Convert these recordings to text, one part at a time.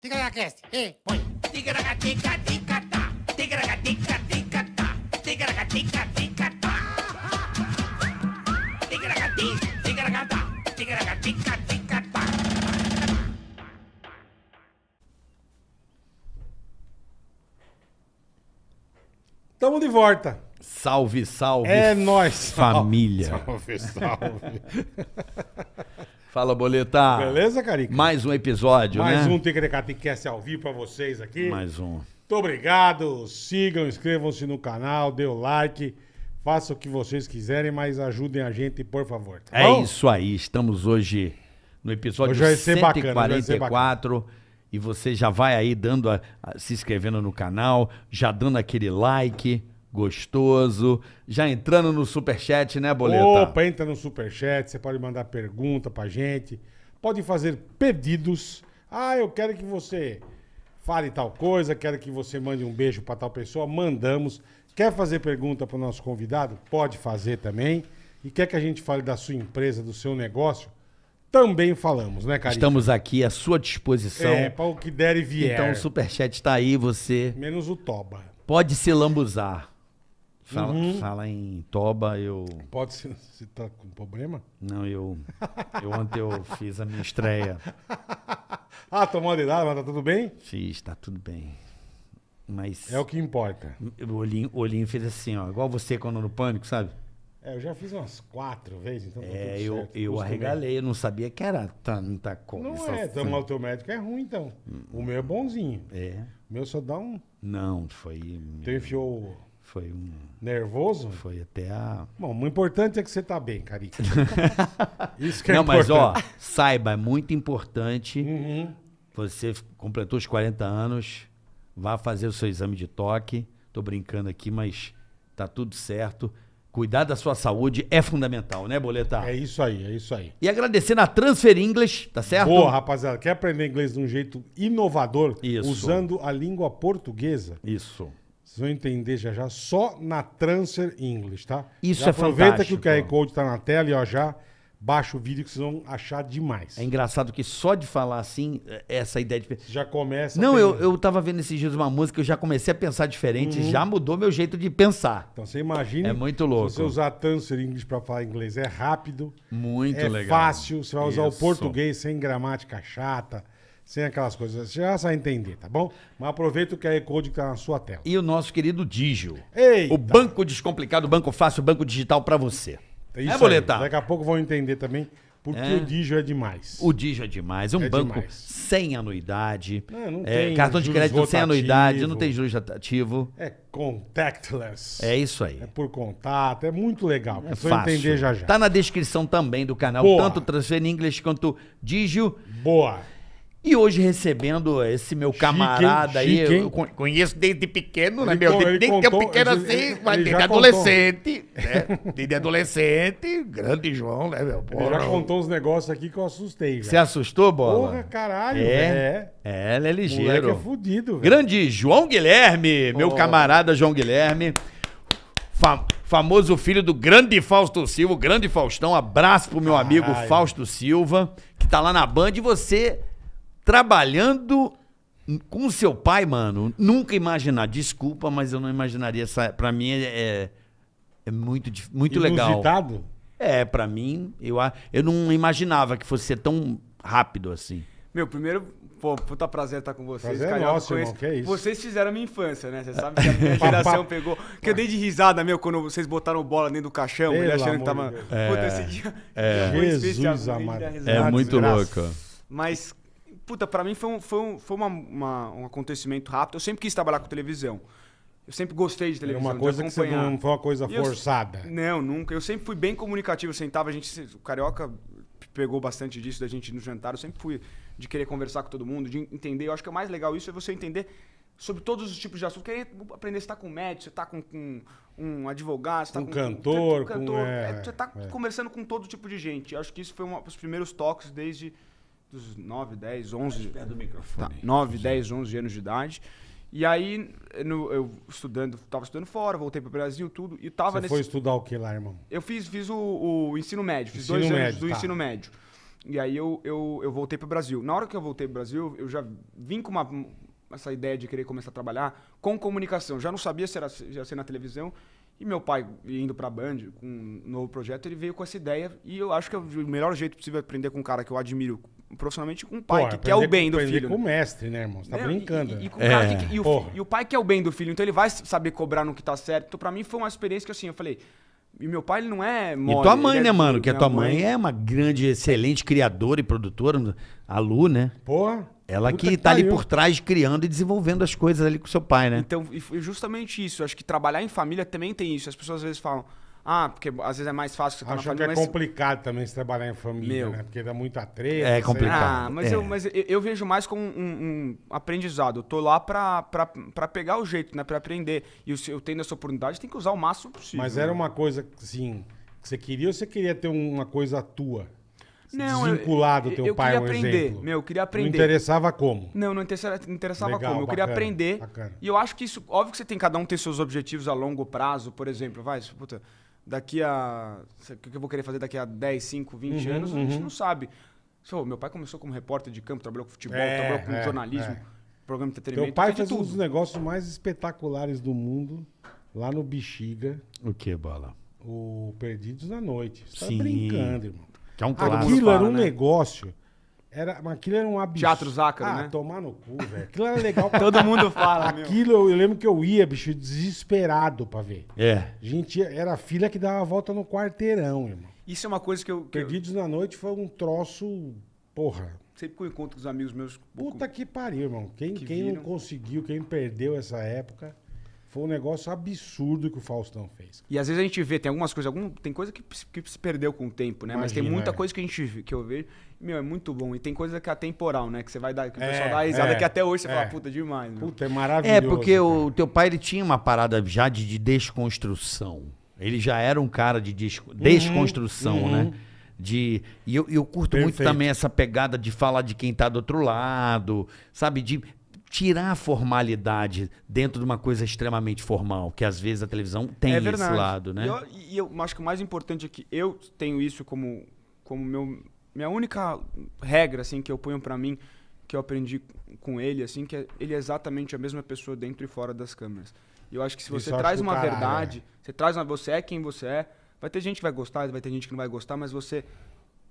Ticaracast, ei, põe. Ticaracatica, ticatá. Ticaracatica, ticatá. Ticaracatica, ticatá. Ticaracati, ticaracatá. Ticaracatica, ticatá. Tamo de volta. Salve, salve. É nóis. Família. Salve, salve. Fala, Boleta. Beleza, Carica? Mais um episódio, Mais né? Mais um quer ao vivo pra vocês aqui. Mais um. Muito obrigado. Sigam, inscrevam-se no canal, dê o like. Façam o que vocês quiserem, mas ajudem a gente, por favor. Tá é bom? isso aí. Estamos hoje no episódio hoje 144. Bacana, e você já vai aí dando a, a, se inscrevendo no canal, já dando aquele like gostoso. Já entrando no superchat, né, Boleta? Opa, entra no superchat, você pode mandar pergunta pra gente, pode fazer pedidos. Ah, eu quero que você fale tal coisa, quero que você mande um beijo para tal pessoa, mandamos. Quer fazer pergunta para o nosso convidado? Pode fazer também. E quer que a gente fale da sua empresa, do seu negócio? Também falamos, né, Carlinhos? Estamos aqui à sua disposição. É, para o que der e vier. Então o superchat está aí, você... Menos o toba. Pode se lambuzar. Fala, uhum. fala em Toba, eu. Pode ser se tá com problema? Não, eu. Eu ontem eu fiz a minha estreia. ah, tomou de nada, mas tá tudo bem? Fiz, tá tudo bem. Mas. É o que importa. O olhinho, o olhinho fez assim, ó. Igual você quando no pânico, sabe? É, eu já fiz umas quatro vezes, então tá É, eu, certo, eu arregalei, eu não sabia que era tanta tá, coisa. Não tá é, então o teu médico é ruim, então. Hum. O meu é bonzinho. É. O meu só dá um. Não, foi. Tu enfiou foi um. Nervoso? Foi até a. Bom, o importante é que você tá bem, Carica. Isso que é Não, importante. mas ó, saiba, é muito importante. Uhum. Você completou os 40 anos, vá fazer o seu exame de toque. Tô brincando aqui, mas tá tudo certo. Cuidar da sua saúde é fundamental, né, Boletar? É isso aí, é isso aí. E agradecer na Transfer English, tá certo? Boa, rapaziada. Quer aprender inglês de um jeito inovador? Isso. Usando a língua portuguesa? Isso. Vocês vão entender já já, só na Transfer English, tá? Isso já é aproveita fantástico. Aproveita que o QR Code tá na tela e ó, já baixa o vídeo que vocês vão achar demais. É engraçado que só de falar assim, é, essa ideia de... Já começa... Não, eu, eu tava vendo esses dias uma música, eu já comecei a pensar diferente, uhum. já mudou meu jeito de pensar. Então você imagina... É muito louco. Se você usar Transfer English para falar inglês, é rápido. Muito é legal. É fácil, você vai usar Isso. o português sem gramática chata sem aquelas coisas. Você já vai entender, tá bom? Mas aproveita o QR Code que tá na sua tela. E o nosso querido Digio. Ei! O banco descomplicado, banco fácil, banco digital para você. É, isso é boletar. Daqui a pouco vão entender também porque é. o Digio é demais. O Digio é demais. Um é banco demais. sem anuidade. Não, é, não é, cartão de crédito rotativo, sem anuidade, não tem juros rotativo. É contactless. É isso aí. É por contato, é muito legal. É fácil. entender já já. Tá na descrição também do canal, Boa. tanto Transfer English quanto Digio. Boa. E hoje recebendo esse meu chique, camarada aí, eu conheço desde pequeno, né, meu? Desde que eu contou- pequeno ele- assim, ele- mas desde contou. adolescente, né? Desde adolescente, grande João, né, meu? Ele já contou uns negócios aqui que eu assustei. velho. Você assustou, Bola? Porra, caralho, é. velho. É, ele é ligeiro. Moleque é fudido, velho. Grande João Guilherme, meu camarada João Guilherme. famoso filho do grande Fausto Silva, o grande Faustão. Abraço pro meu amigo Fausto Silva, que tá lá na Band. E você trabalhando com seu pai, mano, nunca imaginar. Desculpa, mas eu não imaginaria. Essa, pra mim é, é, é muito, muito Inusitado? legal. É, pra mim, eu, eu não imaginava que fosse ser tão rápido assim. Meu, primeiro, pô, puta prazer estar com vocês. Prazer é nosso, irmão, que é isso. Vocês fizeram a minha infância, né? Você sabe que a minha geração pegou. Que eu dei de risada, meu, quando vocês botaram bola dentro do caixão, Pelo ele achando que tava. É, Puta, esse é, dia. É, Jesus amado. É muito louco. Mas, puta, para mim foi, um, foi, um, foi uma, uma, um acontecimento rápido. Eu sempre quis trabalhar com televisão. Eu sempre gostei de televisão. É uma coisa que você não foi uma coisa eu, forçada. não, nunca. Eu sempre fui bem comunicativo. Eu sentava, a gente. O carioca pegou bastante disso da gente no jantar. Eu sempre fui de querer conversar com todo mundo, de entender. Eu acho que o mais legal isso é você entender sobre todos os tipos de assuntos. Querer aprender se tá com médico, você tá com, com um advogado, você tá um com, cantor, com, um cantor. Com, é, é, você tá é. conversando com todo tipo de gente. Eu acho que isso foi um, dos primeiros toques desde dos 9, 10, 11. Perto do microfone. Tá, 9, 10, 11 anos de idade. E aí, no, eu estudando, tava estudando fora, voltei pro Brasil, tudo. E tava Você nesse... foi estudar o que lá, irmão? Eu fiz, fiz o, o ensino médio, fiz ensino dois médio, anos do tá. ensino médio. E aí eu, eu, eu voltei pro Brasil. Na hora que eu voltei pro Brasil, eu já vim com uma, essa ideia de querer começar a trabalhar com comunicação. Já não sabia se era, já ia ser na televisão. E meu pai, indo para a Band com um novo projeto, ele veio com essa ideia. E eu acho que é o melhor jeito possível aprender com um cara que eu admiro profissionalmente com o pai, que quer é o bem com, do filho. com o né? mestre, né, irmão? Você tá é, brincando. E, e, e, é. que, e, o, e o pai quer é o bem do filho, então ele vai saber cobrar no que tá certo. Então, pra mim, foi uma experiência que assim, eu falei. E meu pai, ele não é mole, E tua mãe, é né, é, mano? Que a tua mãe, é uma grande, excelente criadora e produtora. A Lu, né? Porra. Ela que, que tá ali por trás, criando e desenvolvendo as coisas ali com seu pai, né? Então, justamente isso. Eu acho que trabalhar em família também tem isso. As pessoas às vezes falam, ah, porque às vezes é mais fácil você tá Acho na família. Que é complicado também se trabalhar em família, Meu. né? Porque dá muita treta. É complicado. Ah, mas, é. Eu, mas eu, eu, vejo mais como um, um, aprendizado. Eu tô lá pra, pra, pra pegar o jeito, né? Pra aprender. E eu, eu tendo essa oportunidade, tem que usar o máximo possível. Mas né? era uma coisa, assim, que você queria ou você queria ter uma coisa tua? Não, vinculado teu eu, eu pai, queria um aprender, exemplo. meu, eu queria aprender. Não interessava como? Não, não interessava, não interessava Legal, como. Eu bacana, queria aprender. Bacana. E eu acho que isso, óbvio que você tem cada um tem seus objetivos a longo prazo, por exemplo, vai, puta, daqui a. O que eu vou querer fazer daqui a 10, 5, 20 uhum, anos, uhum. a gente não sabe. So, meu pai começou como repórter de campo, trabalhou com futebol, é, trabalhou com é, jornalismo, é. programa de entretenimento. Meu pai fez um dos negócios mais espetaculares do mundo, lá no Bexiga. O que, Bala? O Perdidos na Noite. Você tá Sim. tá brincando, irmão. Que é um Aquilo era um né? negócio. Era, mas aquilo era um absurdo. Teatro Zácaro, ah, né? tomar no cu, velho. Aquilo era legal. Pra... Todo mundo fala, Aquilo, eu, eu, lembro que eu ia, bicho, desesperado pra ver. É. Gente, era a filha que dava a volta no quarteirão, irmão. Isso é uma coisa que eu... Que Perdidos eu... na Noite foi um troço, porra... Sempre que eu encontro com os amigos meus... Puta que pariu, irmão. Quem, que quem não conseguiu, quem perdeu essa época... Foi um negócio absurdo que o Faustão fez. E às vezes a gente vê, tem algumas coisas, algum, tem coisa que, que se perdeu com o tempo, né? Imagina, Mas tem muita é. coisa que a gente que eu vejo meu, é muito bom. E tem coisa que é atemporal, né? Que você vai dar, que o é, pessoal dá risada, é, que até hoje você é. fala, puta, demais. Meu. Puta, é, é maravilhoso. É, porque cara. o teu pai ele tinha uma parada já de, de desconstrução. Ele já era um cara de des uhum, desconstrução, né? uhum. né? De, e eu, eu curto Perfeito. muito também essa pegada de falar de quem tá do outro lado, sabe? De tirar a formalidade dentro de uma coisa extremamente formal, que às vezes a televisão tem é esse lado, né? E eu, e eu acho que o mais importante é que eu tenho isso como, como meu minha única regra, assim, que eu ponho para mim, que eu aprendi com ele, assim, que é ele é exatamente a mesma pessoa dentro e fora das câmeras. E eu acho que se você traz uma caralho, verdade, é. você traz uma, você é quem você é, vai ter gente que vai gostar, vai ter gente que não vai gostar, mas você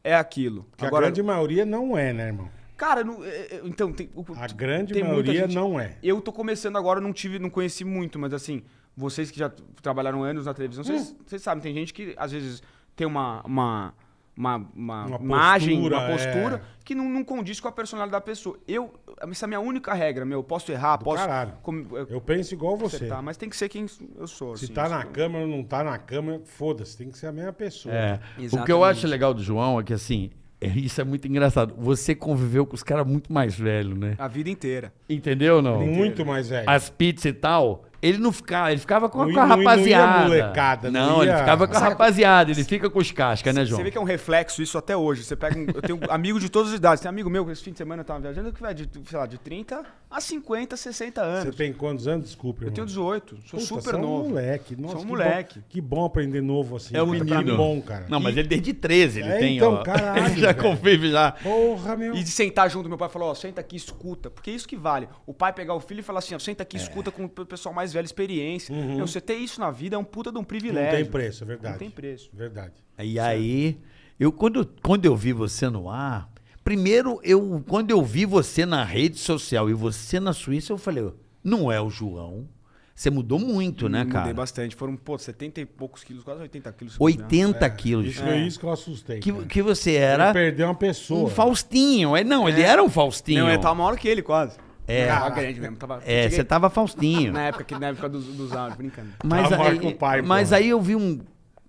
é aquilo. Porque Agora, a grande maioria não é, né, irmão? Cara, não, é, é, então tem, a grande tem maioria gente, não é. Eu tô começando agora, não tive, não conheci muito, mas assim, vocês que já trabalharam anos na televisão, vocês, hum. sabem, tem gente que às vezes tem uma, uma uma, uma, uma imagem, postura, uma postura é. que não, não, condiz com a personalidade da pessoa. Eu, essa é a minha única regra, meu. Posso errar, Do posso. Caralho. eu, eu, penso igual você. Tá, mas tem que ser quem eu sou. Se assim, tá na eu... câmera ou não tá na câmera, foda-se, tem que ser a mesma pessoa. É. O que eu acho legal do João é que assim, é, isso é muito engraçado. Você conviveu com os caras muito mais velhos, né? A vida inteira. Entendeu não? Muito mais velho. As pizzas e tal. Ele não ficava, ele ficava com, a, com a rapaziada. Não, molecada, não, não ia... ele ficava com a é rapaziada, ele fica com os cascas, né, João? Você vê que é um reflexo isso até hoje. Você pega um, eu tenho amigo de todas as idades. Tem amigo meu que esse fim de semana eu tava viajando que vai de, sei lá, de 30 a 50, 60 anos. Você tem quantos anos? Desculpa, irmão. Eu tenho 18, sou Puta, super são é novo. Um moleque, nossa, sou um que moleque. Bom, que bom aprender novo assim. É um tá menino bom, cara. Não, mas ele desde 13 ele é, tem, então, ó. Caralho, ele já cara. convive já. Porra, meu. E de sentar junto, meu pai falou, ó, senta aqui, escuta, porque é isso que vale. O pai pegar o filho e falar assim, ó, senta aqui, é. escuta com o pessoal mais mais velha experiência. Uhum. Não, você ter isso na vida é um puta de um privilégio. Não tem preço, é verdade. Não tem preço. Verdade. E aí, eu quando, quando eu vi você no ar, primeiro, eu quando eu vi você na rede social e você na Suíça, eu falei, não é o João. Você mudou muito, né, cara? Mudei bastante. Foram, pô, 70 e poucos quilos, quase 80 quilos. 80 é. quilos. É, isso é isso que eu assustei. Que, que você era... Ele perdeu uma pessoa. Um Faustinho. É, não, é. ele era um Faustinho. Não, ele tava maior que ele, quase. É, tava grande mesmo. Tava, é, você tava Faustinho. na época, que, na época dos, dos áudios, brincando. Mas, aí, com o pai, mas aí eu vi um.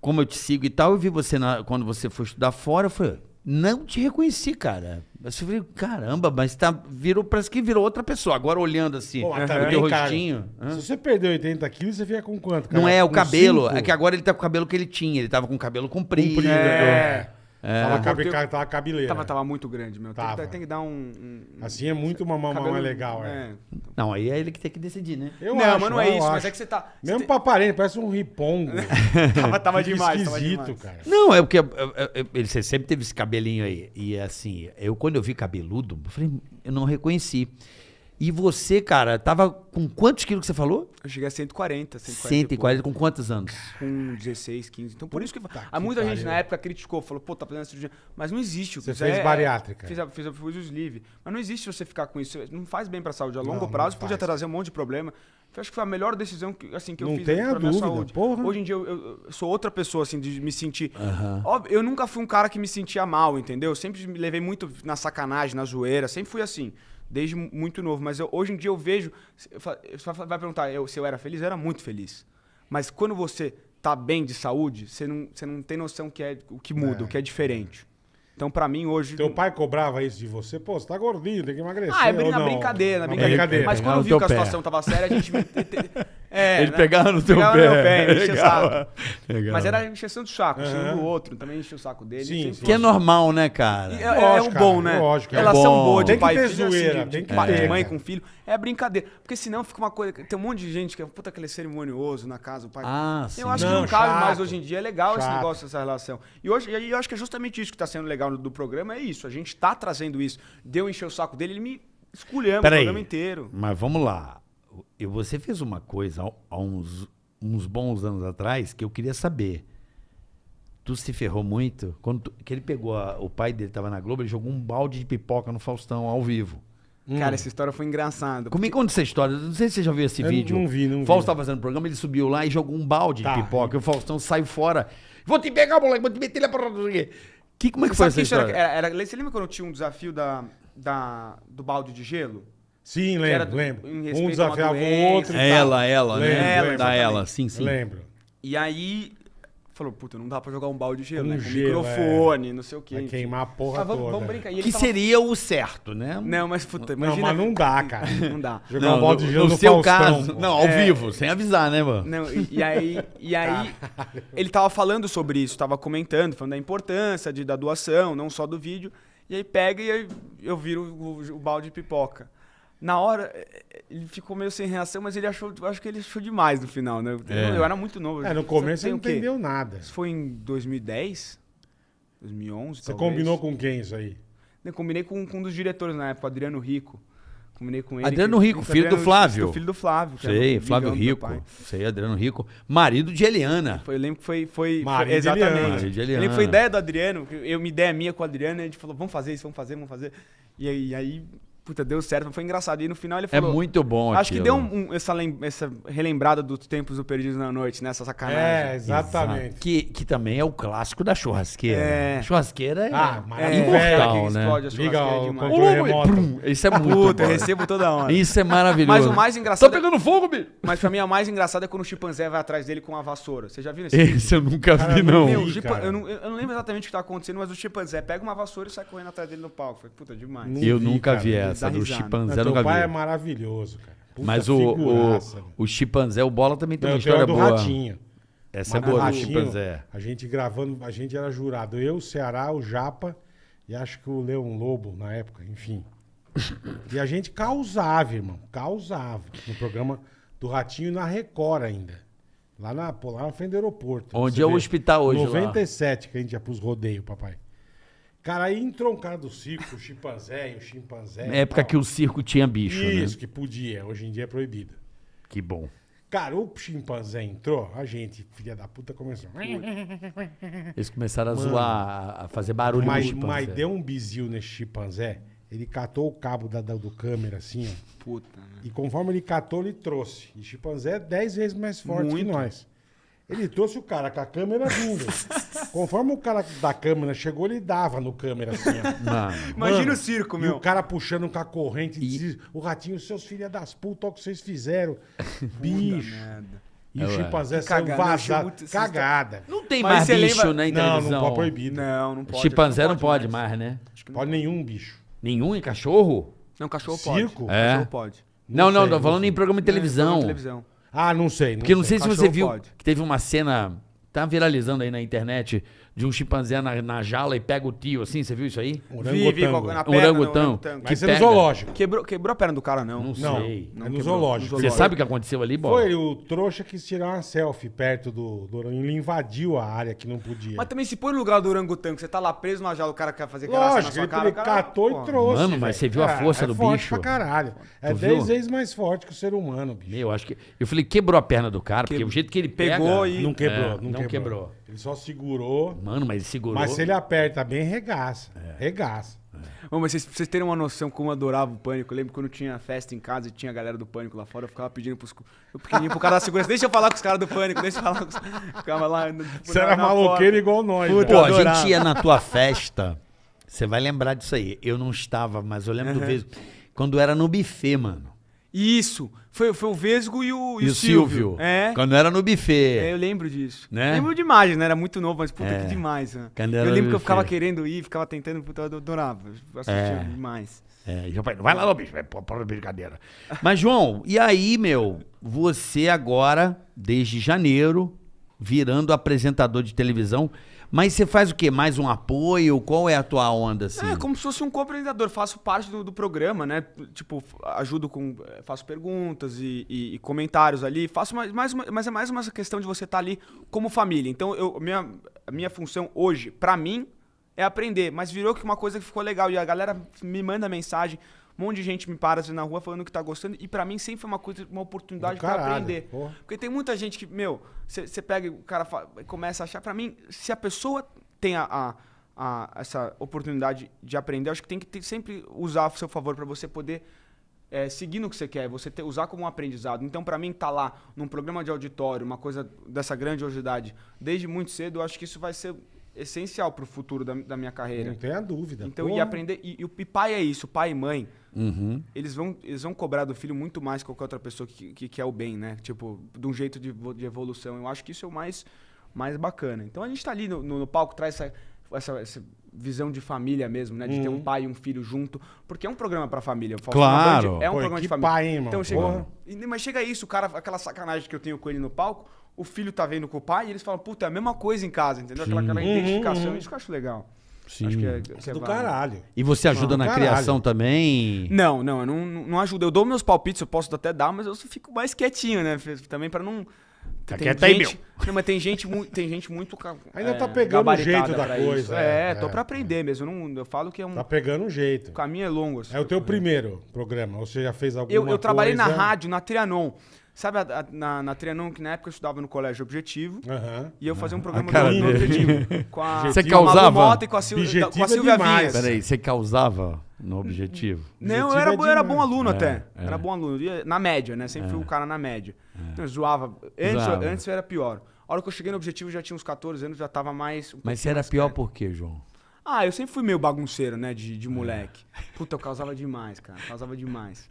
Como eu te sigo e tal, eu vi você na, quando você foi estudar fora, eu falei, não te reconheci, cara. Eu falei, caramba, mas tá, virou, parece que virou outra pessoa. Agora olhando assim, Pô, o teu rostinho. se você perdeu 80 quilos, você fica com quanto, cara? Não é, o com cabelo. Cinco? É que agora ele tá com o cabelo que ele tinha. Ele tava com o cabelo comprido. comprido é. é. É, tava, cabe, tava cabeleira. Tava, tava muito grande, meu. Tava. Tem, que, tem que dar um, um, Assim é muito uma mamãe cabelo... legal, é. é. Não, aí é ele que tem que decidir, né? Eu não, acho, mas não é isso, acho. mas é que você tá. Mesmo você pra parede, parece um ripongo. tava, tava demais, esquisito, tava demais. cara. Não, é porque é, é, é, ele sempre teve esse cabelinho aí. E assim, eu quando eu vi cabeludo, eu falei, eu não reconheci. E você, cara, tava com quantos quilos que você falou? Eu cheguei a 140. 140, 140 com quantos anos? Com 16, 15. Então, por isso que. Tá há ah, muita gente na época criticou, falou, pô, tá fazendo cirurgia. Mas não existe. Você fez é, bariátrica. Fiz, fiz, fiz o sleeve. Mas não existe você ficar com isso. Não faz bem pra saúde. A longo não, prazo, não podia trazer um monte de problema. Eu acho que foi a melhor decisão que, assim, que não eu fiz tem a minha dúvida, saúde. Porra. Hoje em dia eu, eu, eu, sou outra pessoa, assim, de me sentir. Uhum. Óbvio, eu nunca fui um cara que me sentia mal, entendeu? Eu sempre me levei muito na sacanagem, na zoeira, sempre fui assim desde muito novo. Mas eu, hoje em dia eu vejo. Você vai perguntar eu, se eu era feliz, eu era muito feliz. Mas quando você tá bem de saúde, você não, você não tem noção que é, o que muda, é. o que é diferente. Então, para mim, hoje. Teu pai cobrava isso de você? Pô, você tá gordinho, tem que emagrecer. Ah, é na brincadeira, na brincadeira. Mas quando eu vi que a situação pé. tava séria, a gente é, ele né? pegava no teu pegava pé. Meu pé o saco. Legal. Mas era encheção do saco, encheu uhum. outro, também encheu o saco dele. Sim, sim. Que é normal, né, cara? É, lógico, é, é um cara, bom, né? Lógico, é Relação bom. boa de tem pai que ter filho, assim, zoeira, assim, tem que pai, De mãe com filho. É brincadeira. Porque senão fica uma coisa. Tem um monte de gente que é puta aquele cerimonioso na casa, o pai. Ah, sim. Eu acho não, que não cabe mais hoje em dia. É legal chato. esse negócio, essa relação. E hoje, eu acho que é justamente isso que está sendo legal do programa, é isso. A gente está trazendo isso. Deu encher o saco dele, ele me Escolhemos o programa inteiro. Mas vamos lá e você fez uma coisa há uns, uns bons anos atrás que eu queria saber. Tu se ferrou muito quando tu, que ele pegou a, o pai dele estava na Globo, ele jogou um balde de pipoca no Faustão ao vivo. Cara, hum. essa história foi engraçada. Como é que conta essa história? Não sei se você já viu esse eu vídeo. Não vi, não vi. Faustão estava fazendo programa, ele subiu lá e jogou um balde tá. de pipoca. E o Faustão saiu fora. Vou te pegar, moleque, vou te meter lá pra... Que, como é que foi essa história? Era, era, você lembra quando tinha um desafio da, da, do balde de gelo? Sim, lembro, lembro. Um desafiava o outro. E ela, ela, né? lembro, né? Ela, da ela, sim, sim. Lembro. E aí, falou, puta, não dá pra jogar um balde de gelo, um né? Com microfone, é. não sei o quê. Vai queimar a porra ah, toda. Vamos brincar. que tava... seria o certo, né? Não, mas puta, imagina... Não, mas não dá, cara. não dá. Jogar não, um balde de gelo no, no seu caso, pô. Não, ao é... vivo, sem avisar, né, mano? Não, e, e aí, e aí ele tava falando sobre isso, tava comentando, falando da importância de, da doação, não só do vídeo. E aí pega e eu, eu viro o, o balde de pipoca na hora, é, é, ele ficou meio sem reação, mas ele achou, acho que ele achou demais no final, né? É. Eu, era muito novo. É, no começo você não entendeu quê? nada. Isso foi em 2010, 2011, Você talvez. combinou com quem isso aí? Eu combinei com, com um dos diretores na época, Adriano Rico. Combinei com ele. Adriano Rico, filho Adriano, do Flávio. filho do Flávio. É Sei, Flávio Rico. Sei, Adriano Rico. Marido de Eliana. Foi, eu lembro que foi. foi, Marido foi exatamente. De Eliana. Marido que foi ideia do Adriano. Eu me ideia minha com o Adriano. A gente falou, vamos fazer isso, vamos fazer, vamos fazer. E aí puta, deu certo, foi engraçado. E no final ele é falou. É muito bom, Acho aquilo. que deu um, um, essa, lem, essa, relembrada dos tempos do Perdidos na Noite, nessa né, Essa sacanagem. É, exatamente. Que, que também é o clássico da churrasqueira. É. Né? Churrasqueira é. Ah, é imortal, né? Explode a churrasqueira isso é muito. Puta, eu recebo toda hora. Isso é maravilhoso. Mas o mais engraçado. Tá pegando fogo, bicho! Mas pra mim, a mais engraçada é quando o chimpanzé vai atrás dele com uma vassoura. Você já viu isso? Esse eu nunca cara, vi, não. Meu, eu, não, eu não lembro exatamente o que tá acontecendo, mas o chimpanzé pega uma vassoura e sai correndo atrás dele no palco. Foi puta, demais. Eu nunca vi essa essa do risada. chimpanzé. Não, nunca pai é maravilhoso, cara. Puta Mas o, o, o chimpanzé, o Bola também tem Não, uma história do boa. Ratinho. Essa Mas é boa do chimpanzé. A gente gravando, a gente era jurado. Eu, o Ceará, o Japa e acho que o Leão Lobo na época, enfim. e a gente causava, irmão. Causava. No programa do Ratinho na Record ainda. Lá na, pô, lá na frente do aeroporto. Onde é o hospital hoje 97 lá. que a gente ia pros rodeios, papai. Cara, aí cara do circo, o chimpanzé e o chimpanzé. Na época tal. que o circo tinha bicho, né? Isso, né? que podia. Hoje em dia é proibido. Que bom. Cara, o chimpanzé entrou, a gente, filha da puta, começou. Eles começaram a Mano, zoar, a fazer barulho mas, no chimpanzé. Mas deu um bizil nesse chimpanzé, ele catou o cabo da, da do câmera, assim, ó. Puta, né? E conforme ele catou, ele trouxe. E chimpanzé é dez vezes mais forte Muito. que nós. Ele trouxe o cara com a câmera vindo. Conforme o cara da câmera chegou, ele dava no câmera assim. Imagina o circo, meu. E o cara puxando com a corrente. e diz, o ratinho, seus filhos das putas, olha o que vocês fizeram. Bicho. E o é, Chimpanzé saiu cagada, vazado. muito- Cagada. Não tem Mas mais bicho lembra- né, Não, televisão. não pode proibir. Né? Não, não pode. Chimpanzé não pode mais, né? Acho que não Pode nenhum bicho. Nenhum em cachorro? Não, cachorro pode. Circo? É. Cachorro pode. Não, Não, não, não tô falando em programa de televisão. Não, programa de televisão. Ah, não sei. Não Porque não sei, se você viu pode. que teve uma cena. Tá viralizando aí na internet de um chimpanzé na, na jala e pega o tio assim, você viu isso aí? Orangotango. na perna, orangotango. É zoológico. Quebrou, quebrou a perna do cara, não? Não, não sei. Não, é no zoológico. Você sabe o que aconteceu ali, Bola? Foi o trouxa que tirou uma selfie perto do, do orangotango. Ele invadiu a área que não podia. Mas também se põe no lugar do orangotango, você tá lá preso na jala, o cara quer fazer graça Lógico, na sua ele, cara. cara, catou cara, e trouxe. Mano, mas você viu a ah, força é, do é forte bicho? Pra caralho. É tu viu? vezes mais forte que o ser humano, bicho. Meu, acho que. Eu falei, quebrou a perna do cara, porque o jeito que ele pegou e. Não quebrou, é, não quebrou. Ele só segurou. Mano, mas ele segurou. Mas se ele aperta bem, regaça. É. Regaça. É. Bom, mas vocês, vocês terem uma noção como eu adorava o pânico. Eu lembro quando tinha festa em casa e tinha a galera do pânico lá fora, eu ficava pedindo pros. Eu pequenininho pro cara da segurança, deixa eu falar com os caras do pânico, deixa eu falar com os. Ficava lá. No, Você era maloqueiro igual nós. Puta, Pô, né? a gente ia na tua festa. Você vai lembrar disso aí. Eu não estava, mas eu lembro uhum. do vez. Quando era no buffet, mano. Isso! Foi, foi o Vesgo e o, e e o Silvio. Silvio. É. Quando era no buffet. É, eu lembro disso. Né? Lembro demais, né? Era muito novo, mas puta É. que demais. Né? Quando era Eu lembro que eu ficava querendo ir, ficava tentando, puta, eu adorava. Assistia É. demais. É, e não vai lá, bicho, vai brincadeira. Mas, João, e aí, meu, você agora, desde janeiro, virando apresentador de televisão, mas você faz o quê? Mais um apoio? Qual é a tua onda, é, assim? É, como se fosse um co-apresentador. Faço parte do, do, programa, né? Tipo, ajudo com... Eh, faço perguntas e, e, e comentários ali. Faço mais, mais uma, mas é mais uma questão de você estar tá ali como família. Então, eu, minha, a minha função hoje, para mim, é aprender. Mas virou que uma coisa que ficou legal. E a galera me manda mensagem. Um monte de gente me para assim, na rua falando que tá gostando. E para mim sempre foi uma coisa, uma oportunidade para aprender. Porra. Porque tem muita gente que, meu, você pega o cara fala, começa a achar. para mim, se a pessoa tem a, a, a, essa oportunidade de aprender, acho que tem que ter, sempre usar a seu favor para você poder é, seguir no que você quer, você ter, usar como um aprendizado. Então, para mim, estar tá lá num programa de auditório, uma coisa dessa grande grandiosidade, desde muito cedo, eu acho que isso vai ser essencial para o futuro da, da, minha carreira. Não tenha dúvida. Então, e aprender. E, o pai é isso, pai e mãe. Uhum. Eles, vão, eles vão cobrar do filho muito mais que qualquer outra pessoa que, que, que é o bem, né? Tipo, de um jeito de, de evolução. Eu acho que isso é o mais, mais bacana. Então a gente está ali no, no, no, palco, traz essa, essa, essa visão de família mesmo, né? De uhum. ter um uhum. pai e um filho junto. Porque é um programa pra família. claro. Band, é um Pô, programa de família. Pai, hein, então, chega, mas chega isso, cara, aquela sacanagem que eu tenho com ele no palco, o filho tá vendo com o pai e eles falam, puta, é a mesma coisa em casa, entendeu? Aquela, aquela identificação, uhum. isso que eu acho legal. Sim. Acho que é, é que é do válido. caralho. E você é ajuda não, na criação também? Não, não, eu não, não ajudo. Eu dou meus palpites, eu posso até dar, mas eu fico mais quietinho, né? Também para não. Tá tem gente, aí, meu. Não, mas tem gente, tem gente muito. Ainda tá é, tá pegando o jeito da coisa. É, é, tô pra é. aprender mesmo. Eu, não, eu falo que é um. Tá pegando um jeito. O caminho é longo. Assim, é o teu primeiro programa, ou você já fez alguma eu, eu trabalhei coisa... na rádio, na Trianon. Sabe a, a, na, na Trianon, que na época eu estudava no colégio Objetivo, uhum. e eu fazia um programa ah, do, do Objetivo. Com a, você causava? Mota e com a, Sil, com a é Silvia é Vinhas. Peraí, você causava no Objetivo? Não, eu, era, é eu era bom aluno é, até. É. Era bom aluno. Na média, né? Sempre fui o é. cara na média. Então, eu zoava. Antes, zoava. antes era pior. A hora que eu cheguei no Objetivo, já tinha uns 14 anos, já tava mais... Um Mas você era mais pior por quê, João? Ah, eu sempre fui meio bagunceiro, né, de, de é. moleque. Puta, eu causava demais, cara. Causava demais.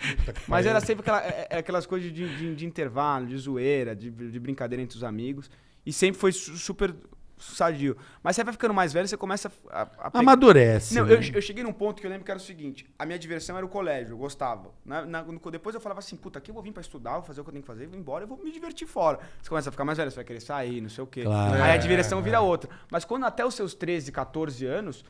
Mas era sempre aquela, é, é, aquelas coisas de, de, de, intervalo, de zoeira, de, de brincadeira entre os amigos. E sempre foi super sadio. Mas você vai ficando mais velho, você começa a. a pegar... Amadurece. Não, né? eu, eu, cheguei num ponto que eu lembro que era o seguinte: a minha diversão era o colégio, eu gostava. Né? Na, na, depois eu falava assim, puta, aqui eu vou vir pra estudar, vou fazer o que eu tenho que fazer, vou embora, eu vou me divertir fora. Você começa a ficar mais velho, você vai querer sair, não sei o quê. Claro. Aí a é. diversão vira outra. Mas quando até os seus 13, 14 anos,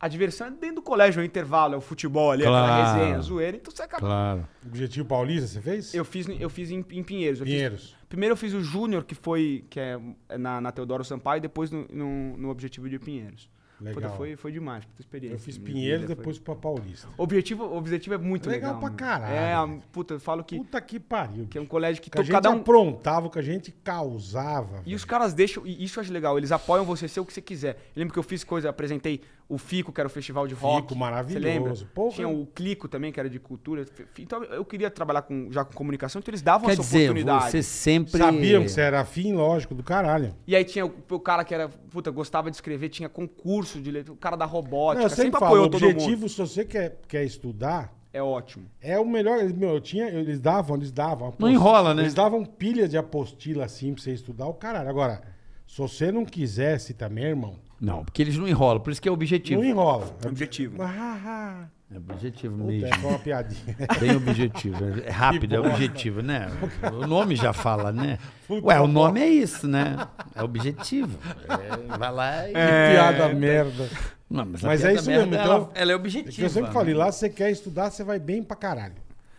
a diversão é dentro do colégio, é o intervalo, é o futebol ali, é claro. aquela resenha, a zoeira, então você acaba. Claro. objetivo paulista você fez? Eu fiz, eu fiz em, em Pinheiros. Pinheiros. Fiz, Primeiro eu fiz o Júnior, que foi que é, é na, na Teodoro Sampaio, depois no, no, no Objetivo de Pinheiros. Legal. Puta, foi, foi demais, puta experiência. Eu fiz Pinheiros e depois foi... pra Paulista. O objetivo, o objetivo é muito legal. Legal pra caralho. É, puta, eu falo que. Puta que pariu. Que é um colégio que, que to, a gente cada um. aprontava, que a gente causava. E velho. os caras deixam, e isso eu acho legal, eles apoiam você ser o que você quiser. Eu lembro que eu fiz coisa, apresentei o Fico, que era o festival de Fico, rock. Fico, maravilhoso. Porra. Tinha o Clico também, que era de cultura. Então eu queria trabalhar com, já com comunicação, então eles davam Quer essa dizer, oportunidade. Você sempre. Sabiam que você era afim, lógico, do caralho. E aí tinha o, o, cara que era, puta, gostava de escrever, tinha concurso de letra, o cara da robótica. Não, eu sempre, sempre falo, apoiou todo mundo. O objetivo, se você quer, quer estudar, é ótimo. É o melhor. Meu, eu tinha. Eles davam, eles davam. Não enrola, né? Eles davam pilha de apostila assim pra você estudar o caralho. Agora, se você não quisesse também, irmão, não, porque eles não enrolam, por isso que é objetivo. Não enrola. É objetivo. Ah, ah, É objetivo mesmo. É só uma piadinha. Bem objetivo. É rápido, é objetivo, né? O nome já fala, né? Ué, o nome é isso, né? É objetivo. É, vai lá e. É, piada merda. Não, mas, mas é isso mesmo. Ela, então, ela, é objetiva. eu sempre falei, lá você quer estudar, você vai bem pra caralho.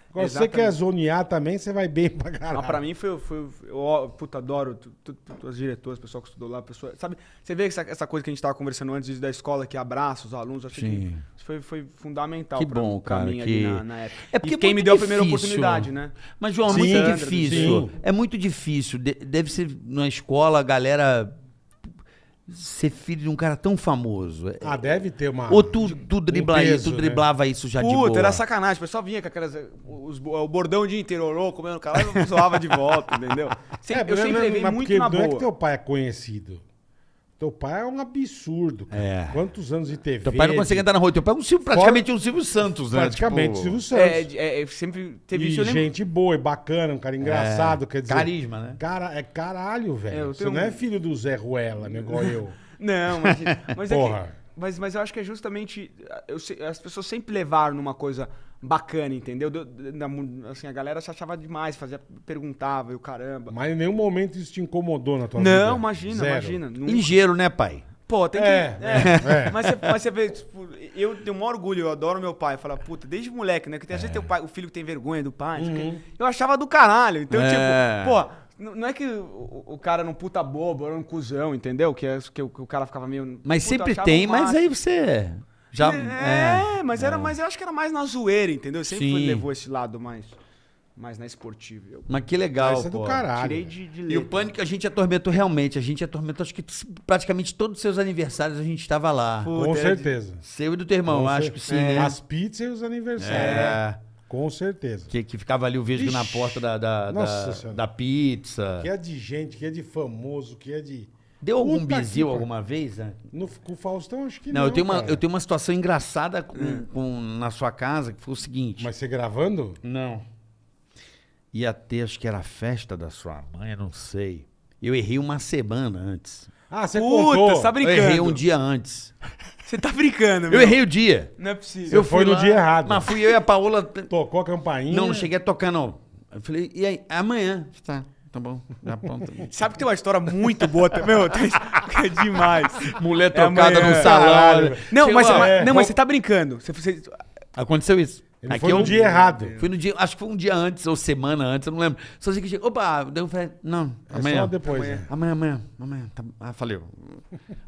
Agora, se você quer zonear também, você vai bem pra caralho. Ah, pra mim foi. foi eu, puta, adoro as diretoras, o pessoal que estudou lá, pessoa, sabe? Você vê essa, essa coisa que a gente tava conversando antes da escola, que abraça os alunos, acho Sim. que foi, foi fundamental que pra, bom, pra cara, mim que... ali na, na época. É porque e é quem é me deu difícil. a primeira oportunidade, né? Mas, João, é muito difícil. É muito difícil. De, deve ser na escola, a galera ser filho de um cara tão famoso. É, ah, deve ter uma. Ou tu, tu, dribla um peso, tu né? driblava né? isso já Puta, de boa. era sacanagem. O pessoal vinha com aquelas. Os, o bordão o dia inteiro, orou, comendo calado e zoava de volta, entendeu? Sempre, é, eu sempre levei muito na boa. Não é que teu pai é conhecido. Teu pai é um absurdo, cara. É. Quantos anos de TV? Teu pai não consegue andar na rua. Teu pai é um Silvio, praticamente um Silvio Santos, né? Praticamente tipo... Silvio Santos. É, é, é, sempre teve isso. gente boa e bacana, um cara é. engraçado, quer dizer... Carisma, né? Cara, é caralho, velho. É, Você um... não é filho do Zé Ruela, né, igual eu. não, mas, mas Porra. Que, mas, mas eu acho que é justamente... Eu, as pessoas sempre levaram numa coisa bacana, entendeu? assim, a galera se achava demais, fazia, perguntava e o caramba. Mas em nenhum momento isso te incomodou na tua não, vida? Não, imagina, Zero. imagina. Nunca. Ligeiro, né, pai? Pô, tem é, que. É. é, é. Mas, você, mas você vê, tipo, eu tenho um orgulho, eu adoro meu pai. Fala, puta, desde moleque, né? Que tem, às vezes o, pai, o filho que tem vergonha do pai. Uhum. eu achava do caralho. Então, tipo, é. pô, não é que o, cara não um puta bobo, era um cuzão, entendeu? Que, é, que, o, que o cara ficava meio. Mas sempre tem, mas aí você. Já, é, é mas, é. Era, mas eu acho que era mais na zoeira, entendeu? Sempre foi, levou esse lado mais, mais na esportiva. mas que legal, é pô. do caralho. Tirei de, de letra. E o pânico a gente atormentou realmente. A gente atormentou, acho que praticamente todos os seus aniversários a gente estava lá. Com certeza. De... Seu e do teu irmão, Com acho certeza. que sim. É. Né? As pizzas e os aniversários. É. Né? Com certeza. Que, que ficava ali o vejo Ixi, na porta da, da, da, da pizza. Que é de gente, que é de famoso, que é de Deu algum Puta alguma vez? Né? No, com o Faustão, acho que não. Não, eu tenho, uma, eu tenho uma situação engraçada com, hum. com, na sua casa, que foi o seguinte. Mas você gravando? Não. Ia ter, acho que era a festa da sua mãe, eu não sei. Eu errei uma semana antes. Ah, você Puta, contou. você tá brincando. Eu errei um dia antes. Você tá brincando, meu. Eu errei o dia. Não é possível. Eu fui no lá, dia errado. Mas fui eu e a Paola. Tocou a campainha. Não, não cheguei a tocar, não. Eu falei, e aí? Amanhã. Tá. Tá bom, dá também. Sabe que tem uma história muito boa também? Meu, é demais. Mulher é trocada é, no salário. Não, mas, é. não, mas você tá brincando. Você, você... Aconteceu isso. Ele Aqui foi é no dia errado. Fui no dia, acho que foi um dia antes ou semana antes, eu não lembro. Só sei que chegou, opa, deu, falei, não, é amanhã. É só depois, amanhã, né? amanhã, amanhã, amanhã. Tá, ah, falei.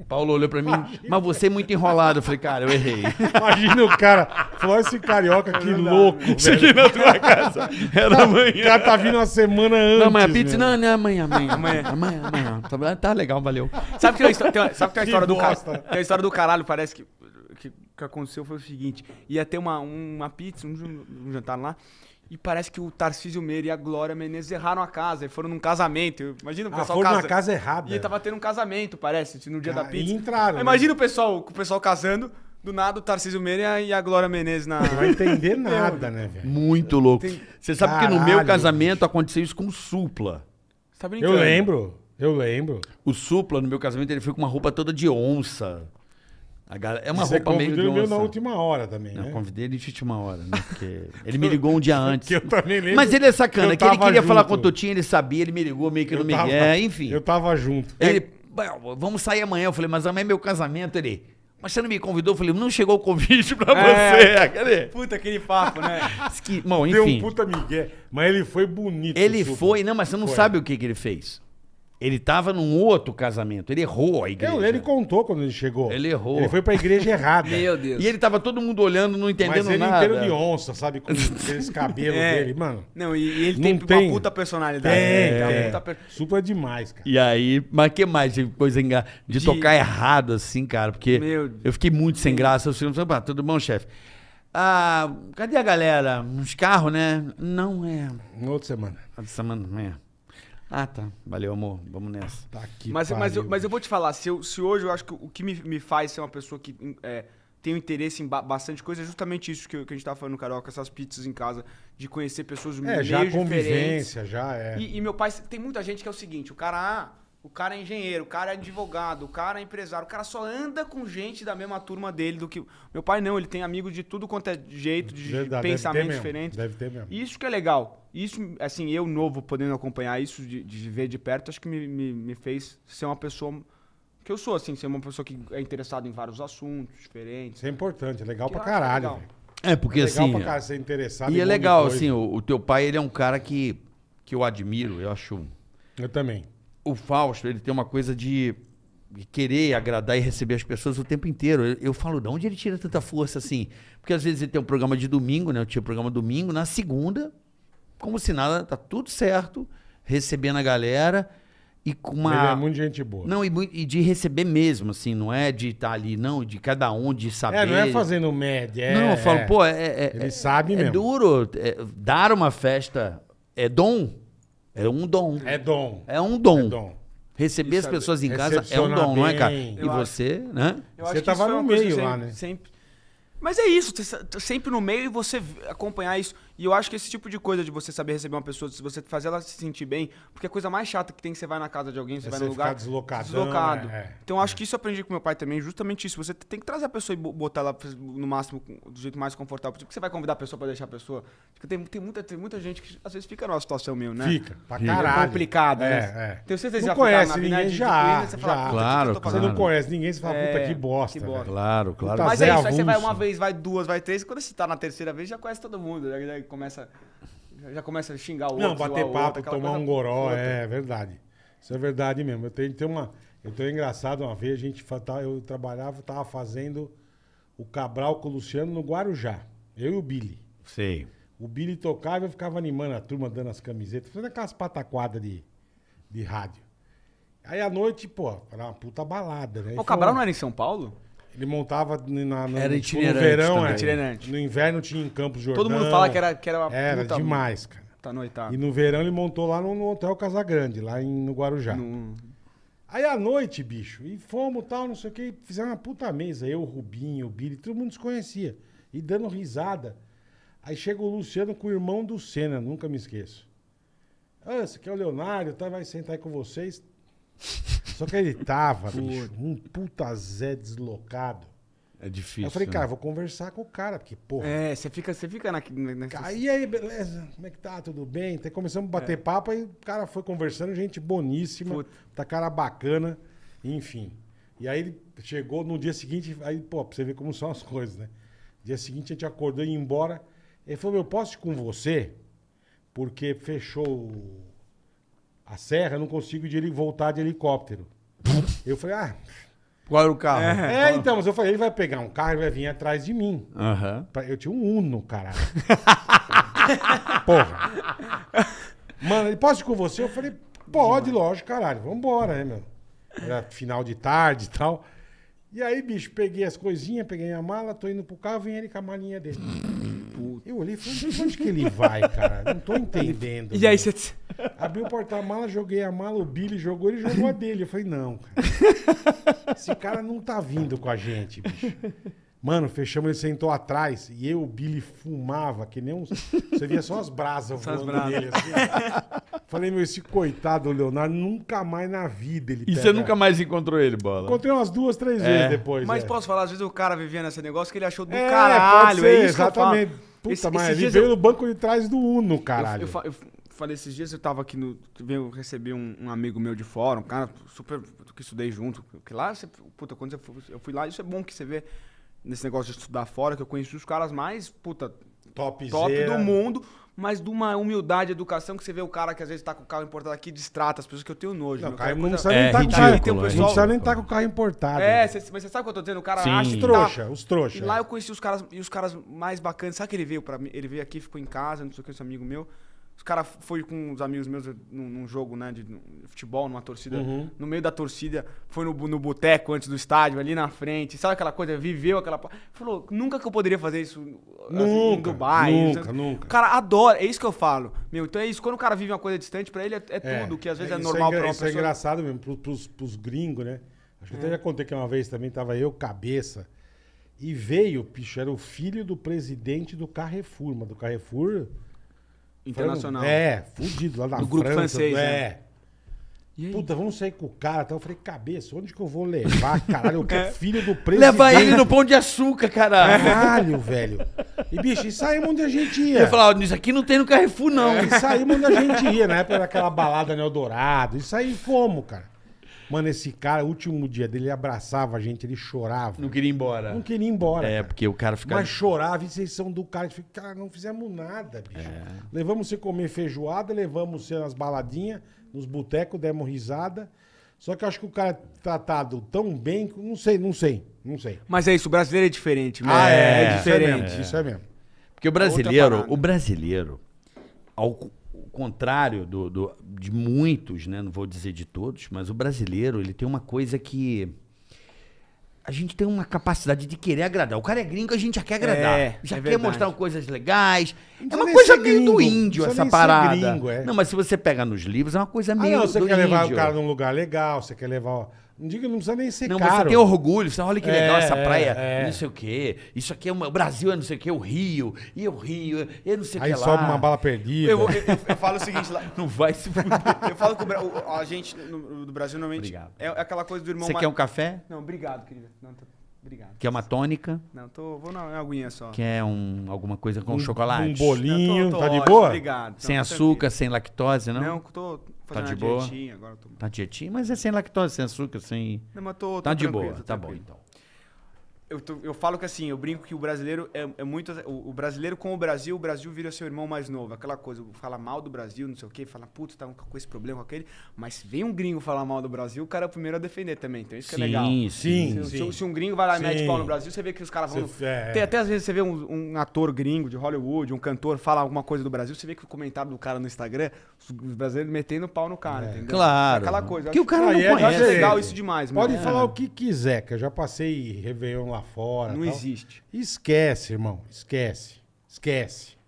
Paulo olhou pra mim, Imagina. mas você é muito enrolado. Eu falei, cara, eu errei. Imagina o cara, falou esse carioca, que louco. Cheguei na tua casa, era amanhã. O cara tá vindo uma semana antes. Não, amanhã, pizza, não, não, amanhã, amanhã. Amanhã, amanhã, amanhã. Tá, tá legal, valeu. Sabe que tem uma, tem uma, sabe que tem uma história do caralho? Tem a história do caralho, parece que, que que aconteceu foi o seguinte: ia ter uma, uma pizza, um, um jantar lá, e parece que o Tarcísio Meira e a Glória Menezes erraram a casa e foram num casamento. Imagina o ah, pessoal. Ah, foram casa. na casa errada. E tava tendo um casamento, parece, no dia ah, da pizza. E entraram. Aí, né? imagina né? o pessoal, o pessoal casando. Do nada, o Tarcísio Meira e a Glória Menezes na. Não vai entender nada, né, velho? Muito louco. Tem... Você sabe Caralho, que no meu casamento aconteceu isso com o Supla. Você tá brincando? Eu lembro, eu lembro. O Supla, no meu casamento, ele foi com uma roupa toda de onça. Galera, é uma Você roupa meio grossa. ele na última hora também, Não, né? convidei ele de última hora, né? Porque ele me ligou um dia antes. que eu também lembro. Mas ele é sacana, que ele queria junto. falar com o Totinho, ele sabia, ele me ligou meio que eu no tava, É, enfim. Eu tava junto. Ele, é vamos sair amanhã. Eu falei, mas amanhã é meu casamento. Ele, mas você não me convidou? Eu falei, não chegou o convite pra é, você. Cadê? Puta, aquele papo, né? que, bom, enfim. Deu um puta migué. Mas ele foi bonito. Ele foi, não, mas você não foi. sabe o que, que ele fez. Ele estava num outro casamento. Ele errou a igreja. Eu, ele contou quando ele chegou. Ele errou. Ele foi pra igreja errada. Meu Deus. E ele tava todo mundo olhando, não entendendo Mas ele nada. inteiro de onça, sabe? Com aqueles cabelos é. dele, mano. Não, e, e ele não tem, né? tem, uma puta personalidade. é. é. Super demais, cara. E aí, mas que mais? De coisa enga... de, de, tocar errado, assim, cara. Porque Meu... eu fiquei muito sem graça. Eu falei, pá, tudo bom, chefe? Ah, cadê a galera? Uns carros, né? Não é. Outra semana. Outra semana, é. Ah, tá. Valeu, amor. Vamos nessa. Tá aqui, mas, mas, eu, mas eu vou te falar, se, eu, se hoje eu acho que o que me, me faz ser uma pessoa que é, tem interesse em ba bastante coisa é justamente isso que, eu, que a gente tava tá falando, Carioca, essas pizzas em casa, de conhecer pessoas é, já a convivência, diferentes. já é. E, e, meu pai, tem muita gente que é o seguinte, o cara... Ah, o cara é engenheiro, o cara é advogado, o cara é empresário, o cara só anda com gente da mesma turma dele do que. Meu pai não, ele tem amigos de tudo quanto é jeito, de Verdade, pensamento diferente. Deve ter mesmo. Isso que é legal. Isso, assim, eu novo podendo acompanhar isso, de, de ver de perto, acho que me, me, me fez ser uma pessoa que eu sou, assim, ser uma pessoa que é interessada em vários assuntos diferentes. Isso é importante, é legal que pra caralho. É, legal. é porque é legal assim. Pra cara, ser interessado e é legal, assim, o, o, teu pai, ele é um cara que, que eu admiro, eu acho. Eu também o Fausto, ele tem uma coisa de querer agradar e receber as pessoas o tempo inteiro. Eu, eu, falo, de onde ele tira tanta força assim? Porque às vezes ele tem um programa de domingo, né? Eu tinha um programa domingo, na segunda, como se nada, tá tudo certo, recebendo a galera e com uma... Ele é muito gente boa. Não, e, e de receber mesmo, assim, não é de estar tá ali, não, de cada um, de saber... É, não é fazendo média, é... Não, eu é, falo, pô, é... é, é ele é, sabe é, mesmo. É duro, dar uma festa é dom, é um dom. É dom. É um dom. É dom. Receber as é pessoas em casa é um dom, bem. não é, cara? Eu né? e acho, você, né? você estava no meio lá, né? Sempre. Mas é isso, sempre no meio e você acompanhar isso. E eu acho que esse tipo de coisa de você saber receber uma pessoa, se você fazer ela se sentir bem, porque a coisa mais chata que tem, é você vai na casa de alguém, você é vai você no lugar. deslocado. Deslocado. Né? É, então eu acho é. que isso eu aprendi com meu pai também, justamente isso. Você tem que trazer a pessoa e botar ela no máximo do jeito mais confortável possível. Porque você vai convidar a pessoa para deixar a pessoa. Porque tem, tem, muita, tem muita gente que às vezes fica numa situação meio, né? Fica. Pra caralho. É complicado, é, né? É. Então já conhece né, ninguém, já. Você fala, claro, claro. Você não conhece ninguém, você fala, puta, que bosta. Que bosta. Claro, claro. Tá Mas é isso, aí você vai uma vez, vai duas, vai três, e quando você tá na terceira vez, já conhece todo mundo. Né? começa. Já começa a xingar o outro. Não, bater papo, outro, tomar um goró, outra. é verdade. Isso é verdade mesmo. Eu tenho, tenho uma. Eu tenho engraçado uma vez, a gente tá, eu trabalhava, tava fazendo o Cabral com o Luciano no Guarujá. Eu e o Billy. Sei. O Billy tocava e eu ficava animando a turma, dando as camisetas, fazendo aquelas pataquadas de, de rádio. Aí à noite, pô, era uma puta balada, né? O Cabral não era em São Paulo? Ele montava na, na, era tipo, no verão, era é. itinerante. No inverno tinha em Campos Jordão. Todo mundo fala que era, que era uma Era puta, demais, cara. Tá noitado. E no verão ele montou lá no, no Hotel Casagrande, lá em, no Guarujá. No... Aí à noite, bicho, e fomos tal, não sei o que, fizeram uma puta mesa. Eu, o Rubinho, o Billy, todo mundo desconhecia. E dando risada. Aí chega o Luciano com o irmão do Senna, nunca me esqueço. Ah, você quer o Leonardo, tá? Vai sentar aí com vocês. Só que ele tava, bicho, um puta Zé deslocado. É difícil. Eu falei, né? cara, vou conversar com o cara, porque, porra. É, você fica, você fica na. Nessa... E aí, beleza? Como é que tá? Tudo bem? Então, começamos a bater é. papo e o cara foi conversando, gente boníssima, Puta. tá cara bacana, enfim. E aí ele chegou no dia seguinte, aí, pô, pra você ver como são as coisas, né? Dia seguinte a gente acordou e ia embora. Ele falou, eu posso ir com você? Porque fechou a serra, eu não consigo de ele voltar de helicóptero. eu falei, ah. Qual era o carro? É, é então, mas eu falei, ele vai pegar um carro e vai vir atrás de mim. Uhum. Eu tinha um Uno, caralho. Porra. Mano, ele pode ir com você? Eu falei, pode, lógico, caralho. Vambora, né, meu? Era final de tarde e tal. E aí, bicho, peguei as coisinhas, peguei a mala, tô indo pro carro, vem ele com a malinha dele puto. Eu olhei e falei, onde que ele vai, cara? Não tô entendendo. e aí você. Abri o porta-mala, joguei a mala, o Billy jogou, ele jogou a dele. Eu falei, não, cara. Esse cara não tá vindo com a gente, bicho. Mano, fechamos, ele sentou atrás e eu, o Billy, fumava, que nem uns. Você via só as brasas voando nele, assim. Falei, meu, esse coitado Leonardo, nunca mais na vida ele E pega... você nunca mais encontrou ele, bola? Encontrei umas duas, três é. vezes depois. Mas é. posso falar, às vezes o cara vivia nesse negócio que ele achou do é, caralho, ser, é isso exatamente. Que eu falo. Puta, esse, mas ele veio eu... no banco de trás do Uno, caralho. Eu, eu, falei esses dias, eu tava aqui no. Veio receber um, um, amigo meu de fora, um cara super. que estudei junto. Porque lá, você, puta, quando você eu fui lá, isso é bom que você vê nesse negócio de estudar fora, que eu conheci os caras mais, puta. Top, top do mundo mas de uma humildade, educação, que você vê o cara que às vezes tá com o carro importado aqui, distrata as pessoas que eu tenho nojo. Não, cara, é, não nem tá é, tá ridículo, com carro. Não nem tá com o carro importado. É, cê, mas você sabe o que eu tô dizendo? O cara Sim. acha. Trouxa, tá... os trouxa. E lá eu conheci os caras, e os caras mais bacanas. Sabe que ele veio para mim? Ele veio aqui, ficou em casa, não sei o que, esse amigo meu. Os caras foi com os amigos meus eh, num, num jogo, né, de, futebol, numa torcida. Uhum. No meio da torcida, foi no, no boteco antes do estádio, ali na frente. Sabe aquela coisa? Viveu aquela. Falou, nunca que eu poderia fazer isso nunca, assim, em Dubai. Nunca, né? nunca. O cara adora, é isso que eu falo. Meu, então é isso. Quando o cara vive uma coisa distante, pra ele é, é, é tudo, que às vezes é, é normal é, pra uma isso é pessoa. Isso é engraçado mesmo, pros, pros, pros gringos, né? Acho que até já contei que uma vez também tava eu, cabeça. E veio, bicho, era o filho do presidente do Carrefour, mas do Carrefour Internacional. é, fudido, lá na Do França. grupo francês, é. né? Puta, vamos sair com o cara. Então eu falei, cabeça, onde que eu vou levar, caralho? o é. filho do presidente. Leva ele no pão de açúcar, caralho. Caralho, velho. E, bicho, e saímos onde a gente ia. Eu falava, isso aqui não tem no Carrefour, não. É, e saímos onde a gente ia. Na né? época aquela balada no Eldorado. E saí como, cara? Mano, esse cara, o último dia dele, ele abraçava a gente, ele chorava. Não queria ir embora. Não queria ir embora. É, cara. porque o cara ficava. Mas chorava e vocês são do cara. falei, cara, não fizemos nada, bicho. É. Levamos você comer feijoada, levamos você nas baladinhas, nos botecos, demos risada. Só que eu acho que o cara é tratado tão bem, não sei, não sei, não sei. Mas é isso, o brasileiro é diferente, mesmo. Ah, é, é, é diferente. Isso é mesmo. Isso é mesmo. Porque o é brasileiro, o brasileiro, ao contrário do, do, de muitos, né? Não vou dizer de todos, mas o brasileiro, ele tem uma coisa que a gente tem uma capacidade de querer agradar. O cara é gringo, a gente já quer agradar. É, já é quer verdade. mostrar coisas legais. É uma coisa meio gringo, do índio essa parada. Gringo, é. Não, mas se você pega nos livros, é uma coisa ah, meio. Ah, não, você quer índio. levar o cara num lugar legal, você quer levar não diga, não precisa nem ser não, caro. Não, você tem orgulho. Você olha que é, legal é, essa praia, é. não sei o quê. Isso aqui é uma, o Brasil é não sei o quê, é o Rio, e o Rio, e não sei o que lá. Aí sobe uma bala perdida. Eu, eu, eu, falo o seguinte lá. Não vai se fuder. Eu falo que o, a gente no, do Brasil normalmente obrigado. é, é aquela coisa do irmão... Você mar... quer um café? Não, obrigado, querida. Não, tô... Obrigado. Que é uma tônica. Não, tô, vou na aguinha só. Que é um, alguma coisa com um, chocolate. Um bolinho, não, tô, tá tô tá ótimo, de boa? Obrigado. sem açúcar, sem lactose, não? Não, tô, tá de boa. dietinha agora. Tô... Tá dietinha, mas é sem lactose, sem açúcar, sem. Não, mas tô, tô tá de boa, tá bom então eu, tô, eu falo que assim, eu brinco que o brasileiro é, é muito. O, o, brasileiro com o Brasil, o Brasil vira seu irmão mais novo. Aquela coisa, fala mal do Brasil, não sei o quê, fala, putz, tá com esse problema, com aquele. Mas vem um gringo falar mal do Brasil, o cara é o primeiro a defender também. Então isso sim, que é legal. Sim, sim. Se, sim. se um gringo vai lá e mete pau no Brasil, você vê que os caras vão. Você, é. Tem, até às vezes você vê um, um, ator gringo de Hollywood, um cantor, fala alguma coisa do Brasil, você vê que o comentário do cara no Instagram, os brasileiros metendo pau no cara, é. entendeu? Claro. Aquela coisa. Que o cara não é, conhece. legal isso demais, Pode falar é. o que quiser, que eu já passei Réveillon lá fora. Não tal. existe. Esquece, irmão. Esquece. Esquece.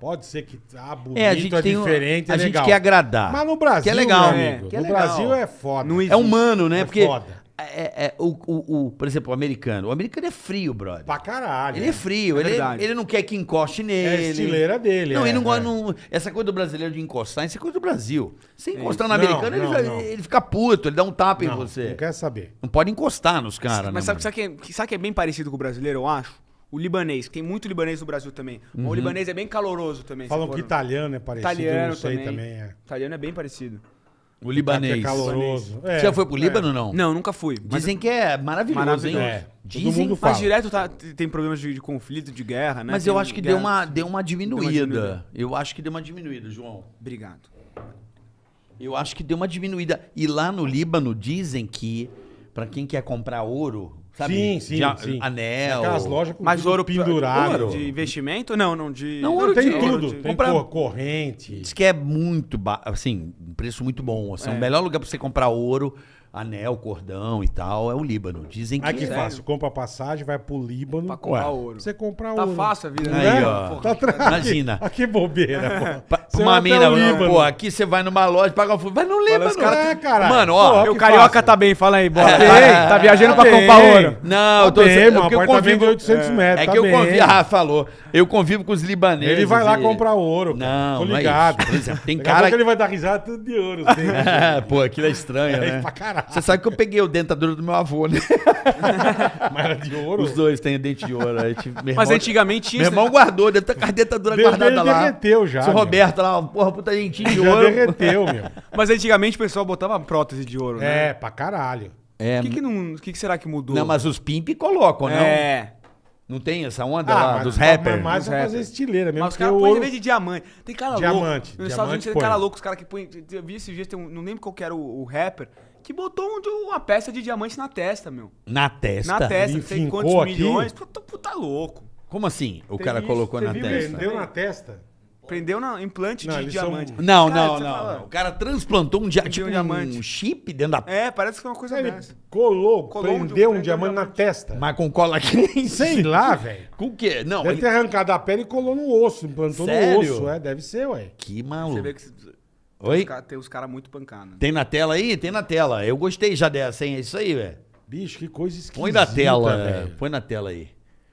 Pode ser que tá bonito, é, a gente é tem diferente, um, a é gente é quer agradar. Mas no Brasil, que é legal, amigo, que é no legal. Brasil é foda. Não é humano, né? É Porque foda. É, é, é, o, o, o, por exemplo, o americano. O americano é frio, brother. Pra caralho. Ele é frio, é ele, é- ele não quer que encoste é nele. É a estileira dele. Não, ele não gosta. essa coisa do brasileiro de encostar, isso é coisa do Brasil. Se encostar no não, americano, não, ele, não. ele, fica puto, ele dá um tapa em você. Não quer saber. Não pode encostar nos caras, Mas né, sabe, sabe, que, sabe que é bem parecido com o brasileiro, eu acho? O libanês, tem muito libanês no Brasil também. Uhum. O libanês é bem caloroso também. Falam que italiano é parecido, italiano eu não sei também. também é. Italiano é bem parecido. O é libanês. É caloroso. É, Você já foi pro é. Líbano, não? Não, nunca fui. Mas Dizem que é maravilhoso, Maravilhoso. hein? É. é. Dizem, Mas direto tá- tem problemas de, de conflito, de guerra, né? Mas Tem eu acho que assim. deu uma, deu uma diminuída. diminuída. Eu acho que deu uma diminuída, João. Obrigado. Eu acho que deu uma diminuída. E lá no Líbano dizem que, pra quem quer comprar ouro, Sabe? Sim, sim, de, sim. Anel. Aquelas lojas com Mas ouro pendurado. Ouro de investimento? Não, não de. Não, ouro tem de tudo. De... Tem comprar... corrente. Diz que é muito, ba... assim, um preço muito bom. Assim, é. O melhor lugar para você comprar ouro anel, cordão e tal, é o Líbano. Dizem que. Aí que é. fácil, compra passagem, vai pro Líbano. Pra comprar Ué, ouro. Você comprar tá ouro. Tá fácil a vida, né? Aí, ó. tá tra... Imagina. Aqui, aqui bobeira, pô. Pra uma mina, pô, aqui você vai numa loja, paga uma Vai no Líbano. não cara... É, Mano, ó. o meu carioca fácil. tá bem, fala aí, bora. É, tá, tá, tá viajando tá pra bem. comprar ouro. Não, tá eu tô bem, é, eu convivo. 800 é. metros. É tá que eu convivo. Ah, falou. Eu convivo com os libaneses. Ele vai lá comprar ouro. Não, tô ligado. tem cara. que ele vai dar risada tudo de ouro. Assim, né? Pô, aquilo é estranho, é né? Pra caralho. Você sabe que eu peguei o dentadura do meu avô, né? Mas era de ouro? Os dois têm dente de ouro. Mas antigamente isso. Meu irmão guardou, deve estar com a dentadura guardada lá. derreteu já. Seu meu. Roberto lá, porra, puta dentinho de já Ele derreteu, meu. Mas antigamente o pessoal botava prótese de ouro, né? É, pra caralho. É. O que, que, não, que, que será que mudou? Não, mas os pimp colocam, né? É. Não tem essa onda ah, lá mas, dos rappers? Mas mais dos fazer estileira mesmo. Mas os caras põem ouro... em vez de diamante. Tem cara diamante, louco. Nos diamante Estados Unidos põe. tem cara louco, os caras que põem. Eu vi esses dias, um, não lembro qual que era o, o rapper que botou uma peça de diamante na testa, meu. Na testa? Na testa, sei quantos aqui? milhões. Puta, puta louco. Como assim? O tem cara isso, colocou na testa? Prendeu na testa? Prendeu na implante não, de diamante. São... Não, cara, não, não, O cara transplantou um, dia... tipo um, diamante. Um chip dentro da. É, parece que é uma coisa Ele dessa. Colou, colou prendeu um, prendeu um diamante, na testa. Mas com cola que nem Sei lá, velho. Com o quê? Não. Deve ele... ter arrancado a pele e colou no osso, implantou Sério? no osso. É, deve ser, ué. Que maluco. Você vê que Oi? Tem, tem os caras muito pancana. Né? Tem na tela aí? Tem na tela. Eu gostei já dessa, hein? É isso aí, velho. Bicho, que coisa esquisita. Põe na tela, velho. É, põe na tela aí.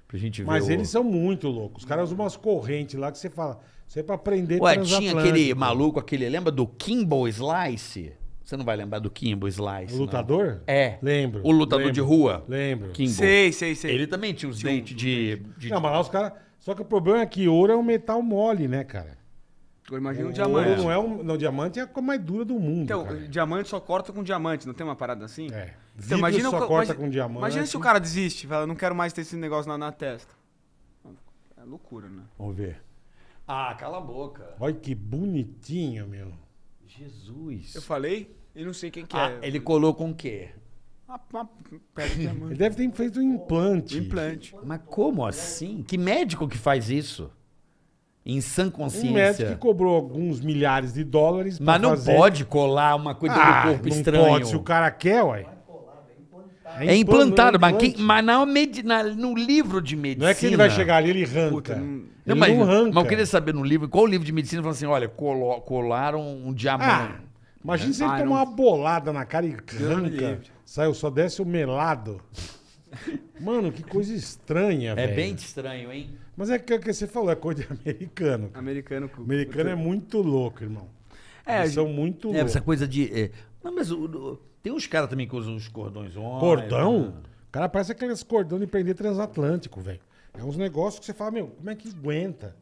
Pra gente ver. Mas o... eles são muito loucos. Os caras usam umas correntes lá que você fala. Você é pra aprender Ué, tinha aquele maluco, aquele. Lembra do Kimbo Slice? Você não vai lembrar do Kimbo Slice. O lutador? Não. É. Lembro. O lutador lembro, de rua? Lembro. Kimbo. Sei, sei, sei. Ele também tinha os dentes um, de, de, Não, mas lá os caras. Só que o problema é que ouro é um metal mole, né, cara? Eu imagino um diamante. Ouro não é um, não, diamante é a coisa mais dura do mundo. Então, cara. diamante só corta com diamante, não tem uma parada assim? É. Então, imagina só o, corta imagina, com diamante. Imagina se o cara desiste, fala, não quero mais ter esse negócio na, na testa. É loucura, né? Vamos ver. Ah, cala a boca. Olha que bonitinho, meu. Jesus. Eu falei? E não sei quem que ah, é. Ele colocou o quê? Uma, pedra de diamante. ele deve ter feito um implante. Um implante. Mas como assim? Que médico que faz isso? Em sã consciência. Um médico que cobrou alguns milhares de dólares. Mas não fazer... pode colar uma coisa ah, no corpo não estranho. Não pode, se o cara quer, uai. É, é implantado, é implantado mas, quem, mas na, no livro de medicina. Não é que ele vai chegar ali ele arranca. Puta, não, mas, não arranca. Mas eu queria saber no livro, qual livro de medicina falou assim: olha, colo, colaram um diamante. Ah, imagina é, se ele ah, tomar não... uma bolada na cara e arranca. Saiu, só desce o melado. Mano, que coisa estranha, é velho. É bem estranho, hein? Mas é que, é que você falou, é coisa de americano. Americano. Americano é muito louco, irmão. É, Eles são muito é, loucos. Essa coisa de. É... Não, mas o, tem uns caras também que usam uns cordões. Oh, Cordão? É, o cara parece aqueles cordão de prender transatlântico, velho. É uns negócios que você fala, meu, como é que aguenta?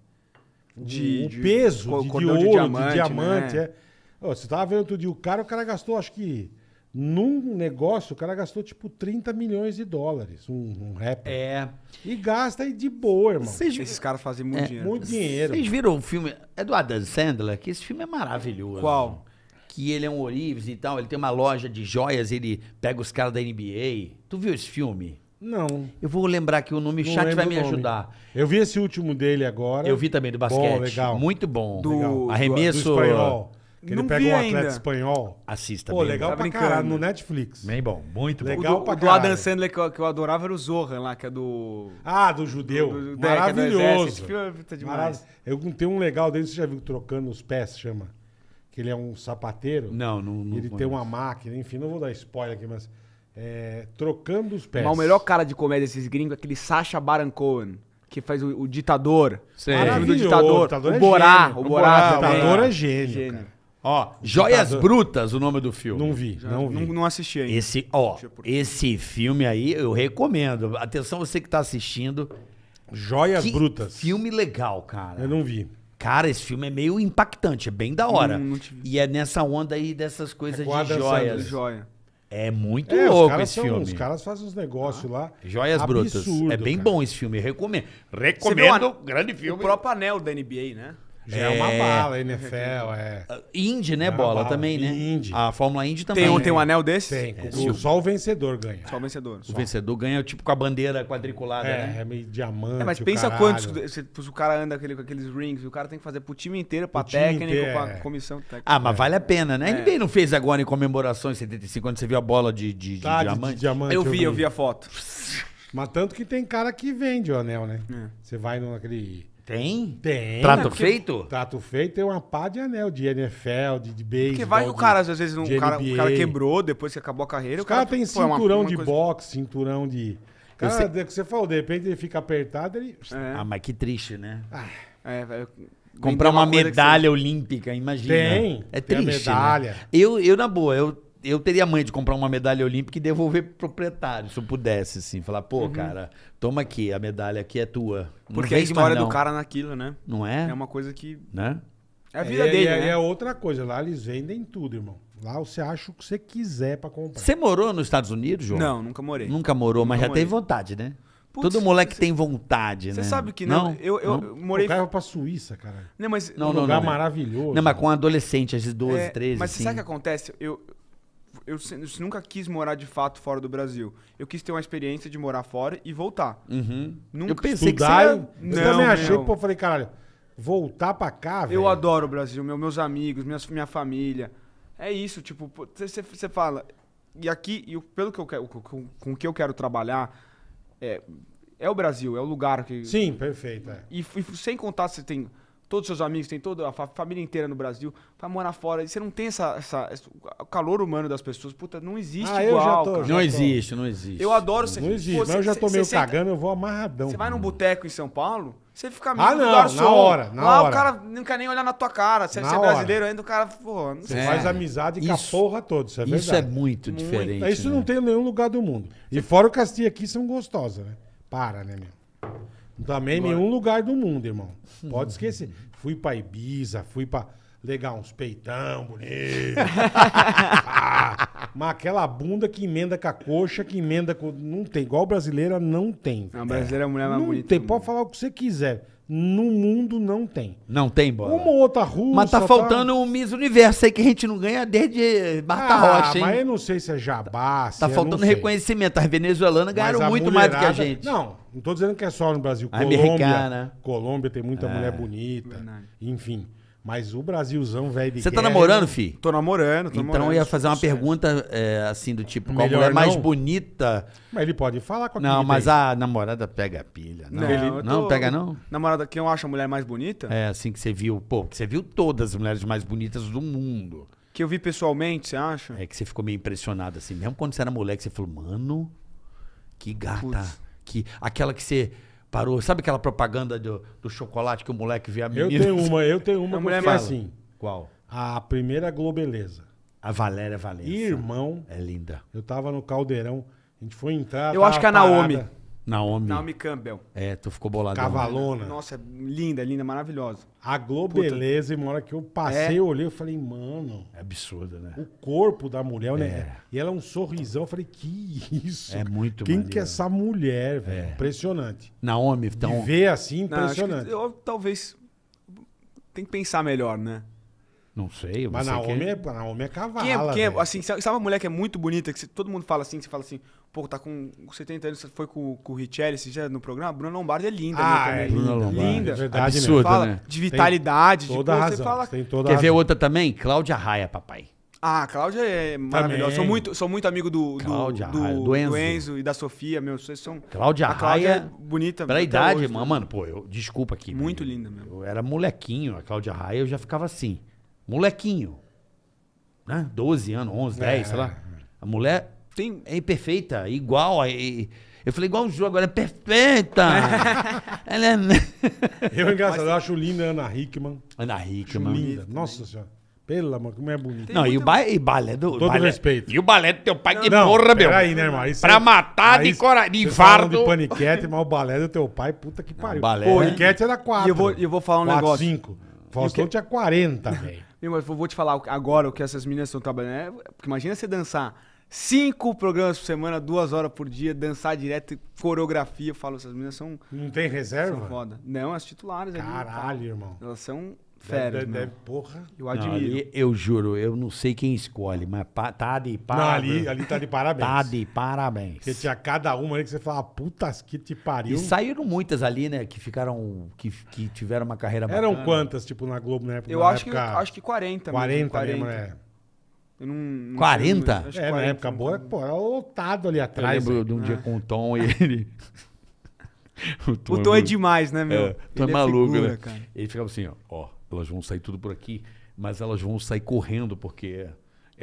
De, o de, peso de, de, de ouro, de diamante, de diamante né? é. Oh, você tava vendo outro dia o cara, o cara gastou acho que num negócio, o cara gastou tipo 30 milhões de dólares, um, um rapper. É. E gasta e de boa, irmão. Cês... Esses caras fazem muito é. dinheiro. Muito dinheiro. Vocês viram o filme, é do Adam Sandler, que esse filme é maravilhoso. Qual? Que ele é um Orives e tal, ele tem uma loja de joias, ele pega os caras da NBA. Tu viu esse filme? Não. Eu vou lembrar que o nome Não chat vai me ajudar. Eu vi esse último dele agora. Eu vi também do basquete. Bom, legal. Muito bom. Do, Arremesso. Do, do que não ele pega um atleta ainda. espanhol. Assista. Pô, legal bom. pra caralho, no Netflix. Bem bom, muito bom. Legal o do, pra do Adam Sandler que eu, que eu, adorava era o Zorra lá, que é do... Ah, do judeu. Do, do, Maravilhoso. É do Demais. Eu tenho um legal dele, você já viu, trocando os pés, chama. Que ele é um sapateiro. Não, não, não Ele tem uma máquina, enfim, não vou dar spoiler aqui, mas... É, trocando os pés. Mas o melhor cara de comédia desses gringos é aquele Sacha Baron Cohen que faz o, o ditador. Sim. O ditador. O, ditador o Borá. É o Borá, o Borá, também. ditador é gênio. gênio. Ó, Joias tá Brutas, o nome do filme. Não vi, Já, não vi. Não, não assisti ainda. Esse, ó, esse filme aí eu recomendo. Atenção você que tá assistindo. Joias que Brutas. filme legal, cara. Eu não vi. Cara, esse filme é meio impactante, é bem da hora. Não, não e é nessa onda aí dessas coisas é de joias. Joia. É muito é, louco esse são, filme. Os caras fazem uns negócios ah. lá. Joias Absurdo, Brutas. É bem cara. bom esse filme, recomendo. Recomendo, Você viu, grande filme. O próprio anel da NBA, né? Já é, uma é. bala, NFL, é. Indy, né, é bola? bala, Também, né? Indy. A Fórmula Indy também. Tem, um- né? tem um anel desse? Tem. É. o- Só o vencedor ganha. Só o vencedor. O vencedor ganha, tipo, com a bandeira quadriculada, é, né? É, meio diamante. É, mas pensa quantos. Se, se o cara anda aquele, com aqueles rings, o cara tem que fazer pro time inteiro, pra O técnico, inteiro, pra é. comissão técnica. Ah, mas vale a pena, né? Ninguém não fez agora em comemoração em 75, quando você viu a bola de, de, de Tá, de- de diamante. diamante. eu vi, eu vi a foto. Mas tanto que tem cara que vende o anel, né? Você vai no- naquele tem? Tem. Trato Porque feito? Trato feito é uma pá de anel de NFL, de, de beisebol. Porque vai o cara, às vezes, um cara, o cara quebrou depois que acabou a carreira. Os caras cara tem é cinturão uma, uma de coisa... boxe, cinturão de. Cara, sei... é que você falou, de repente ele fica apertado, ele. É. Ah, mas que triste, né? Ah. É, vai. Comprar uma medalha você... olímpica, imagina. Tem. É triste. Né? medalha. Né? Eu, eu, na boa, eu eu teria mãe de comprar uma medalha olímpica e devolver pro proprietário, se eu pudesse, assim. Falar, pô, uhum. cara, toma aqui, a medalha aqui é tua. Não Porque a história do cara naquilo, né? Não é? É uma coisa que. Né? É a é, vida é, dele. É, né? é outra coisa. Lá eles vendem tudo, irmão. Lá você acha o que você quiser para comprar. Você morou nos Estados Unidos, João? Não, nunca morei. Nunca morou, nunca mas já teve vontade, né? Putz, Todo moleque cê, tem vontade, né? Você sabe que não. não eu, eu não? morei. eu cara pra Suíça, cara. Não, mas. Não, um lugar maravilhoso. Não, mas com adolescente, às 12, é, 13. Mas assim. sabe o que assim. acontece? Eu, eu, nunca quis morar de fato fora do Brasil. Eu quis ter uma experiência de morar fora e voltar. Uhum. Nunca eu pensei estudar, que você Eu não, também achei, não. pô, falei, caralho, voltar pra cá, velho. Eu adoro o Brasil, meu, meus amigos, minha, minha família. É isso, tipo, você fala. E aqui, e pelo que eu quero, com, com que eu quero trabalhar, é, é o Brasil, é o lugar que. Sim, perfeito. É. E, e, sem contar se tem todos os seus amigos, tem toda a família inteira no Brasil, vai morar fora. E você não tem essa, essa, o calor humano das pessoas. Puta, não existe ah, igual. Tô, não existe, não existe. Eu adoro você. Não existe, pô, mas cê, eu já tô meio cê, cagando, eu vou amarradão. Você vai num boteco em São Paulo, você fica meio ah, não, garçom. Na hora, na Lá hora. o cara não quer nem olhar na tua cara. Se você é brasileiro ainda, o cara, pô, não sei. Você é. faz amizade isso, com a porra toda, isso é verdade. Isso é muito, muito diferente. Isso né? não tem em nenhum lugar do mundo. E fora o Castilho aqui são gostosas, né? Para, né, meu? Também em nenhum lugar do mundo, irmão. Pode esquecer. Fui pra Ibiza, fui pra legal, uns peitão bonito. Ah, mas aquela bunda que emenda com a coxa, que emenda com. Não tem. Igual brasileira, não tem. A brasileira é a mulher mais não bonita. Tem. Pode falar o que você quiser. No mundo não tem. Não tem bola. Uma ou outra russa. Mas tá, tá? faltando tá... um Miss Universo aí que a gente não ganha desde Marta ah, Rocha, hein? Mas eu não sei se é jabá, tá se Tá é, faltando reconhecimento. As venezuelanas ganharam muito mulherada... mais do que a gente. Não, não tô dizendo que é só no Brasil. A Colômbia, americana. Colômbia tem muita é. mulher bonita. Verdade. Enfim. Mas o Brasilzão, velho de Você tá namorando, fi? Tô namorando, tô então, namorando. Então eu ia fazer uma pergunta é, assim do tipo, qual mulher mais não. bonita? Mas ele pode falar com a Não, mas aí. a namorada pega a pilha. Não, não, ele, não tô... pega não? Namorada, quem eu acho a mulher mais bonita? É, assim que você viu, pô, que você viu todas as mulheres mais bonitas do mundo. Que eu vi pessoalmente, você acha? É que você ficou meio impressionado assim, mesmo quando você era moleque, você falou, mano, que gata, que aquela que você parou. Sabe aquela propaganda do, do chocolate que o moleque via a menina? Eu tenho uma, eu tenho uma a mulher que é assim. Qual? A primeira Globeleza. A Valéria Valença. Irmão. É linda. Eu tava no caldeirão, a gente foi entrar. Eu acho que é a parada. Naomi. Naomi. Naomi Campbell. É, tu ficou bolado. Cavalona. Nossa, linda, linda, maravilhosa. A Globo Beleza, e uma hora que eu passei, é. olhei, eu falei, mano. É absurdo, né? O corpo da mulher, é. né? E ela é um sorrisão. Eu falei, que isso? É muito Quem maneiro. que é essa mulher, velho? É. Impressionante. Naomi, então. E ver assim, impressionante. Não, eu, talvez. Tem que pensar melhor, né? Não sei. Mas Naomi, é, Naomi é cavalo. Quem é, quem é assim, sabe uma mulher que é muito bonita, que você, todo mundo fala assim, você fala assim, Pô, tá com 70 anos, foi com, com o Richelli esse dia no programa. Bruna Lombardi é linda, ah, né? É, Bruna Lombardi. Linda. verdade, Absurda, né? fala né? De vitalidade. Tem toda de, pô, razão. Fala... Tem toda Quer razão. ver outra também? Cláudia Raia, papai. Ah, a Cláudia é maravilhosa. Sou muito, sou muito amigo do, Cláudia, do, do, do, Enzo. do, Enzo. e da Sofia, meu. Vocês são. Cláudia a Cláudia Raia, é bonita. Pra idade, hoje, né? mano, pô, eu, desculpa aqui. Muito linda mesmo. Eu era molequinho, a Cláudia Raia, eu já ficava assim. Molequinho. Né? 12 anos, 11, 10, é. sei lá. É. A mulher tem... É perfeita, igual. É... Eu falei, igual o jogo, é ela é perfeita! ela é. eu engraçado, eu acho linda a Ana Hickman. Ana Hickman. Acho linda. Nossa senhora. Pelo amor, como é bonita. Não, e o, ba e balé do. Todo balé, respeito. E o balé do teu pai, que não, porra, meu. Aí, né, irmão? Aí pra matar aí, de coragem. De infarto. de paniquete, mas o balé do teu pai, puta que pariu. O balé. Pô, paniquete é- era 4. E eu vou, eu vou falar um quatro, negócio. 5. Faustão tinha 40, velho. Eu vou te falar agora o que essas meninas estão trabalhando. Né? Porque imagina você dançar Cinco programas por semana, duas horas por dia, dançar direto, coreografia. Eu falo, essas meninas são. Não tem reserva? São foda. Não, as titulares Caralho, ali, irmão. Elas são férias. Deve, deve, porra. Eu admiro. Não, eu juro, eu não sei quem escolhe, mas tá de parabéns. Não, ali, ali tá de parabéns. tá de parabéns. Porque tinha cada uma ali que você falava, putas que te pariu. E saíram muitas ali, né, que ficaram, que, que tiveram uma carreira Eram quantas, tipo, na Globo na época? Eu na acho, época... Que, acho que 40. 40, mesmo, 40 mesmo, é. Eu não, não 40? Lembro, é, 40, na época boa, tá. pô, era lotado ali atrás. Eu lembro aí. Né? de um ah. dia com o Tom e ele. o, Tom o é Tom, é, demais, né, meu? É, Tom é ele é maluco, figura, né? Cara. Ele ficava assim, ó, ó, elas vão sair tudo por aqui, mas elas vão sair correndo, porque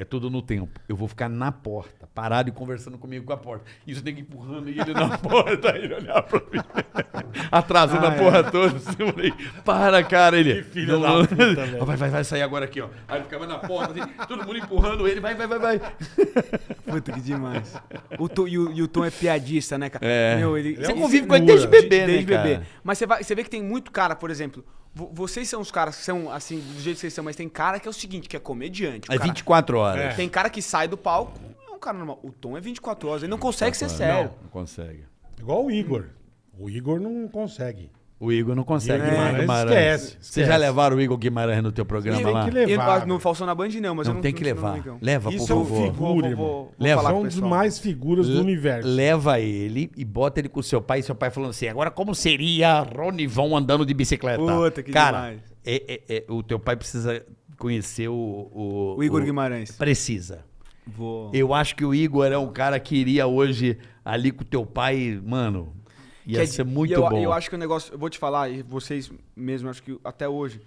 é tudo no tempo. Eu vou ficar na porta, parado e conversando comigo com a porta. Isso tem que empurrando ele na porta, ele olhar pra mim. Atrasando ah, a é. porra toda. Assim, eu falei, para, cara. Ele. Que filho da puta, Vai, vai, vai sair agora aqui, ó. Aí ficava na porta, assim, todo mundo empurrando ele. Vai, vai, vai, vai. Puta que demais. O e, o, e o Tom é piadista, né, cara? É. Meu, ele, você é convive com ele desde bebê, desde né? Desde bebê. Mas você, vai, você vê que tem muito cara, por exemplo. Vocês são os caras que são, assim, do jeito que vocês são, mas tem cara que é o seguinte, que é comediante. É cara, 24 horas. É. Tem cara que sai do palco, é um cara normal. O Tom é 24 horas, ele não consegue ser sério. Não, não consegue. Igual o Igor. O Igor não consegue. O Igor não consegue. É, Guimarães. Esquece, esquece. Vocês já levaram o Igor Guimarães no teu programa lá? Tem que levar. não falso na Band, não, mas não, eu não tem que levar. Não, leva, Isso por é favor. é um figura, vou, leva. um dos mais figuras do universo. Leva ele e bota ele com seu pai. E seu pai falando assim, agora como seria Ronivon andando de bicicleta? Puta, que Cara, é, é, é, o teu pai precisa conhecer o... O, o Igor o, Guimarães. Precisa. Vou. Eu acho que o Igor é um cara que iria hoje ali com o teu pai, mano Ia é ser é muito eu, bom. Eu acho que o negócio. Eu vou te falar, e vocês mesmo, acho que até hoje.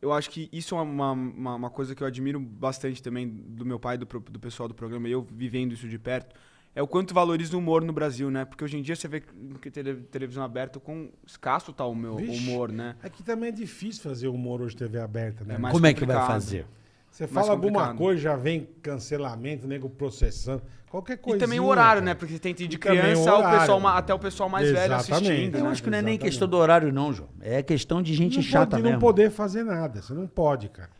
Eu acho que isso é uma, uma, uma coisa que eu admiro bastante também do meu pai, do, do pessoal do programa, e eu vivendo isso de perto é o quanto valoriza o humor no Brasil, né? Porque hoje em dia você vê que televisão aberta com escasso tá o meu Vixe, humor, né? Aqui é também é difícil fazer humor hoje TV aberta, né? É Como complicado. é que vai fazer? Você fala alguma coisa, já vem cancelamento, nego processando. Qualquer coisa. E também o horário, cara. né? Porque tem de criança o horário, o pessoal, até o pessoal mais Exatamente. velho assistindo. Eu né? acho que não é nem questão do horário, não, João. É questão de gente não chata mesmo. não poder fazer nada. Você não pode, cara.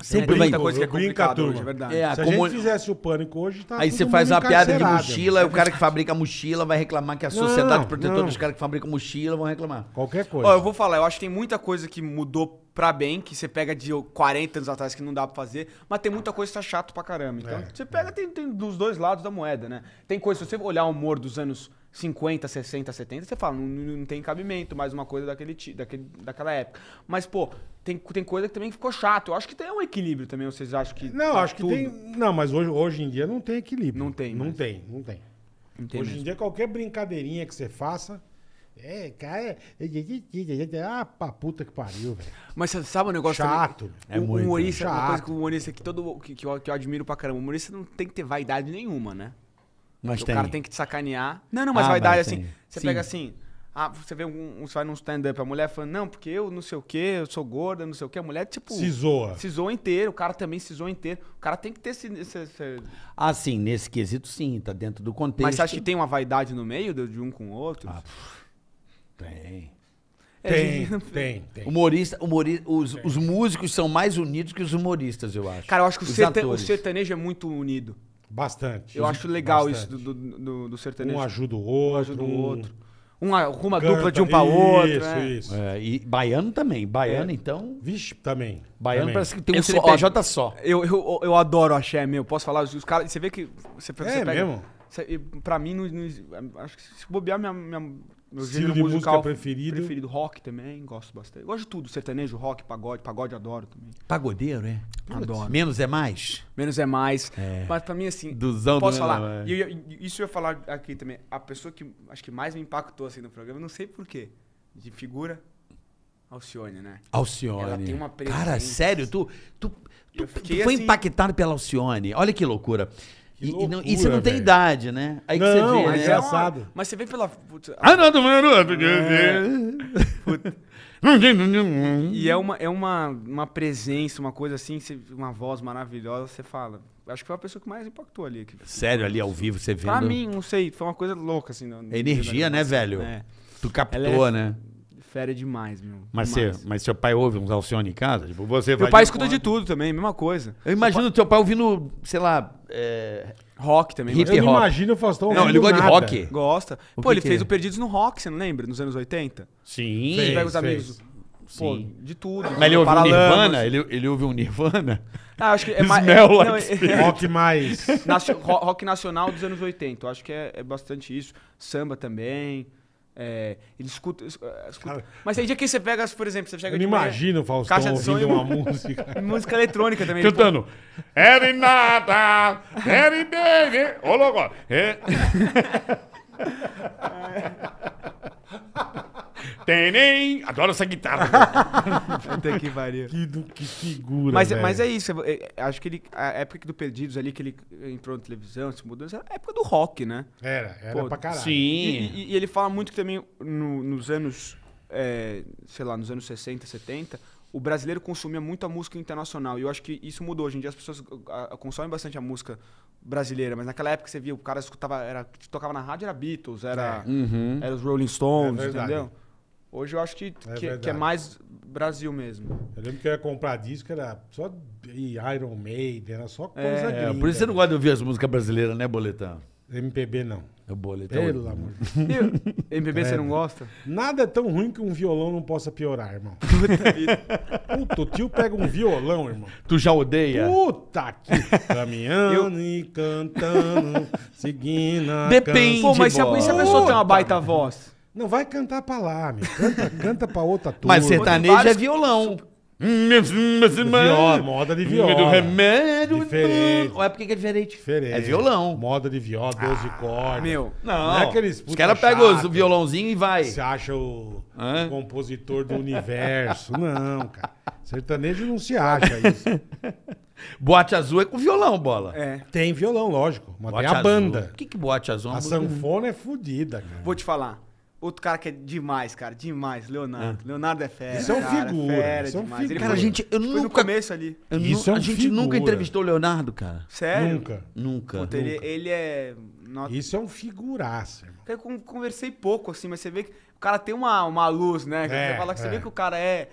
Sempre é, vai coisa que é complicado, hoje, é verdade. É, Se como... a gente fizesse o pânico hoje, tá Aí você faz uma piada de mochila, o cara que fabrica mochila vai reclamar que a Sociedade Protetora dos caras que fabricam mochila vão reclamar. Qualquer coisa. Ó, eu vou falar, eu acho que tem muita coisa que mudou pra bem, que você pega de 40 anos atrás que não dá pra fazer, mas tem muita coisa que tá chato pra caramba. Então, é. você pega, tem, tem, dos dois lados da moeda, né? Tem coisa, se você olhar o humor dos anos 50, 60, 70, você fala, não, não tem cabimento, mais uma coisa daquele, daquele, daquela época. Mas, pô, tem, tem coisa que também ficou chato. Eu acho que tem um equilíbrio também, vocês acham que. Não, tá acho tudo? que tem. Não, mas hoje, hoje em dia não tem equilíbrio. Não tem. Não mas... tem, não tem. Não tem hoje mesmo. em dia, qualquer brincadeirinha que você faça é, cara. É, é, é, ah, pra puta que pariu, velho. Mas você sabe um negócio Chato. Também? Né? É o, muito. Né? Humorista, chato. Uma coisa que o humorista que, todo, que, que, eu, que eu admiro pra caramba. O humorista não tem que ter vaidade nenhuma, né? Mas o cara tem que te sacanear. Não, não, mas ah, vaidade mas assim. Você Sim. pega assim. Ah, você vê um, você vai num stand-up, a mulher falando, não, porque eu não sei o quê, eu sou gorda, não sei o quê. A mulher, tipo. Se zoa. Se zoa inteiro, o cara também se zoa inteiro. O cara tem que ter esse. esse, esse... Ah, sim, nesse quesito sim, tá dentro do contexto. Mas você acha que tem uma vaidade no meio de, um com o outro? Ah, pff. Tem. É, tem, tem, tem. Humorista, humorista, os, os músicos são mais unidos que os humoristas, eu acho. Cara, eu acho que o, o sertanejo é muito unido. Bastante. Eu acho legal Bastante. isso do, do, do- do sertanejo. Um ajuda o outro. Um ajuda o outro. Um arruma canta, dupla de um pra outro. Isso, né? isso. É, e baiano também. Baiano, é. então. Vixe, também. Baiano também. parece que tem um Esse- só. Eu, eu, eu adoro axé, meu. Posso falar? Os caras. Você vê que. Você, é você É pega, mesmo? Você, pra mim, não, não- acho que se bobear, minha, minha meu estilo de música preferido? Preferido rock também, gosto bastante. Gosto de tudo, sertanejo, rock, pagode, pagode adoro também. Pagodeiro, é? Adoro. Menos é mais? Menos é mais. É. Mas pra mim, assim, Duzão posso do falar, é e eu, isso eu ia falar aqui também, a pessoa que acho que mais me impactou assim no programa, não sei porquê, de figura, Alcione, né? Alcione. Ela tem uma presença. Cara, sério, tu, tu, tu, tu foi assim... impactado pela Alcione. Olha que loucura. E, loucura, e, não, e, você não tem véio. idade, né? Aí não, que você vê, é né? É engraçado. mas você vê pela. Ah, não, não, não. É. E é uma, é uma, uma presença, uma coisa assim, uma voz maravilhosa, você fala. Acho que foi a pessoa que mais impactou ali. Que, Sério, ali ao vivo, você vê. Pra mim, não sei, foi uma coisa louca, assim. É energia, né, velho? É. Tu captou, é, né? Fera demais, meu. Mas, demais. mas seu pai ouve uns Alcione em casa? Tipo, você meu pai escuta de tudo também, mesma coisa. Eu imagino o seu pai ouvindo, sei lá. É... Rock também. Hip eu não imagino o Faustão Não, ele gosta de rock. Gosta. O Pô, que ele que fez é? o Perdidos no Rock, você não lembra? Nos anos 80? Sim. Fez, pega os amigos. Pô, Sim. de tudo. Mas ele né? ouviu um Nirvana? Ele, ele ouviu um Nirvana? Ah, acho que é mais. É, rock mais. rock nacional dos anos 80. Eu acho que é, é bastante isso. Samba também. É, ele escuta. É, escuta. Cara, mas tem dia que você pega, por exemplo, você chega. Eu não imagino o Faustão ouvindo uma música. música eletrônica também. Cantando. Every tipo. nada, every day. Ô, louco! É. Tenem! Adoro essa guitarra. Puta que pariu. Que, do, que figura, mas, mas é isso. É, é, acho que ele, a época do Perdidos ali, que ele entrou na televisão, se mudou, era a época do rock, né? Era, era Pô, pra caralho. Sim. E, e, e ele fala muito que também no, nos anos, é, sei lá, nos anos 60, 70, o brasileiro consumia muito a música internacional. E eu acho que isso mudou. Hoje em dia as pessoas consomem bastante a música brasileira, mas naquela época você via o cara escutava, era, tocava na rádio, era Beatles, era, é. uhum. era os Rolling Stones, é entendeu? Hoje eu acho que é, que, que é, mais Brasil mesmo. Eu lembro que eu ia comprar disco, era só Iron Maiden, era só coisa é, gringa. É, por isso você não gosta de ouvir as músicas brasileiras, né, Boletão? MPB não. É boletão. Pelo amor de Deus. MPB é. você não gosta? Nada é tão ruim que um violão não possa piorar, irmão. Puta o tio pega um violão, irmão. Tu já odeia? Puta que. Caminhando Eu... e cantando, seguindo. Depende. Pô, mas se a, se a pessoa tem uma baita voz. Não vai cantar pra lá, meu. Canta, canta pra outra turma. Mas sertanejo é violão. Viola, moda de viola. Do remédio. Diferente. Ué, é porque é diferente? Diferente. É violão. Moda de viola, 12 ah, cordas. Meu. Não. É não é aqueles Os caras pegam o violãozinho e vai. Você acha o, o compositor do universo. não, cara. Sertanejo não se acha isso. Boate azul é com violão, bola. É. Tem violão, lógico. Mas boate tem a azul. banda. O que, que boate azul? É a sanfona é fodida, cara. Vou te falar. Outro cara que é demais, cara, demais, Leonardo. É. Leonardo é fera. Isso é um cara, figura. Fera, isso é um demais. Figura. Cara, a gente, eu nunca. Foi no começo ali. Eu isso é um a gente figura. nunca entrevistou o Leonardo, cara. Sério? Nunca. Nunca. nunca. Ele, é. Not... Isso é um figuraço. Eu conversei pouco, assim, mas você vê que o cara tem uma, uma luz, né? É, você, fala que você é. vê que o cara é.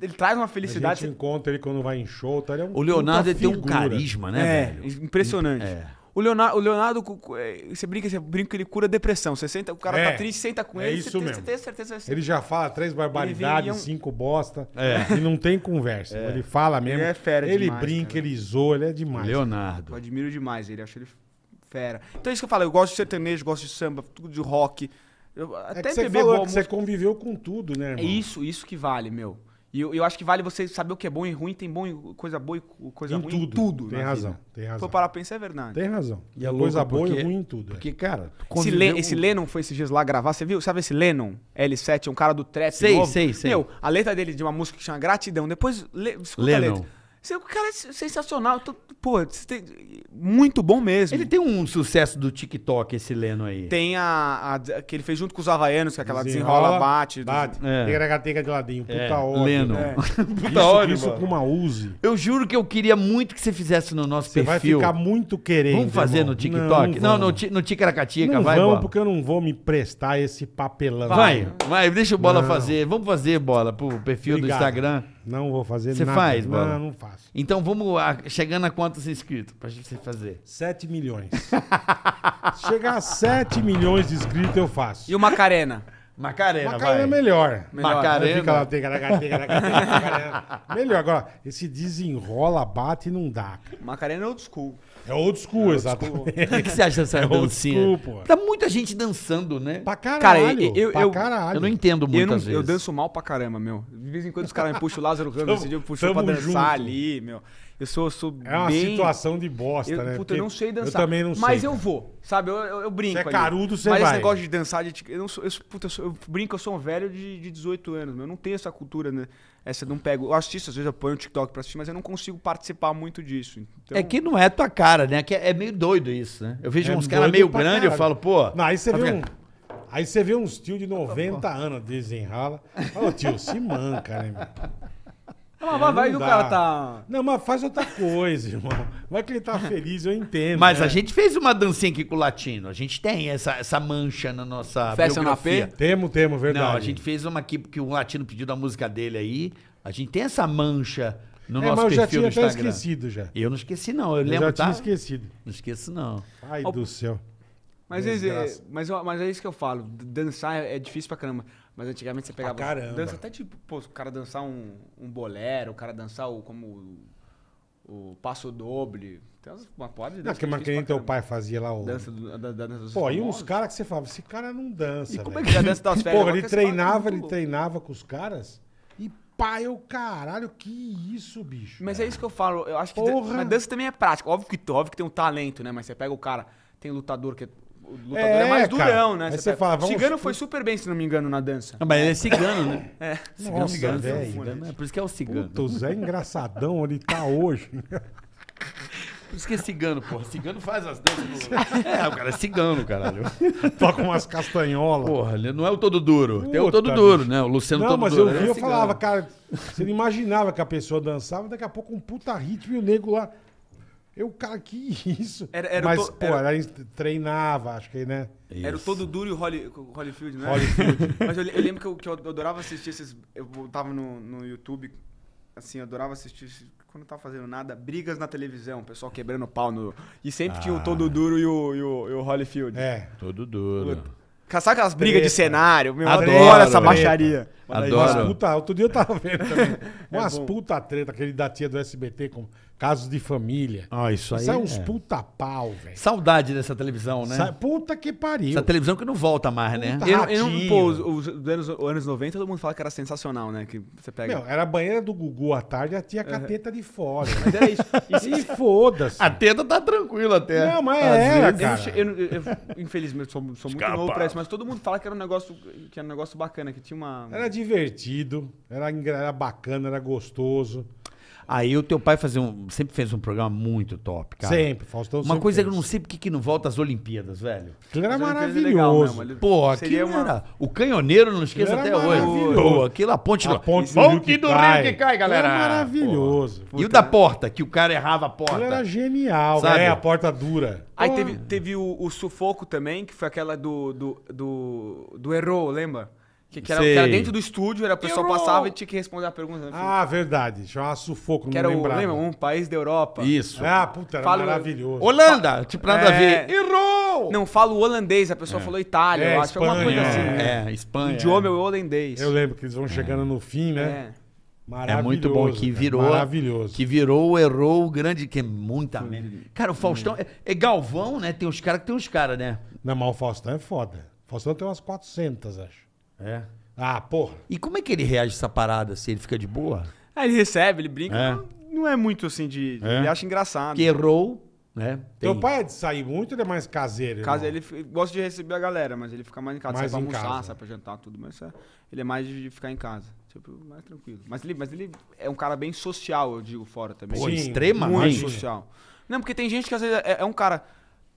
Ele traz uma felicidade. A gente encontra ele quando vai em show, tá? Ele é um o Leonardo ele tem um carisma, né, é, velho? Impressionante. É. O Leonardo, o Leonardo é, você brinca, você brinca ele cura depressão. Você senta, o cara tá é, tá triste, senta com é ele. É isso você mesmo. Tem, você tem certeza. Ele já fala três barbaridades, é um... cinco bosta. É. E não tem conversa. É. Ele fala mesmo. Ele é fera Ele demais, brinca, cara. ele zoa, ele é demais. Leonardo. Eu admiro demais ele, acho ele fera. Então é isso que eu falo, eu gosto de sertanejo, gosto de samba, tudo de rock. Eu, até é que você falou que você conviveu com tudo, né, irmão? É isso, isso que vale, meu. E eu, eu, acho que vale você saber o que é bom e ruim. Tem bom e coisa boa e coisa em ruim tudo. em tudo. Tem razão, vida. tem razão. Foi parar pra pensar, é verdade. Tem razão. E tem a é coisa boa e ruim em tudo. É. Porque, cara... Esse, Le, esse Lennon foi esses dias lá gravar. Você viu? Sabe esse Lennon? L7, um cara do trap sei, novo. Sei, sei, Meu, a letra dele de uma música que chama Gratidão. Depois, le, escuta Lennon. a letra. O cara é sensacional. Pô, muito bom mesmo. Ele tem um sucesso do TikTok, esse Leno aí. Tem a, a que ele fez junto com os Havaianos, que é aquela desenrola, bate. Bate. Do... É. de ladinho. É, Puta é. ódio. Leno. Né? Puta isso, ódio. Isso com uma Uzi. Eu juro que eu queria muito que você fizesse no nosso perfil. vai ficar muito querendo. Vamos fazer irmão. no TikTok? Não, não, no, no Ticaracatica, vai. Vamos, porque eu não vou me prestar esse papelão. Vai, vai, deixa o Bola não. fazer. Vamos fazer, Bola, pro perfil Obrigado. do Instagram. Não vou fazer nada. Você faz, mano? Não, não faço. Então vamos a, chegando a quantos inscritos pra você fazer? 7 milhões. Chegar a 7 milhões de inscritos eu faço. E o Macarena? Macarena, Macarena é vai. é melhor. melhor. Macarena. Fica lá, melhor. Agora, esse desenrola, bate e não dá. Macarena é old school. É old school, é O que você acha dessa é dancinha? Old school, pô. Tá muita gente dançando, né? Pra caralho. Cara, eu, eu, pra eu, caralho. eu não entendo muitas eu não, vezes. Eu danço mal pra caramba, meu. De vez em quando os caras me puxam o Lázaro Ramos, esse dia puxo pra dançar junto. ali, meu. Eu sou, sou É uma bem... situação de bosta, eu, né? Puta, eu não sei dançar. Eu também não sei. Mas cara. eu vou, sabe? Eu, eu, eu brinco. Você é carudo, você vai. Mas esse negócio de dançar, de, eu, não sou, eu, puta, eu, sou, eu, brinco, eu sou um velho de, de 18 anos. Meu. Eu não tenho essa cultura, né? Essa eu não pego. Eu assisto, às vezes eu ponho o TikTok pra assistir, mas eu não consigo participar muito disso. Então... É que não é tua cara, né? É que é, é meio doido isso, né? Eu vejo é uns caras meio grandes, e eu falo, pô. Não, aí você tá vê um. Aí você vê uns tio de 90 anos desenrala. Fala, tio, se manca, né, meu? Ah, não, mas é, vai que o cara tá. Não, mas faz outra coisa, irmão. Vai que ele tá feliz, eu entendo. Mas né? a gente fez uma dancinha aqui com o latino. A gente tem essa, essa mancha na nossa. Festa na P? Temos, temos, verdade. Não, a gente fez uma aqui porque o latino pediu da música dele aí. A gente tem essa mancha no é, nosso mas eu já tinha até esquecido já. Eu não esqueci, não. Eu, eu lembro, já tinha tá? esquecido. Não esqueço, não. Ai, do céu. Mas, é, é, mas, mas é isso que eu falo. Dançar é, é difícil pra caramba. Mas antigamente você pegava. Ah, caramba. Dança até tipo, pô, o cara dançar um, um bolero, o cara dançar o, como o, o passo doble. Tem uma porra de dança. Não, que, mas que nem teu pai fazia lá o. Dança do, da, da dança dos Pô, e uns caras que você falava, esse cara não dança. E como é que é dança das férias? Porra, ele é treinava, ele treinava com os caras e pai, eu caralho, que isso, bicho. Mas cara. é isso que eu falo. Eu acho que Porra. Dan dança também é prática. Óbvio que, óbvio que tem um talento, né? Mas você pega o cara, tem lutador que é lutador é, é mais cara. durão, né? fala, tá- vamos... Cigano foi super bem, se não me engano, na dança. Não, ah, mas ele é cigano, né? É. Cigano, Nossa, cigano, véio, cigano. É por isso que é o cigano. Puta, o Zé é engraçadão, ele tá hoje. Por isso que é cigano, porra. Cigano faz as danças. Do... É, o cara é cigano, caralho. Toca umas castanholas. Porra, não é o todo duro. Puta, tem o todo duro, né? O Luciano não, todo mas Mas eu vi, é eu cigano. falava, cara, você não imaginava que a pessoa dançava, daqui a pouco um puta ritmo e o nego lá. Eu, cara, que isso? Era, era Mas, to... pô, era... Aí, treinava, acho que, né? Isso. Era o todo duro e o Holly, né? Mas eu, eu, lembro que eu, que eu adorava assistir esses. Eu voltava no, no YouTube, assim, eu adorava assistir quando eu tava fazendo nada, brigas na televisão, o pessoal quebrando pau no. E sempre ah. tinha o todo ah. duro e o, e o, e o É. Todo duro. O... Sabe aquelas brigas de cenário? Meu, adoro, adoro essa treta. baixaria. Adoro. Umas puta, outro dia eu tava vendo também. É Umas é puta treta, aquele da tia do SBT. Como... Casos de família. Ah, isso aí. Sai uns é. puta pau, velho. Saudade dessa televisão, né? Sai, puta que pariu. Essa televisão que não volta mais, né? eu, eu, pô, os, os anos, os anos 90 todo mundo fala que era sensacional, né? Que você pega. Meu, era a banheira do Gugu à tarde, a tia com a teta de fora. Mas era isso. E, foda-se. A teta tá tranquila até. Não, mas é. era, cara. Eu, eu, infelizmente, sou, sou muito novo pra isso, mas todo mundo fala que era um negócio, que era um negócio bacana, que tinha uma. Era divertido, era, era bacana, era gostoso. Aí o teu pai fazia um, sempre fez um programa muito top, cara. Sempre, Faustão Uma sempre coisa que eu não sei porque que não volta às Olimpíadas, velho. Aquilo era maravilhoso. Legal, Pô, aquilo uma... era... O canhoneiro, não esqueça até hoje. Pô, aquilo a ponte... A ponte do, rio que, do cai. rio que cai, galera. Era maravilhoso. Pô, e o da porta, que o cara errava a porta. Aquilo era genial, sabe? É, a porta dura. Aí teve, teve o, o sufoco também, que foi aquela do, do, do, do Errou, lembra? Que, que, era, que era dentro do estúdio, era a pessoa Euro... passava e tinha que responder a pergunta. Né, ah, verdade. Chamava sufoco, não que era lembrava. O, lembra? Um país da Europa. Isso. Ah, puta, era falo, maravilhoso. Holanda, tipo nada é... a ver. Errou! Não, falo holandês, a pessoa é. falou Itália, é, eu acho. Espanha, alguma coisa assim. É, é Espanha. O idioma é holandês. Eu lembro que eles vão é. chegando no fim, né? É. É muito bom que virou, cara, maravilhoso. que virou, errou o grande que é muita merda. Cara, o Faustão é, é, Galvão, né? Tem os caras que tem os caras, né? Não, mas o Faustão é foda. O Faustão tem umas 400, acho. É. Ah, porra. E como é que ele reage a essa parada? Se assim? ele fica de boa? Aí ah, ele recebe, ele brinca. É. Não, não é muito assim de. É. Ele acha engraçado. Que errou, né? Tem... Teu pai é de sair muito ele é mais caseiro? Casa, ele f... gosta de receber a galera, mas ele fica mais em casa. Mais sai pra almoçar, casa. sai pra jantar, tudo. Mas é... ele é mais de ficar em casa. Tipo, mais tranquilo. Mas ele, mas ele é um cara bem social, eu digo, fora também. Pô, Sim, extremamente. Muito social. Não, porque tem gente que às vezes é, é um cara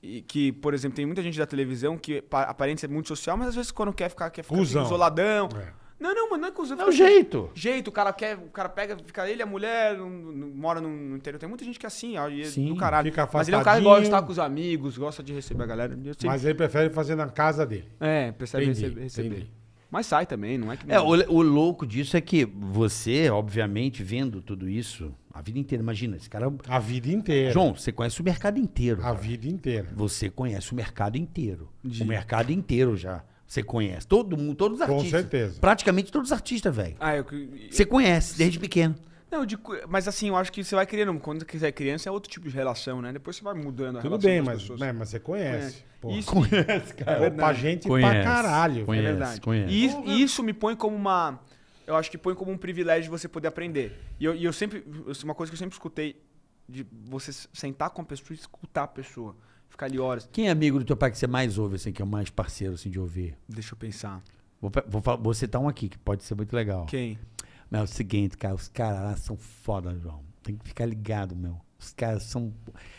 e que, por exemplo, tem muita gente da televisão que aparenta ser é muito social, mas às vezes quando quer ficar, quer ficar isoladão. É. Não, não, mano, não é cuzão. É o jeito. Jeito, o cara quer, o cara pega, fica ele, a mulher, um, um, mora no interior. Tem muita gente que é assim, ó, e é Sim, do caralho. Mas ele é um cara que gosta de estar com os amigos, gosta de receber a galera. Mas ele prefere fazer na casa dele. É, prefere receber. Entendi. Mas sai também, não é que. É, não... É, o, o, louco disso é que você, obviamente, vendo tudo isso, a vida inteira, imagina, esse cara. É a vida inteira. João, você conhece o mercado inteiro. A cara. vida inteira. Você conhece o mercado inteiro. De... O mercado inteiro já. Você conhece. Todo mundo, todos os artistas. Com certeza. Praticamente todos os artistas, velho. Ah, eu, Você conhece desde pequeno. Não, de, mas assim, eu acho que você vai criando. Quando você é criança, é outro tipo de relação, né? Depois você vai mudando a Tudo relação. Tudo bem, mas, pessoas. Né, mas você conhece. Conhece, isso, conhece cara. É pra gente conhece, pra caralho. Conhece, é verdade. Conhece. E isso, isso me põe como uma. Eu acho que põe como um privilégio você poder aprender. E eu, e eu sempre. É uma coisa que eu sempre escutei de você sentar com a pessoa e escutar a pessoa. Ficar ali horas. Quem é amigo do teu pai que você mais ouve, assim, que é o mais parceiro assim, de ouvir? Deixa eu pensar. Vou, vou, vou citar um aqui que pode ser muito legal. Quem? Mas é o seguinte, cara, os caras lá são foda, João. Tem que ficar ligado, meu. Os caras são.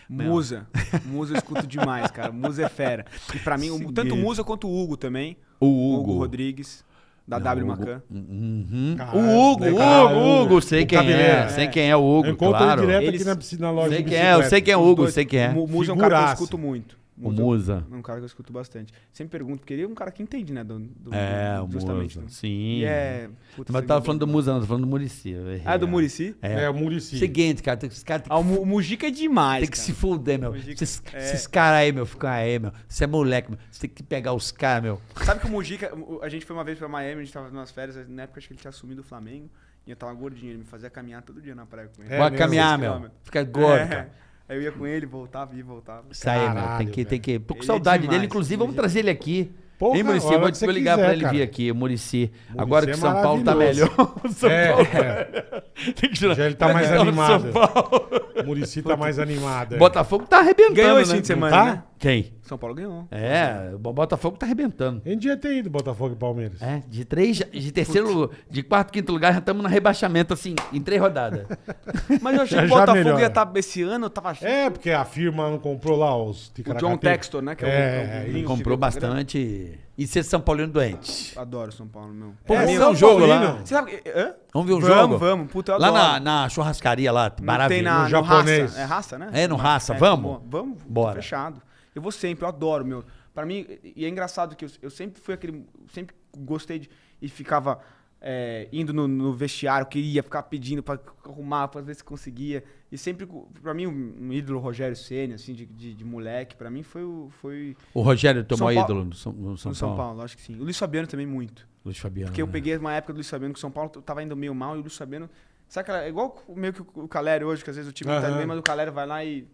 Musa. Musa eu escuto demais, cara. Musa é fera. E pra mim, Seguinte. tanto Musa quanto o Hugo também. O Hugo. Hugo Rodrigues, da Não, W Macan. Uhum. Ah, é o Hugo, o Hugo, Hugo, sei o quem é, sei quem é o Hugo, Eu encontro ele direto Eles- aqui na, na loja Sei quem é, eu sei quem é o Hugo, sei quem é. O Musa é um cara que eu escuto muito. Musa, o Musa. É um cara que eu escuto bastante. Sempre pergunto, porque ele é um cara que entende, né? Do, do, é, do, justamente. Musa. Né? Sim. é, puta, Mas eu tava é falando do Musa, não, tô falando do Murici. Ah, do é. Murici? É. é, o Murici. Seguinte, cara, tem, cara tem ah, que, o Mujica é demais. Tem cara. que se fuder, meu. Mujica, esses, é. esses caras aí, meu, ficam aí, meu. Você é moleque, meu. Você tem que pegar os caras, meu. Sabe que o Mujica, a gente foi uma vez pra Miami, a gente tava nas férias, na época acho que ele tinha assumido o Flamengo. E eu tava gordinho, ele me fazia caminhar todo dia na praia com ele. É, Bora caminhar, meu. Fica gordo. É. Aí eu ia com ele, voltava, ia, voltava. Sai, mano. Tem que, tem que. Tô com ele é saudade é demais, dele, inclusive, vamos é trazer ele aqui. Porra, hein, Murici? Eu vou, ligar quiser, pra ele cara. vir aqui, Murici. Agora que é São Paulo tá melhor. São é, Paulo. Tá é. Tem que tirar. Já ele tá mais animado. São Murici tá mais animado. É. Botafogo tá arrebentando. Ganhou esse né? fim de semana. Tá? Né? Quem? São Paulo ganhou. É, o Botafogo tá arrebentando. A gente tem ido Botafogo e Palmeiras. É, de três, de terceiro, Putz. de quarto, quinto lugar, já estamos no rebaixamento, assim, em três rodadas. Mas eu achei já, que o Botafogo melhora. ia estar tá, esse ano, tava É, porque a firma não comprou lá os O John Textor, né? Que é, é, é, um, é, comprou bastante. E ser São Paulino doente. Adoro São Paulo, meu. É, Pô, é, vamos ver um jogo lá. Você sabe, hã? Vamos ver um vamos, jogo? Vamos, puta, Lá na, na, churrascaria lá, maravilha. Tem na, no, no japonês. Raça. É raça, né? É, no raça, é, vamos? vamos, Bora. fechado. Eu vou sempre, eu adoro, meu. Para mim, e é engraçado que eu, eu, sempre fui aquele. Sempre gostei de. E ficava é, indo no, no, vestiário, queria ficar pedindo para arrumar, pra ver se conseguia. E sempre, para mim, um ídolo Rogério Senna, assim, de, de, de moleque, para mim foi o. Foi... O Rogério é tomou São ídolo no São, no São no Paulo. No São Paulo, acho que sim. O Luiz Fabiano também muito. Luiz Fabiano. Porque eu né? peguei uma época do Luiz Fabiano que o São Paulo tava indo meio mal e o Luiz Fabiano Sabe, é igual meio que o Calério hoje, que às vezes o time uhum. tá bem, mas o Calério vai lá e.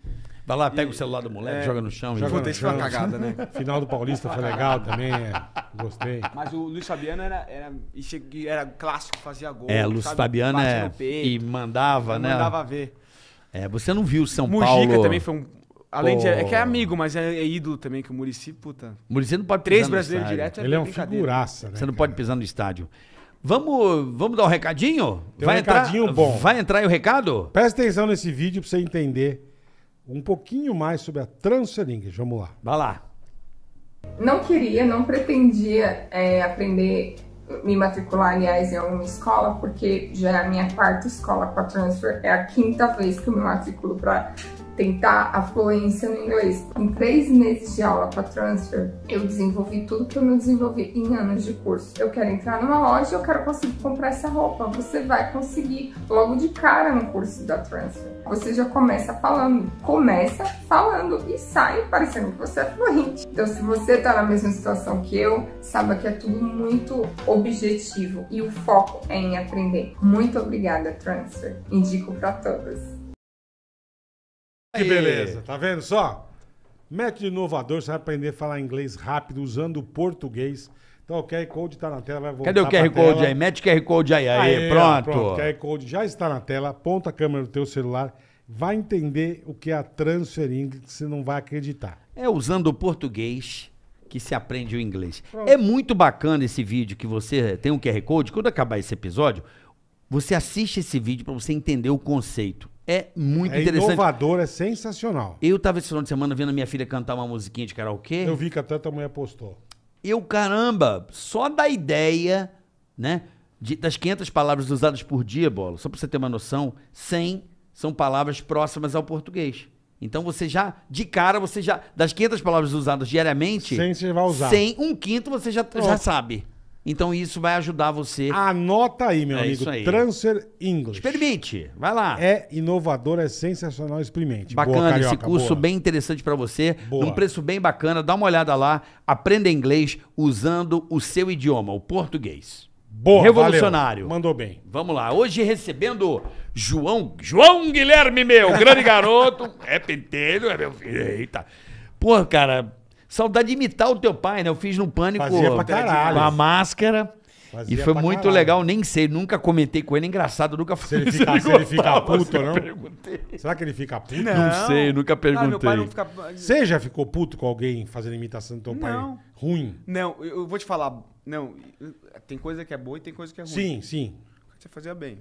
Vai lá, pega e, o celular do moleque, é, joga no chão. Joga no chão. uma cagada, né? Final do Paulista foi legal também, é. gostei. Mas o Luiz Fabiano era, era, era clássico, fazia gol. É, Luiz sabe? Fabiano é, e mandava, né? Mandava ver. É, você não viu o São Mujica Paulo... Mujica também foi um... Além de... É que é amigo, mas é, é ídolo também, que o Murici, puta... Murici não pode pisar Três brasileiros direto é Ele é um figuraça, né? Você não pode pisar no estádio. Vamos, vamos dar um recadinho? Tem vai um entrar, recadinho bom. Vai entrar aí o recado? Presta atenção nesse vídeo para você entender um pouquinho mais sobre a transferência. Vamos lá. Vai lá. Não queria, não pretendia é, aprender, me matricular, aliás, em alguma escola, porque já é a minha quarta escola para transfer. É a quinta vez que eu me matriculo para tentar a fluência no inglês. Em três meses de aula com a Transfer, eu desenvolvi tudo que eu não desenvolvi em anos de curso. Eu quero entrar numa loja, eu quero conseguir comprar essa roupa. Você vai conseguir logo de cara no curso da Transfer. Você já começa falando, começa falando e sai parecendo que você é fluente. Então, se você tá na mesma situação que eu, saiba que é tudo muito objetivo e o foco é em aprender. Muito obrigada, Transfer. Indico para todas. Que beleza, tá vendo só? Método inovador, você vai aprender a falar inglês rápido usando o português. Então o QR Code tá na tela, vai voltar Cadê o QR Code tela. aí? Mete o QR Code aí, aí, pronto. pronto. O QR Code já está na tela, aponta a câmera do teu celular, vai entender o que é a transfering, que você não vai acreditar. É usando o português que se aprende o inglês. Pronto. É muito bacana esse vídeo que você tem um QR Code. Quando acabar esse episódio, você assiste esse vídeo para você entender o conceito. É muito é interessante. inovador, é sensacional. Eu tava esse final de semana vendo a minha filha cantar uma musiquinha de karaokê. Eu vi que a tanta mulher postou. Eu, caramba, só da ideia, né? De, das 500 palavras usadas por dia, Bola, só pra você ter uma noção, 100 são palavras próximas ao português. Então você já, de cara, você já, das 500 palavras usadas diariamente, 100 você vai usar. 100, um quinto você já, já sabe. Então isso vai ajudar você. Anota aí, meu é amigo. Aí. Transfer English. Experimente, vai lá. É inovador, é sensacional, experimente. Bacana boa, esse curso, boa. bem interessante para você, boa. num preço bem bacana. Dá uma olhada lá, aprenda inglês usando o seu idioma, o português. Boa, Revolucionário. Valeu. Mandou bem. Vamos lá. Hoje recebendo João, João Guilherme meu, grande garoto, é pentelho, é meu filho. Eita. Pô, cara, Saudade de imitar o teu pai, né? Eu fiz no pânico Fazia pra caralho. com a máscara. Fazia e foi muito caralho. legal, nem sei, nunca comentei com ele, engraçado, nunca Se ele fica, se ele fica puto, assim, não? Perguntei. Será que ele fica puto? Não, não sei, nunca ah, perguntei. Ah, fica... Você já ficou puto com alguém fazendo imitação do teu não. pai? Ruim? Não, eu vou te falar, não, tem coisa que é boa e tem coisa que é ruim. Sim, sim. Você fazia bem.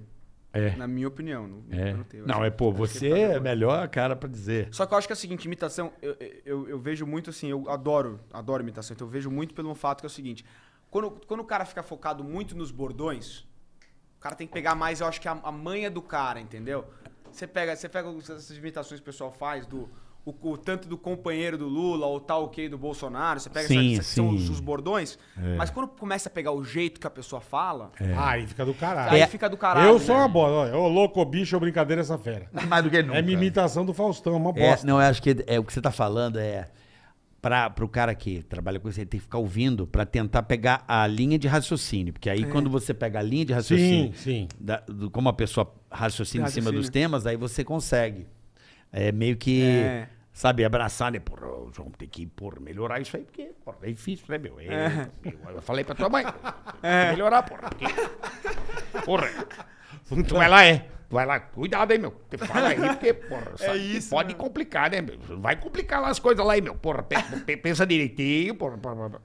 É. Na minha opinião. No, é. Não, tenho, não é, pô, você é a melhor cara para dizer. Só que eu acho que é o seguinte, imitação, eu, eu, eu, vejo muito assim, eu adoro, adoro imitação, então eu vejo muito pelo fato que é o seguinte, quando, quando o cara fica focado muito nos bordões, o cara tem que pegar mais, eu acho que a, a manha do cara, entendeu? Você pega, você pega essas imitações que o pessoal faz do o, o, tanto do companheiro do Lula, ou tal ok do Bolsonaro, você pega sim, essa, sim. Os, os, bordões, é. mas quando começa a pegar o jeito que a pessoa fala. É. Ah, aí fica do caralho. Aí fica do caralho. Eu sou né? uma bosta. Ô, louco, bicho, brincadeira essa fera. Mais do que nunca. É minha imitação do Faustão, uma é, bosta. não, eu acho que é, o que você tá falando é. Para o cara que trabalha com isso, ele tem que ficar ouvindo para tentar pegar a linha de raciocínio. Porque aí, é. quando você pega a linha de raciocínio, sim, sim. Da, do, como a pessoa raciocina em cima dos temas, aí você consegue. É meio que. É sabe, abraçar, né? Porra, João, tem que porra, melhorar isso aí, porque porra, é difícil, né, meu? Eu, é. eu, eu falei pra tua mãe, é. melhorar, porra. Porque, porra, tu vai lá, é. Tu vai lá, cuidado aí, meu. te fala aí, porque, porra, é sabe, isso, pode mano. Né? complicar, né, meu? Vai complicar lá as coisas lá aí, meu. Porra, pe pe pensa direitinho, porra. porra, porra.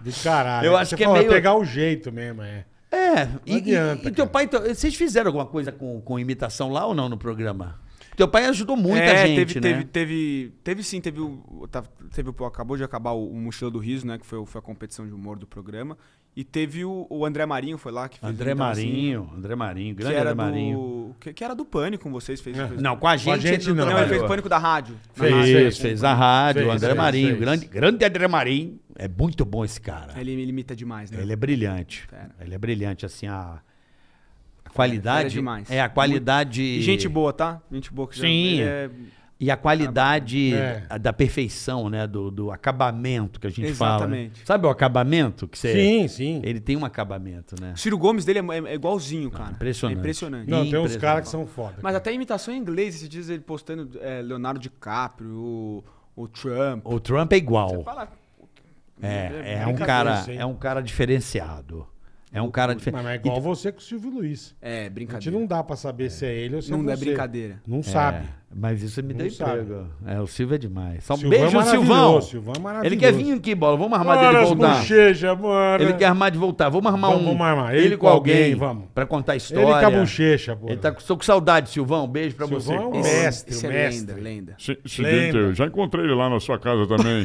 De caralho. Eu acho que é meio... pegar o jeito mesmo, é. É, não e, adianta, e, e teu pai, então vocês fizeram alguma coisa com, com imitação lá ou não no programa? Teu pai ajudou muita é, gente, teve, né? Teve, teve, teve sim, teve o, teve Acabou de acabar o, o Mochila do Riso, né? Que foi, foi a competição de humor do programa. E teve o, o André Marinho, foi lá que fez André Marinho, André Marinho, grande André Marinho. que, que, era do Pânico com vocês, fez, é, fez Não, com a gente, com a gente não. Não, ele fez Pânico da Rádio. Fez, fez, fez a Rádio, fez, André Marinho, grande, grande André Marinho. É muito bom esse cara. Ele, ele imita demais, né? Ele é brilhante. Pera. Ele é brilhante, assim, a é, qualidade. É demais. É, a qualidade. E gente boa, tá? Gente boa que já Sim. É... E a qualidade é. da perfeição, né? Do, do, acabamento que a gente Exatamente. fala. Né? Exatamente. Sabe o acabamento que você. Sim, sim. Ele tem um acabamento, né? O Ciro Gomes dele é, é, é igualzinho, ah, cara. impressionante. É impressionante. Não, impressionante. tem uns caras que são foda. Mas até imitação em inglês, se diz ele postando Leonardo DiCaprio, o, o Trump. O Trump é igual. Você fala, é, é, é um cara, é um cara diferenciado. É um cara diferente. Mas é igual e... você com o Silvio Luiz. É, brincadeira. A gente não dá pra saber é. se é ele ou se não é você. Não é brincadeira. Não sabe. É. Mas isso me deu emprego. É, o Silvio é demais. Só um é Silvão beijo, é Silvão. Silvão é ele quer vir aqui, bola. Vamos armar dele voltar. Ele quer armar de voltar. Vamos armar vamos, um. Vamos armar. Ele, ele com alguém, vamos. Pra contar história. Ele com a bochecha, pô. Ele tá com, com saudade, Silvão. Beijo pra Silvão você. Silvão é mestre, esse, mestre. É lenda, lenda. Se, se lenda. já encontrei ele lá na sua casa também.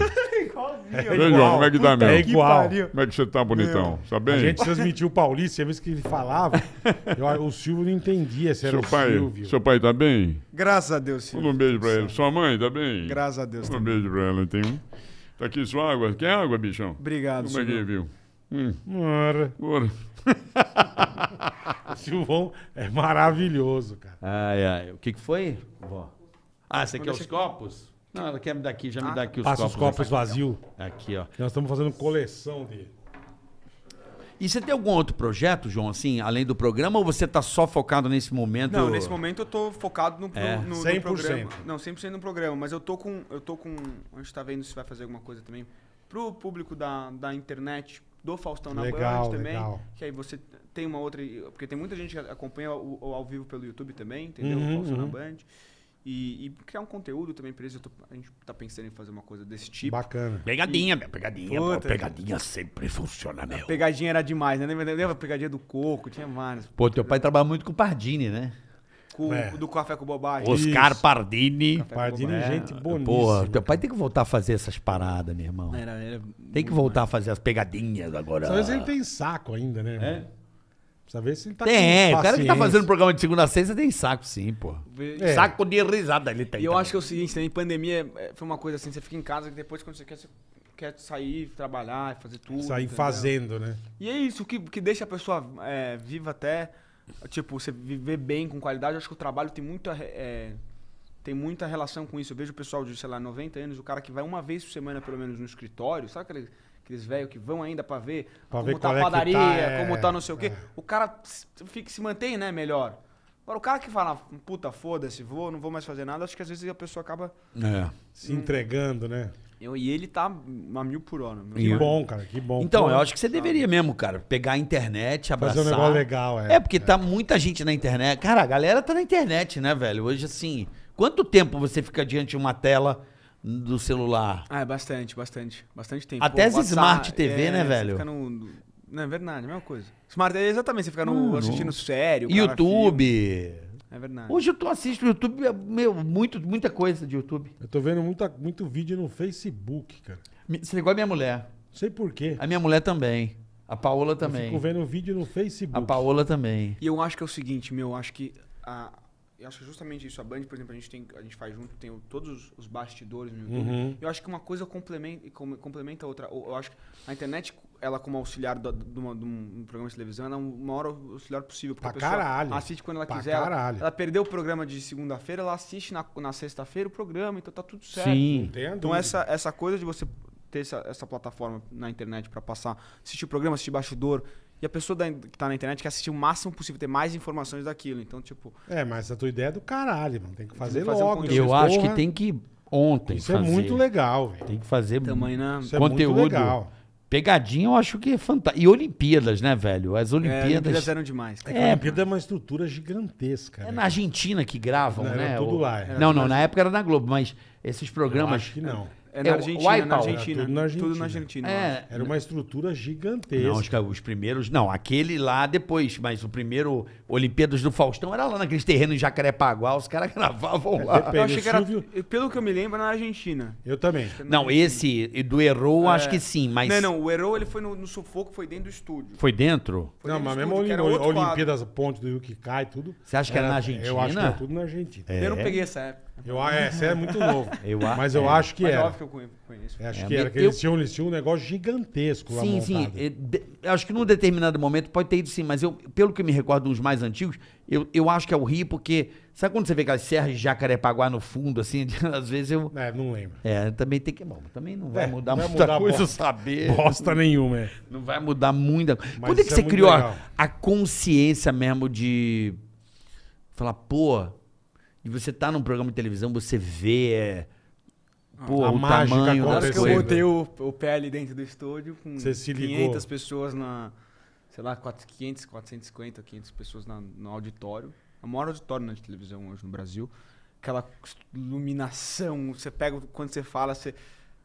É igual. como é que dá, meu? É igual. Como é que você tá, bonitão? Tá bem? A gente transmitiu o Paulista, a vez que ele falava, eu, o Silvio não entendia se era seu o pai, Silvio. Seu pai tá bem? Graças a Deus, filho. um beijo pra ele. Sua mãe, tá bem? Graças a Deus. um beijo pra ela. Tem um. Tá aqui sua água. Quer água, bichão? Obrigado, Como é que é, viu? Hum. hora Ora. Silvão é maravilhoso, cara. Ai, ai. O que, que foi, vó? Ah, você quer é os copos? Não, ela quer me dar aqui, já me ah. dá aqui os Passa os copos aqui. vazio. Aqui, ó. Nós estamos fazendo coleção de. E você tem algum outro projeto, João, assim, além do programa, ou você está só focado nesse momento? Não, nesse momento eu estou focado no, pro, é. no, 100%. no programa. Não, 100% no programa, mas eu tô com. Eu tô com. A gente tá vendo se vai fazer alguma coisa também. Pro público da, da internet, do Faustão na legal, Band também. Legal. Que aí você tem uma outra. Porque tem muita gente que acompanha o, o ao vivo pelo YouTube também, entendeu? Uhum, o Faustão uhum. na uhum. Band. E, e, criar um conteúdo também pra eles. Tô, a gente tá pensando em fazer uma coisa desse tipo. Bacana. Pegadinha, e, Pegadinha. pô, é pegadinha sempre funciona, meu. A pegadinha era demais, né? Lembra, a pegadinha do coco? Tinha várias. Pô, teu pai trabalha muito com Pardini, né? Com, é. Do Café com Bobagem. Oscar Isso. Pardini. Café Pardini, é. gente bonita. Porra, teu pai tem que voltar a fazer essas paradas, meu irmão. Era, era tem que voltar mais. a fazer as pegadinhas agora. Às vezes ele tem saco ainda, né? É. Precisa ver se ele tá tem, o cara que tá fazendo programa de segunda a sexta tem saco, sim, pô. É. Saco de risada ele tem. E eu acho que é o seguinte, também, pandemia é, é, foi uma coisa assim, você fica em casa que depois quando você quer, você quer sair, trabalhar, fazer tudo. Sair entendeu? fazendo, né? E é isso, que, que deixa a pessoa é, viva até, tipo, você viver bem, com qualidade. Eu acho que o trabalho tem muita... É, tem muita relação com isso. Eu vejo o pessoal de, sei lá, 90 anos, o cara que vai uma vez por semana, pelo menos, no escritório, sabe aquele aqueles velhos que vão ainda para ver pra como ver tá a é tá, padaria, é tá, é... como tá não sei o quê. É. O cara fica, se mantém, né, melhor. Agora, o cara que fala, puta, foda-se, vou, não vou mais fazer nada, acho que às vezes a pessoa acaba... É. Se entregando, né? Eu, e ele tá a mil por hora. Meu. Que bom, cara, que bom. Então, pô, eu acho que você deveria mesmo, cara, pegar a internet, abraçar. Fazer um negócio legal, é. É, porque é. tá muita gente na internet. Cara, a galera tá na internet, né, velho? Hoje, assim, quanto tempo você fica diante de uma tela do celular. Ah, é bastante, bastante. Bastante tempo. Até Pô, as WhatsApp, Smart TV, né, é, né, velho? Fica no, não, é verdade, é a mesma coisa. Smart é exatamente, você fica no, assistindo sério. YouTube. É verdade. Hoje eu tô assistindo YouTube, é, meu, muito, muita coisa de YouTube. Eu tô vendo muita, muito vídeo no Facebook, cara. Você ligou a minha mulher. Sei por quê. A minha mulher também. A Paola também. Eu fico vendo vídeo no Facebook. A Paola também. E eu acho que é o seguinte, meu, eu acho que a, eu acho que é justamente isso. A Band, por exemplo, a gente, tem, a gente faz junto, tem todos os bastidores no YouTube. Uhum. Eu acho que uma coisa complementa, complementa a outra. Eu acho que a internet, ela como auxiliar do, de um programa de televisão, ela é o maior auxiliar possível. Porque pra a pessoa caralho. assiste quando ela pra quiser. Caralho. Ela, ela perdeu o programa de segunda-feira, ela assiste na, na sexta-feira o programa, então tá tudo certo. Sim. Entendo. Então essa, essa coisa de você ter essa, essa plataforma na internet para passar, assistir o programa, assistir bastidor, e a pessoa da, que tá na internet quer assistir o máximo possível, ter mais informações daquilo. Então, tipo. É, mas a tua ideia é do caralho, mano. Tem que fazer, fazer logo. Um eu acho que tem que ontem. Isso é fazer. é muito legal, velho. Tem que fazer Também, Isso conteúdo. É muito legal. Pegadinha eu acho que é fantástico. E Olimpíadas, né, velho? As é, Olimpíadas. É, Olimpíadas eram demais. Cara. É, a é. Olimpíada é uma estrutura gigantesca. É né? na Argentina que gravam, não, né? Tudo lá. Não, não, na época era na Globo, mas esses programas. Eu acho que não. É, é na, Argentina, na Argentina. Tudo na Argentina. Tudo na Argentina. É. Era uma estrutura gigantesca. Não, os, os, primeiros. Não, aquele lá depois, mas o primeiro Olimpíadas do Faustão era lá naqueles terrenos em Jacarepaguá, os caras gravavam é, lá. Depende, eu achei que era, Silvio... pelo que eu me lembro, na Argentina. Eu também. É não, não esse do Errou, acho que sim, mas. Não, não, o Errou ele foi no, no sufoco, foi dentro do estúdio. Foi dentro? Foi não, dentro mas mesmo estúdio, a Olimpíadas, Pontes ponte do Rio que cai, tudo. Você acha que era, era na Argentina? Eu acho que era tudo na Argentina. Eu não peguei essa época. Eu, é, você é muito novo. eu, mas eu é. acho que mas era. óbvio que eu conheço. É, acho é, que era, que eu... eles, tinham, eles tinham um negócio gigantesco lá Sim, montado. sim. É, eu, acho que num determinado momento pode ter ido sim, mas eu, pelo que me recordo dos mais antigos, eu, eu acho que é o Rio, porque... Sabe quando você vê aquelas serras de Jacarepaguá no fundo, assim? Às vezes eu... É, não lembro. É, também tem que... Bom, também não vai é, mudar não vai muita mudar coisa bosta, saber. Bosta nenhuma, é. Não vai mudar muita coisa. Quando é que você criou a consciência mesmo de... Falar, pô e você tá num programa de televisão, você vê. É, pô, a o tamanho das coisas. Eu botei o, o PL dentro do estúdio com 500 pessoas na. Sei lá, 400, 500, 450, 500 pessoas na, no auditório. A é maior auditório na né, televisão hoje no Brasil. Aquela iluminação, você pega quando você fala, você.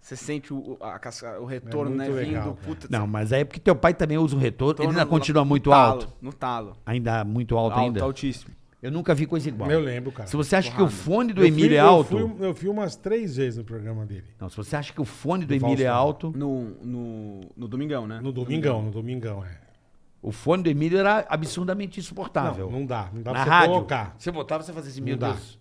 Você sente o, a, o retorno, é né? Legal, vindo, puta. Não, mas aí é porque teu pai também usa o retorno. retorno ele ainda continua muito no talo, alto. No talo. Ainda muito alto, alto ainda. Altíssimo. Eu nunca vi coisa igual. Eu lembro, cara. Se você acha Porrada. que o fone do Emílio é alto. Eu fui, eu fui umas três vezes no programa dele. Não, se você acha que o fone do, do Emílio é alto. No, no, no Domingão, né? No Domingão, no Domingão, é. O fone do Emílio era absurdamente insuportável. Não, não dá. Não dá Na pra você rádio, colocar. Você botava, você fazia assim, meu não Deus. Dá.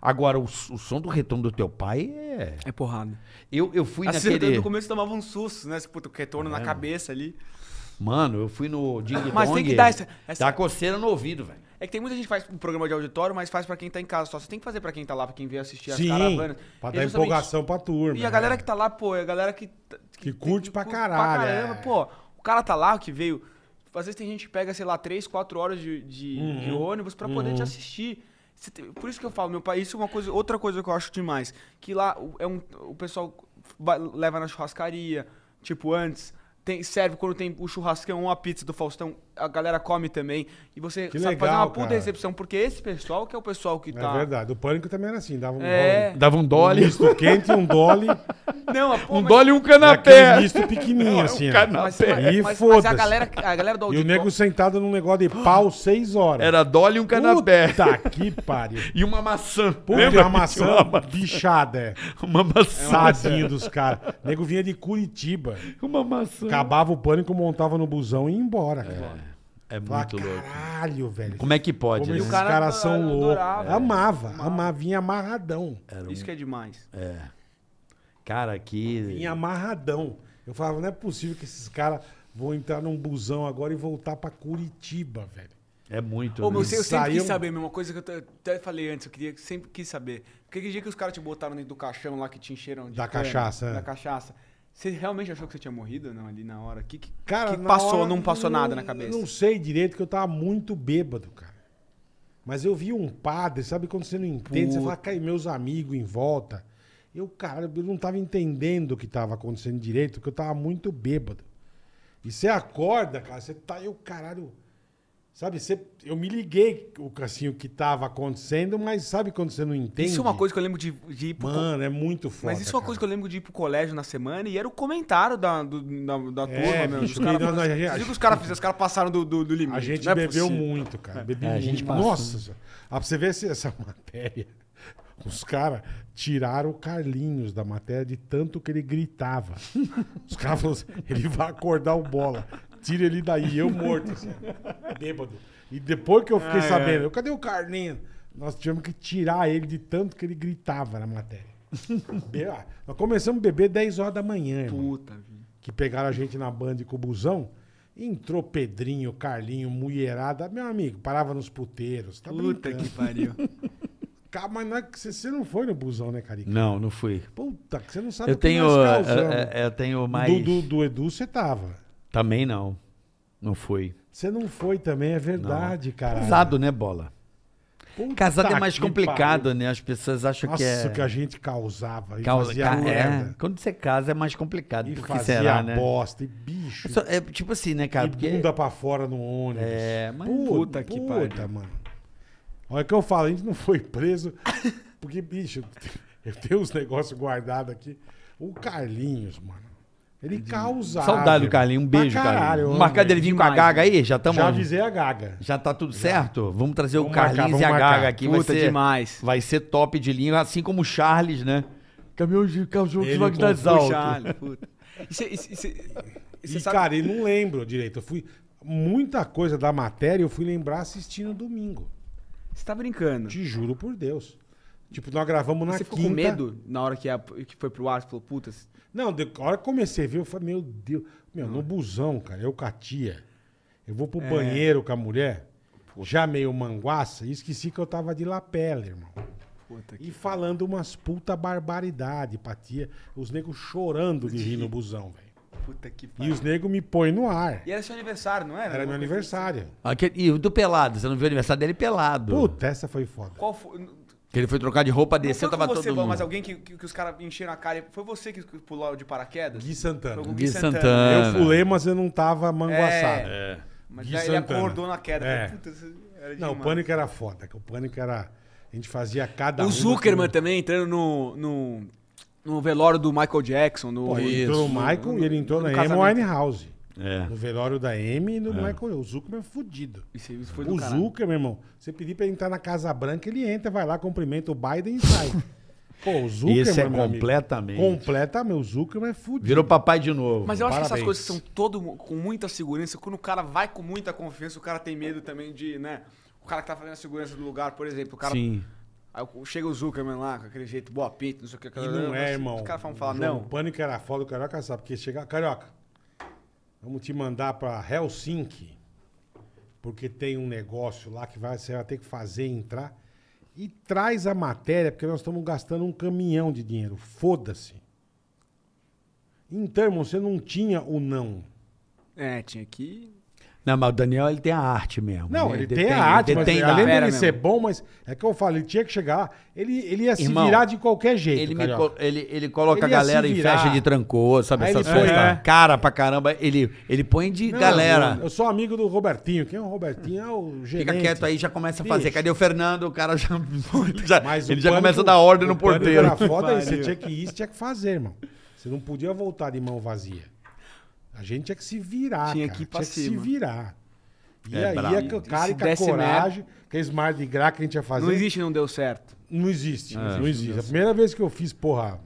Agora, o, o, som do retorno do teu pai é. É porrada. Eu, eu fui assim, naquele. No começo tomava um susto, né? Puta, tipo, retorno é. na cabeça ali. Mano, eu fui no Ding Mas Dong. Mas tem que dar essa. essa... Dá coceira no ouvido, velho. É que tem muita gente que faz um programa de auditório, mas faz para quem tá em casa só. Você tem que fazer para quem tá lá, pra quem veio assistir Sim, caravana caravanas. Pra dar justamente... empolgação pra turma. E a galera né? que tá lá, pô, é a galera que. Tá, que, que curte tem, pra caralho. Pra é. caramba, é. pô. O cara tá lá que veio. Às vezes tem gente que pega, sei lá, três quatro horas de, de, uhum. de ônibus para poder uhum. te assistir. Por isso que eu falo, meu pai, isso é uma coisa, outra coisa que eu acho demais. Que lá é um, o pessoal leva na churrascaria, tipo, antes, tem, serve quando tem o churrascão é uma pizza do Faustão a galera come também. E você que sabe legal, fazer uma puta cara. recepção, porque esse pessoal que é o pessoal que é tá. É verdade. O pânico também era assim, dava um é. dole. Dava um dole. Um misto quente, um dole. Não, um mas... dole e um canapé. Um misto pequenininho, Não, é assim. Um canapé. Mas, e mas, mas a galera, a galera do auditório... E o nego sentado num negócio de pau seis horas. Era dole e um canapé. Puta que pariu. e uma maçã. Puta, uma maçã bichada. É. Uma maçã. Sadinho dos caras. O nego vinha de Curitiba. Uma maçã. Acabava o pânico, montava no busão e ia embora, cara. É muito louco. Caralho, velho. Como é que pode? Como né? caras são loucos. Adorava, amava, amava, vinha amarradão. Um... Isso que é demais. É. Cara, que. Vinha amarradão. Eu falava, não é possível que esses caras vão entrar num busão agora e voltar pra Curitiba, velho. É muito. Ô, né? eu, sempre quis saber, uma coisa que eu até falei antes, eu queria, sempre quis saber. Por que dia que os caras te botaram dentro do caixão lá que te encheram de. Da cana, cachaça, é. Da cachaça. Você realmente achou que você tinha morrido não, ali na hora? Que, que, cara, que passou, hora, não passou não, nada na cabeça? Não sei direito, que eu tava muito bêbado, cara. Mas eu vi um padre, sabe quando você não entende? Puta. Você fala, cai meus amigos em volta. Eu, cara, eu não tava entendendo o que tava acontecendo direito, porque eu tava muito bêbado. E você acorda, cara, você tá, eu, caralho, Sabe, cê, eu me liguei o assim, o que estava acontecendo, mas sabe quando você não entende? Isso é uma coisa que eu lembro de, de ir pro Mano, co... é muito foda. Mas isso é uma cara. coisa que eu lembro de ir pro colégio na semana e era o comentário da, do, da, da é, turma, bicho, meu. Os caras os caras fizeram, os caras passaram do, do, do, limite. A gente é bebeu possível. muito, cara. Bebeu é, é muito. A gente passou. Nossa, ah, pra você ver essa, essa matéria. Os caras tiraram o Carlinhos da matéria de tanto que ele gritava. Os caras falaram assim, ele vai acordar o bola tira ele daí, eu morto, assim, bêbado. E depois que eu fiquei ah, sabendo, é. cadê o Carlinho Nós tivemos que tirar ele de tanto que ele gritava na matéria. Ah, nós começamos a beber 10 horas da manhã. Puta, Que pegaram a gente na banda com o busão. Entrou Pedrinho, Carlinho, mulherada. Meu amigo, parava nos puteiros. Tá Puta brincando. que pariu. Mas não, é você não foi no busão, né, Carica? Não, não fui. Puta, que você não sabe eu o que tenho, nós Eu, eu, eu tenho mais... Do, do, do Edu você tava. Também não. Não fui Você não foi também, é verdade, cara. Casado, né, bola? Puta Casado é mais complicado, pariu. né? As pessoas acham Nossa, que é. Isso que a gente causava. Causa... fazia ca... é. Quando você casa é mais complicado. E porque fazia será, né? bosta, e bicho. É, só, é, tipo assim, né, cara? E porque... bunda pra fora no ônibus. É, mas puta, puta que puta, pariu. mano. Olha o que eu falo, a gente não foi preso. Porque, bicho, eu tenho uns negócios guardados aqui. O Carlinhos, mano. Ele causa. Saudade do Carlinhos. Um beijo, ah, caralho, Carlinhos. Marcar dele vir com a Gaga aí? Né? Já estamos. Já avisei a Gaga. Já tá tudo certo? Vamos trazer vamos o Carlinhos marcar, e a Gaga aqui. Puta, vai ser, demais. Vai ser top de linha, assim como o Charles, né? Caminhão de cachorro de das altas. Charles, puta. e, cara, eu não lembro direito. Eu fui. Muita coisa da matéria eu fui lembrar assistindo domingo. Você tá brincando? Te juro por Deus. Tipo, nós gravamos na você quinta. Você ficou com medo na hora que, a, que foi pro ar? Você falou, puta, não, de, a hora que comecei, ver, Eu falei, meu Deus. Meu, no ah. busão, cara, eu com a tia. Eu vou pro é. banheiro com a mulher, Puta. já meio manguaça, e esqueci que eu tava de lapela, irmão. Puta e falando umas puta barbaridade pra tia. Os negros chorando de rir no busão, velho. Puta que pariu. E os negros me põem no ar. E era seu aniversário, não era? Era meu assim. aniversário. Aqui, e o do pelado, você não viu o aniversário dele pelado. Puta, essa foi foda. Qual foi? Que ele foi trocar de roupa, desceu, tava você, todo mundo. mas alguém que, que, que os caras encheram a cara. Foi você que pulou de paraquedas? Gui Santana. Gui, Gui Santana. Santana. Eu pulei, mas eu não tava manguaçado. É. é. Mas Gui ele acordou na queda. É. Puta, não, o pânico era foda. O pânico era. A gente fazia cada O Zuckerman também entrando no, no, no, velório do Michael Jackson. No... Pô, entrou no Michael no, e ele entrou no na Amy House. É. No velório da M e no é. Michael. O Zuckerman é fudido. Isso, o Zuckerman, meu irmão. Você pedir pra ele entrar na Casa Branca, ele entra, vai lá, cumprimenta o Biden e sai. Pô, o Zuckerman. Esse é completamente. Amigo, completamente. O Zuckerman é fudido. Virou papai de novo. Mas eu acho que essas coisas são todo com muita segurança. Quando o cara vai com muita confiança, o cara tem medo também de, né? O cara que tá fazendo a segurança do lugar, por exemplo, o cara. Sim. Aí chega o Zuckerman lá, com aquele jeito, boa pinta, não sei o que. E não é, irmão. Os caras vão falar, não. O pânico era foda, o Carioca sabe, porque chega. Carioca, Vamos te mandar para Helsinki, porque tem um negócio lá que vai, você vai ter que fazer entrar. E traz a matéria, porque nós estamos gastando um caminhão de dinheiro. Foda-se. Então, irmão, você não tinha o não. É, tinha que não, mas o Daniel ele tem a arte mesmo. Não, né? ele, ele, tem, a arte, mas é, além dele ser bom, mas é que eu falo, ele tinha que chegar, ele, ele ia se Irmão, virar de qualquer jeito. Ele, me, ele, ele coloca ele a galera em festa de trancô, sabe? essas coisas. É. Cara pra caramba, ele, ele põe de não, galera. eu sou amigo do Robertinho. Quem é o Robertinho? É o gerente. Fica quieto aí, já começa a fazer. Cadê o Fernando? O cara já. já mas ele já pânico, começa a dar ordem no porteiro. Era foda isso. você tinha que ir, você tinha que fazer, irmão. Você não podia voltar de mão vazia. A gente tinha que se virar. Tinha cara. que ir pra tinha cima. que se virar. E É aí, é que o cara e com a coragem, que é smart de graça que a gente ia fazer. Não existe, não deu certo. Não existe. É. Não existe. A primeira vez que eu fiz, porra,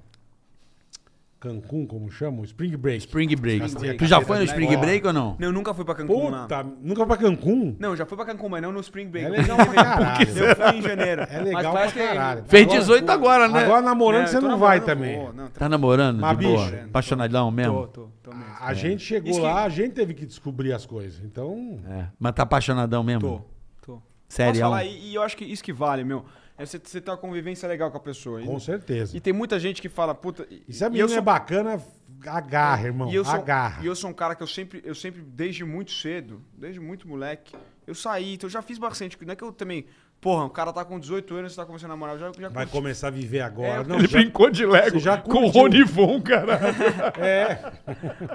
Cancún, como chamam? Spring Break. Spring Break. Spring assim, Break. Tu já é foi no Spring Break ou não? Não, eu nunca fui pra Cancún. Puta, não. nunca foi pra Cancún? Não, já fui pra Cancún, mas não no Spring Break. É legal pra caralho. Eu fui em janeiro. É legal pra caralho. Fez 18 agora, né? Agora namorando é, você não namorando, vai também. não, tá, tá namorando? Mas, de boa? Apaixonadão mesmo? Tô, tô, tô mesmo. A, é. gente chegou Isso lá, que... a gente teve que descobrir as coisas, então... É. Mas tá apaixonadão mesmo? Tô, tô. Sério? Falar, e, e eu acho que isso que vale, meu é você, você ter uma convivência legal com a pessoa. Com e, certeza. E tem muita gente que fala, puta. E se é a menina sou... é bacana, agarra, é, irmão. E eu sou, agarra. E eu sou um cara que eu sempre, eu sempre, desde muito cedo, desde muito moleque, eu saí, então eu já fiz bastante. Não é que eu também Porra, o cara tá com 18 anos, você tá começando a namorar, já, já Vai começar a viver é, agora. É, não, ele já, brincou de Lego já com o Ronivon, cara. é.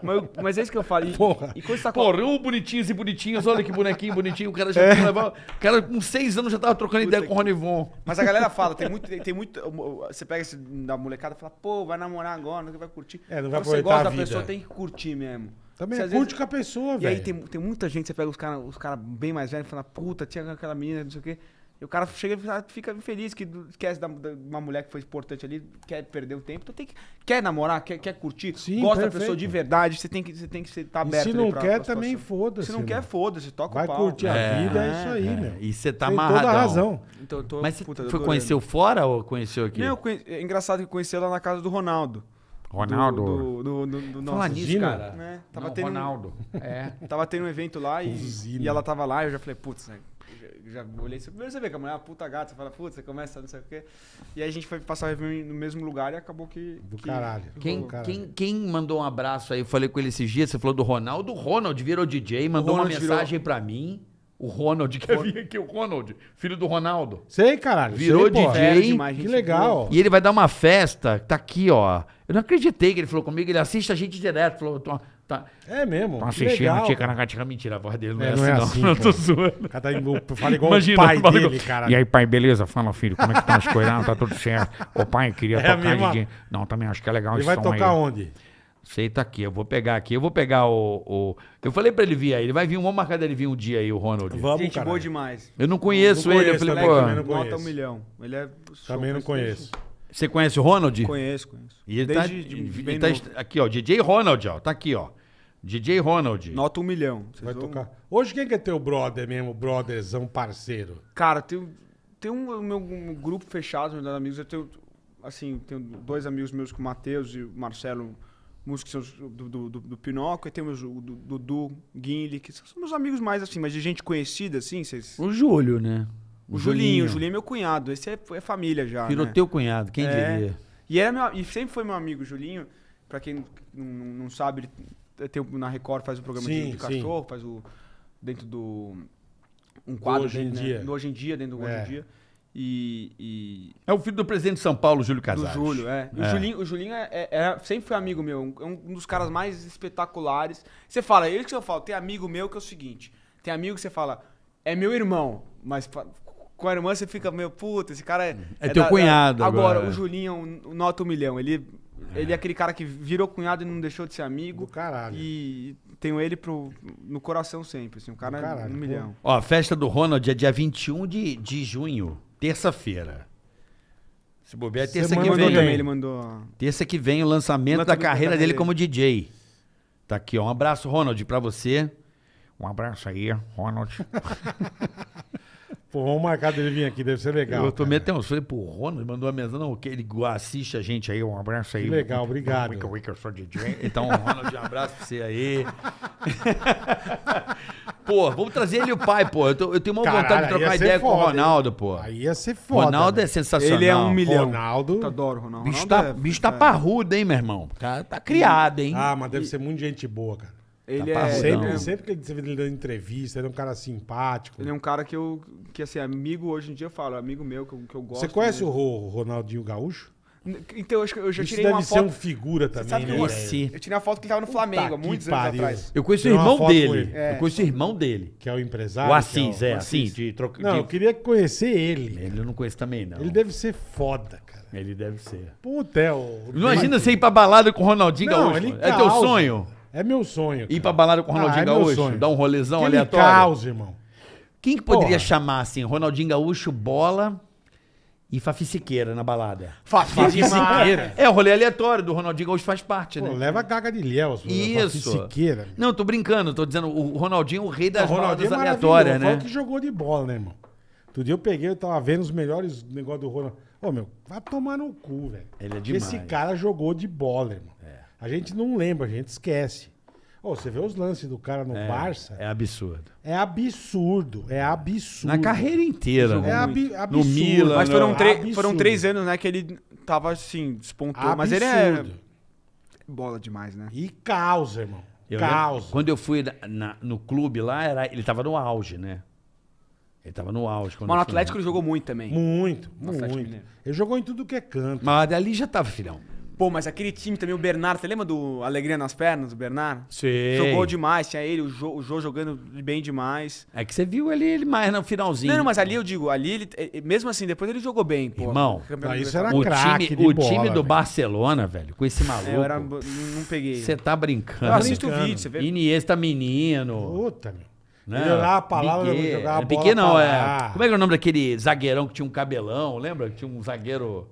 Mas, mas, é isso que eu falei. Porra. E quando tá com... Porra, um bonitinhos e bonitinhas, olha que bonequinho bonitinho. O cara já é. levava, o cara com 6 anos já tava trocando Puta ideia com o Ronivon. Mas a galera fala, tem muito, tem muito. Você pega esse da molecada e fala, pô, vai namorar agora, não vai curtir. É, não vai Você gosta da pessoa, tem que curtir mesmo. Também você, é, curte vezes... com a pessoa, velho. E véio. aí tem, tem muita gente, você pega os caras os cara bem mais velhos e fala, puta, tinha aquela menina, não sei o quê. E o cara chega e fica feliz que esquece é da, da, uma mulher que foi importante ali, quer perder o tempo. Então tem que, quer namorar, quer, quer curtir, Sim, gosta perfeito. da pessoa de verdade, você tem que você tem que estar tá aberto. E se não pra, quer, pra também foda-se. Se não né? quer, foda-se, toca Vai o pau. Vai curtir né? a vida, é, é, isso aí, é. E você tá tem amarradão. toda a razão. Então, tô, Mas você puta, foi conheceu fora ou conheceu aqui? Não, conhe... é engraçado que conheceu lá na casa do Ronaldo. Ronaldo. Do, do, do, do, do cara. Né? Tava não, tendo Ronaldo. Um, é, tava tendo um evento lá e, e ela tava lá e eu já falei, putz, né? já olhei. Primeiro você vê que a mulher é uma puta gata, você fala, puta, você começa, não sei o quê. E aí a gente foi passar o review no mesmo lugar e acabou que. Do que... caralho. Quem, caralho. Quem, quem mandou um abraço aí? Eu falei com ele esses dias, você falou do Ronaldo. O Ronald virou DJ, mandou uma mensagem virou... pra mim. O Ronald, que Ron... aqui, o Ronald, filho do Ronaldo. Sei, caralho. Virou sei, DJ. demais, que legal. Viu. E ele vai dar uma festa, tá aqui, ó. Eu não acreditei que ele falou comigo, ele assiste a gente direto. Falou, Tá. É mesmo? Tá assistindo, tica na gatinha. Mentira, a voz dele não é, é assim, não. É assim, não, assim, tô zoando. Cara, tá fala igual Imagina, o pai dele, igual... cara. E aí, pai, beleza? Fala, filho, como é que estão tá as coisas? Não, tá tudo certo. Ô, pai, queria é tocar mesma... de... Não, também acho que é legal Ele vai tocar onde? Sei, tá aqui. Eu vou pegar aqui. Eu vou pegar o... o... Eu falei pra ele vir aí. Ele vai vir. Vamos marcar dele vir um dia aí, o Ronald. Vamos, Gente caralho. boa demais. Eu não conheço, não conheço ele. eu falei, pô... um milhão. Ele é... Também não conheço. Você conhece o Ronald? Conheço, conheço. E ele tá Desde tá, de, ele tá aqui, ó, DJ Ronald, ó, tá aqui, ó. DJ Ronald. Nota um milhão. Vocês Vai vão- tocar. Hoje quem que é teu brother mesmo, brotherzão, parceiro? Cara, tem, tem um, meu um grupo fechado meus amigos. Eu tenho, assim, tenho dois amigos meus, com o Matheus e o Marcelo, músicos do, do, do, do Pinóquio. E temos o Dudu, Guinle, que são meus amigos mais, assim, mas de gente conhecida, assim. O Júlio, né? O, Julinho, o Julinho é meu cunhado. Esse é, é família já, Virou né? teu cunhado, quem É. diria? E, era é meu, e sempre foi meu amigo, o Julinho. Pra quem não, não- não sabe, ele é, tem, na Record faz o programa sim, de, de cachorro, faz o. Dentro do. Um quadro. Do hoje em né? dia. Do hoje em dia, dentro do é. hoje em é. dia. E, e, É o filho do presidente de São Paulo, Júlio Casares. Do Júlio, é. é. O Julinho, o Julinho é, é, é, sempre foi amigo meu, um, um dos caras mais espetaculares. Você fala, ele que eu falo, tem amigo meu que é o seguinte: tem amigo que você fala, é meu irmão, mas com a irmã você fica meio, puta, esse cara é. É, teu da, cunhado. Da... Agora, agora, o Julinho é um, um nota um milhão. Ele é. Ele é aquele cara que virou cunhado e não deixou de ser amigo. Do caralho. E tenho ele pro, no coração sempre. Assim, o cara do caralho, milhão. Ó, a festa do Ronald é dia 21 de, de junho, terça-feira. Se bobear, é terça que vem. Também, ele mandou... Terça que vem o lançamento da carreira dele como DJ. Tá aqui, ó. Um abraço, Ronald, pra você. Um abraço aí, Ronald. Pô, vamos marcar dele vir aqui, deve ser legal. Eu tomei até um sonho pro Ronald, mandou uma mensagem, não, que ele assiste a gente aí, um abraço aí. Que legal, obrigado. Então, Ronald, um abraço pra você aí. pô, vamos trazer ele o pai, pô. Eu, tô, eu tenho uma Caralho, vontade de trocar ideia foda, com o Ronaldo, pô. Aí ia ser foda. Ronaldo é sensacional. Ele é um milhão. Ronaldo. Eu adoro Ronaldo. Bicho tá, Ronaldo tá, é, bicho tá é. parrudo, hein, meu irmão? Tá, tá criado, hein? Ah, mas deve e... ser muito gente boa, cara. Ele tá é. Sempre, sempre que você vê ele dando entrevista, ele é um cara simpático. Ele é um cara que eu, que assim, amigo hoje em dia eu falo, amigo meu, que eu, que eu gosto. Você conhece mesmo. o Ronaldinho Gaúcho? Então, eu, eu já tirei uma foto. Isso deve ser um figura também, sabe, né? Eu, eu tirei uma foto que ele tava no Flamengo, há muitos anos pariu. atrás. Eu conheço o irmão dele. É. Eu conheço o irmão dele. Que é o empresário. O é Assis, é, o... é Assis. De troca, não, de... eu queria conhecer ele. Ele eu não conheço também, não. Ele deve ser foda, cara. Ele deve ser. Puta, é o... Imagina você ir pra balada com o Ronaldinho não, Gaúcho. É teu sonho? É meu sonho. Cara. Ir pra balada com o Ronaldinho ah, é Gaúcho, sonho. dar um rolezão que aleatório. Caos, irmão. Quem que poderia Porra. chamar assim? Ronaldinho Gaúcho, bola e Fafi Siqueira na balada. Fafi, Fafi Siqueira? É, o rolê aleatório do Ronaldinho Gaúcho faz parte, Pô, né? leva a gaga de Léo. Isso. Fafi Siqueira. Não, tô brincando, tô dizendo o Ronaldinho o rei das o baladas é aleatórias, né? o que jogou de bola, né, irmão? Outro dia eu peguei, eu tava vendo os melhores negócios do Ronaldinho. Ô, meu, vai tomar no cu, velho. Ele é demais. Esse cara jogou de bola, irmão. A gente não lembra, a gente esquece. Oh, você vê os lances do cara no é, Barça. É absurdo. É absurdo. É absurdo. Na carreira inteira. É ab absurdo. No Milan. Mas foram, foram três anos, né, que ele tava assim, despontou. Absurdo. Mas ele é bola demais, né? E causa, irmão. Eu causa. quando eu fui na, na, no clube lá, era, ele tava no auge, né? Ele tava no auge. Mas no Atlético ele jogou muito também. Muito, no muito. Ele jogou em tudo que é canto. Mas ali já tava, filhão. Pô, mas aquele time também, o Bernardo, você lembra do Alegria nas Pernas, o Bernardo? Sim. Jogou demais, tinha ele, o Jô, jogando bem demais. É que você viu ali ele mais no finalzinho. Não, mas ali eu digo, ali ele, eh, eh, mesmo assim, depois ele jogou bem, pô. Irmão, não, ah, isso era o time, O bola, time do velho. Barcelona, velho, com esse é, maluco. Eu era, não peguei. Você tá brincando. Eu assisto o vídeo, você vê. Iniesta menino. Puta, meu. Né? Melhorar a palavra, Piquet. jogar a é, bola. Piquet não, é. Como é que era é o nome daquele zagueirão que tinha um cabelão? Lembra? Que tinha um zagueiro.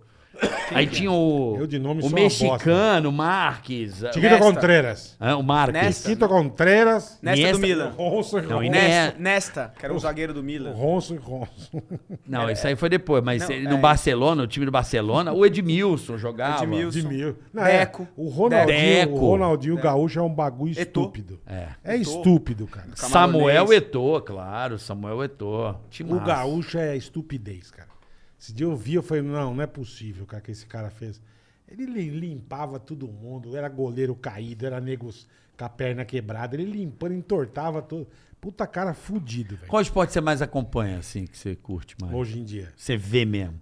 Aí tinha o. Eu de nome o mexicano, Marques. Tiquito Contreras. o Marques. Nesta. Chiquito Contreras. Nesta, Nesta do Milan. Ronson e Não, e Nesta, que era o zagueiro do Milan. Ronson e Ronson. Não, isso aí foi depois, mas não, no é Barcelona, o time do Barcelona, o Edmilson jogava. Edmilson. Edmilson. Não, é. Deco. É, o Ronaldinho, Deco. O Ronaldinho Deco. Gaúcho é um bagulho estúpido. É. é estúpido, cara. Samuel Etor claro, Samuel Etor O Gaúcho é estupidez, cara. Esse dia eu vi, eu falei, não, não é possível, cara, que esse cara fez. Ele limpava todo mundo, era goleiro caído, era nego com a perna quebrada, ele limpando, entortava todo. Puta cara fudido, velho. Qual esporte você mais acompanha, assim, que você curte mais? Hoje em dia. Você vê mesmo.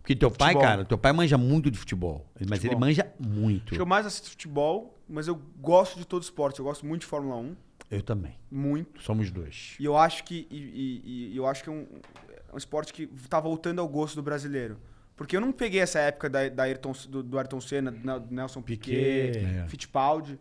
Porque teu futebol. pai, cara, teu pai manja muito de futebol. Mas futebol. ele manja muito. Acho que eu mais assisto futebol, mas eu gosto de todo esporte. Eu gosto muito de Fórmula 1. Eu também. Muito. Somos dois. E eu acho que. E, e, e eu acho que é um, um esporte que tá voltando ao gosto do brasileiro. Porque eu não peguei essa época da, da Ayrton, do, do Ayrton Senna, do Nelson Piquet, Piquet é. Fittipaldi.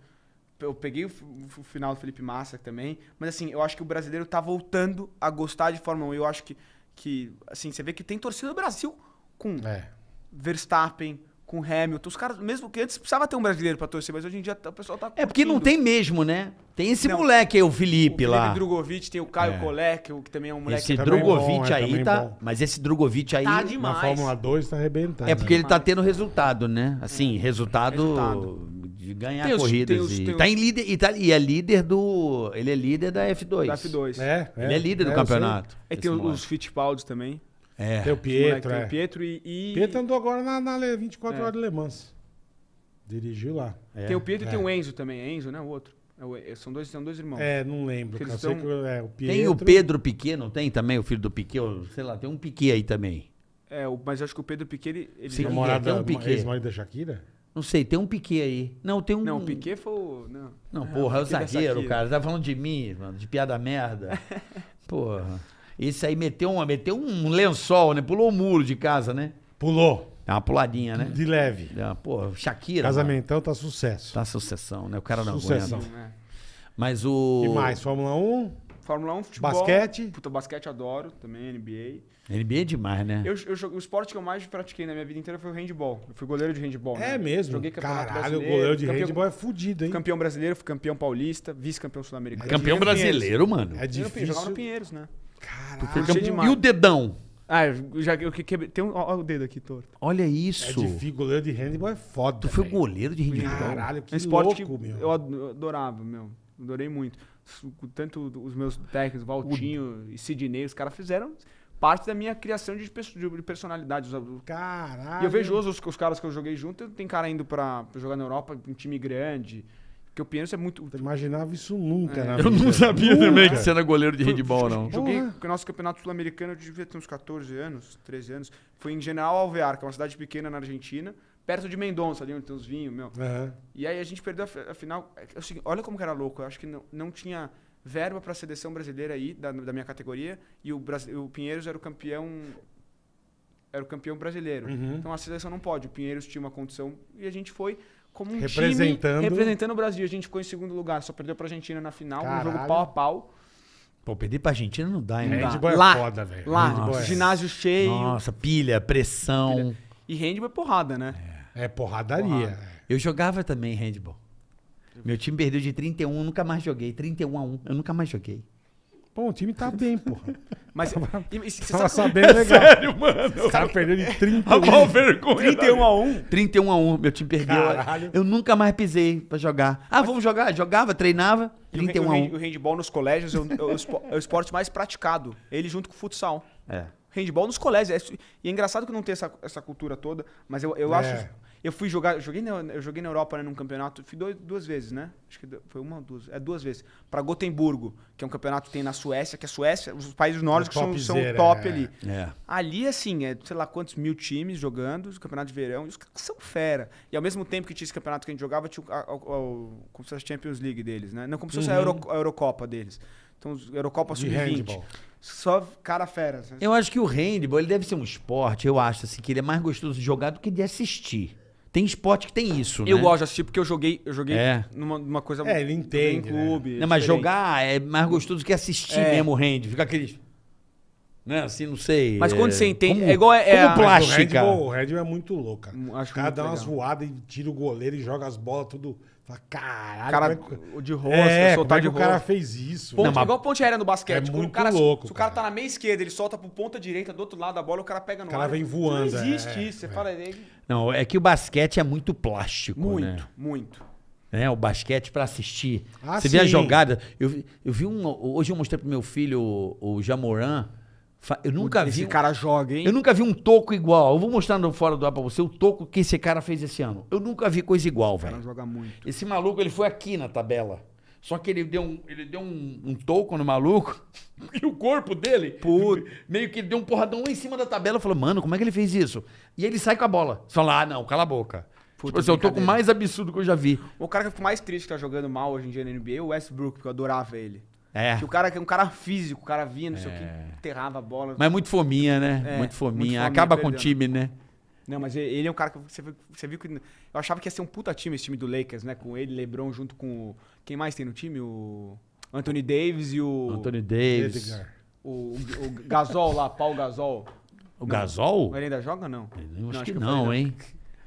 Eu peguei o, o, final do Felipe Massa também. Mas assim, eu acho que o brasileiro tá voltando a gostar de Fórmula 1. Eu acho que, que assim, você vê que tem torcida do Brasil com é. Verstappen, com Hamilton. Os caras, mesmo que antes precisava ter um brasileiro para torcer, mas hoje em dia tá, o pessoal tá. Curtindo. É porque não tem mesmo, né? Tem esse não, moleque aí, o Felipe, lá. Tem o Drogovic, tem o Caio é. Colec, que também é um moleque. Esse Drogovic é aí tá. Bom. Mas esse Drogovic aí. Tá demais. Na Fórmula 2 tá arrebentando. É porque ele né? tá tendo resultado, né? Assim, resultado. resultado de ganhar os, corridas. Tem os, e, tá em líder, e, tá, e é líder do. Ele é líder da F2. Da F2. É, é ele é líder é, do campeonato. E tem os, os Fittipaldi também. É. Tem o Pietro. Moleque, é. Tem o é. Pietro e, e... Pietro andou agora na, na 24 é. horas de Le Mans. Dirigiu lá. É. Tem o Pietro e tem é. o Enzo também. Enzo, né? O outro. São dois, são dois irmãos. É, não lembro. Cara, estão... que, é, o Pietro... Tem o Pedro Piquet, não tem também? O filho do Piquet, sei lá, tem um Piquet aí também. É, o, mas acho que o Pedro Piquet, ele... ele Sim, namorada, tem um Piquet. Ex-marido da Shakira? Não sei, tem um Piquet aí. Não, tem um... Não, o Piquet foi o... Não, não porra, é o, o zagueiro, cara. Tá falando de mim, mano, de piada merda. porra... Esse aí meteu, uma, meteu um lençol, né? Pulou o muro de casa, né? Pulou. Dá uma puladinha, né? De leve. uma, pô, Shakira. Casamentão tá sucesso. Tá sucessão, né? O cara não Sucessão. aguenta. Sucessão, Mas o. E mais? Fórmula 1? Fórmula 1, futebol. Basquete? Puta, basquete adoro também, NBA. NBA é demais, né? Eu, eu, o esporte que eu mais pratiquei na minha vida inteira foi o handball. Eu fui goleiro de handball. É né? mesmo? Joguei campeonato Caralho, brasileiro. goleiro de campeão, handball é fudido, hein? Campeão brasileiro, fui campeão paulista, vice-campeão sul-americano. É campeão brasileiro, mano. É difícil. jogava no Pinheiros, né? Caralho, E o dedão? Ah, eu já eu que, quebrei. Tem um, olha o dedo aqui torto. Olha é isso. É difícil, goleiro de handball é foda. Tu foi goleiro de handball? Caralho, que um é esporte louco, que meu. Eu adorava, meu. Adorei muito. Tanto os meus técnicos, Valtinho o... e Sidney, os caras fizeram parte da minha criação de, de personalidade. Caralho. E eu vejo os, os caras que eu joguei junto, tem cara indo pra, pra jogar na Europa, um time grande. Porque o Pinheiros é muito. Eu imaginava isso nunca, é. Eu não sabia nunca. também que você era goleiro de handball, não. Joguei o nosso campeonato sul-americano, eu devia ter uns 14 anos, 13 anos. Foi em General Alvear, que é uma cidade pequena na Argentina, perto de Mendonça, ali onde tem os vinhos, meu. Uhum. E aí a gente perdeu a, a final. Assim, olha como que era louco. Eu acho que não, não tinha verba para a seleção brasileira aí, da, da minha categoria, e o, o Pinheiros era o campeão era o campeão brasileiro. Uhum. Então a seleção não pode. O Pinheiros tinha uma condição e a gente foi como um representando... time representando o Brasil. A gente ficou em segundo lugar, só perdeu pra Argentina na final, Caralho. um jogo pau a pau. Pô, perder pra Argentina não dá, hein? Não dá. é lá, foda, velho. Lá, é. ginásio cheio. Nossa, pilha, pressão. Pilha. E handball é porrada, né? É, é porradaria. Porrada. Eu jogava também handball. Meu time perdeu de 31, eu nunca mais joguei. 31 a 1, eu nunca mais joguei. Pô, o time tá bem, porra. Mas e, você Tava sabe... sabendo legal. Sério, mano. Os caras perderam de 31. A vergonha. 31 a 1? 31 a 1. Meu time perdeu. Caralho. Eu nunca mais pisei pra jogar. Ah, vamos jogar? Jogava, treinava. 31 a 1. O handball nos colégios é o, é o esporte mais praticado. Ele junto com o futsal. É. Handball nos colégios. É e é engraçado que não tem essa, essa cultura toda, mas eu, eu é. acho eu fui jogar, joguei na, eu joguei na Europa né, num campeonato, fui dois, duas vezes, né? Acho que foi uma ou duas, é duas vezes. Para Gotemburgo, que é um campeonato que tem na Suécia, que a Suécia, os países nórdicos é são, são o top é. ali. É. Ali, assim, é sei lá quantos mil times jogando, campeonato de verão, e os caras são fera. E ao mesmo tempo que tinha esse campeonato que a gente jogava, tinha o, a, a, a, como se fosse a Champions League deles, né? Não, como se fosse uhum. a, Euro, a Eurocopa deles. Então, Eurocopa Sub-20. Só cara fera. Eu acho que o handball, ele deve ser um esporte, eu acho, assim, que ele é mais gostoso de jogar do que de assistir. Tem esporte que tem isso, eu né? gosto de assistir porque eu joguei, eu joguei é. numa, numa coisa... É, ele entende, em né? clube. Né? Não, mas jogar é mais gostoso que assistir é. mesmo o handball. Fica aquele, Né? Assim, não sei. Mas quando é... você entende. Como, é igual. É, como é plástica. O Red Bull, é muito louco. Cara. Hum, acho Cada dá legal. umas voadas e tira o goleiro e joga as bolas tudo Fala, caralho. Cara, como é de rosto, é, soltar é de rosto. o cara fez isso. Ponte, não, Igual ponte aérea no basquete. É muito cara, louco. Se, se o cara tá na meia esquerda, ele solta pro ponta direita do outro lado da bola, o cara pega no. O cara ar, vem voando. Não existe é, isso. Você é. fala dele. É não, é que o basquete é muito plástico. Né? Muito, né? muito. É, o basquete para assistir. Ah, você sim. vê a jogada. Eu, eu vi um. Hoje eu mostrei pro meu filho, o, o Jamoran. Eu nunca esse vi. Esse cara joga, hein? Eu nunca vi um toco igual. Eu vou mostrar no fora do ar pra você o toco que esse cara fez esse ano. Eu nunca vi coisa igual, velho. cara joga muito. Esse maluco, ele foi aqui na tabela. Só que ele deu um, ele deu um, um toco no maluco e o corpo dele Puro. meio que deu um porradão lá em cima da tabela. Falou, mano, como é que ele fez isso? E ele sai com a bola. Você fala, ah, não, cala a boca. Puta, tipo, assim, é o toco mais absurdo que eu já vi. O cara que eu fico mais triste que tá jogando mal hoje em dia na NBA é o Westbrook, porque eu adorava ele. É. Que o cara é um cara físico, o cara vinha, não sei o que, é. enterrava a bola. Mas é muito fominha, né? É, muito, fominha. muito fominha. Acaba perdendo. com o time, né? Não, mas ele é um cara que você viu, você viu que. Eu achava que ia ser um puta time esse time do Lakers, né? Com ele, LeBron, junto com. Quem mais tem no time? O Anthony Davis e o. Anthony Davis. O, o Gasol lá, Paul Gasol. O não, Gasol? Ele ainda joga ou não? Eu acho, não, acho que, que, não, hein?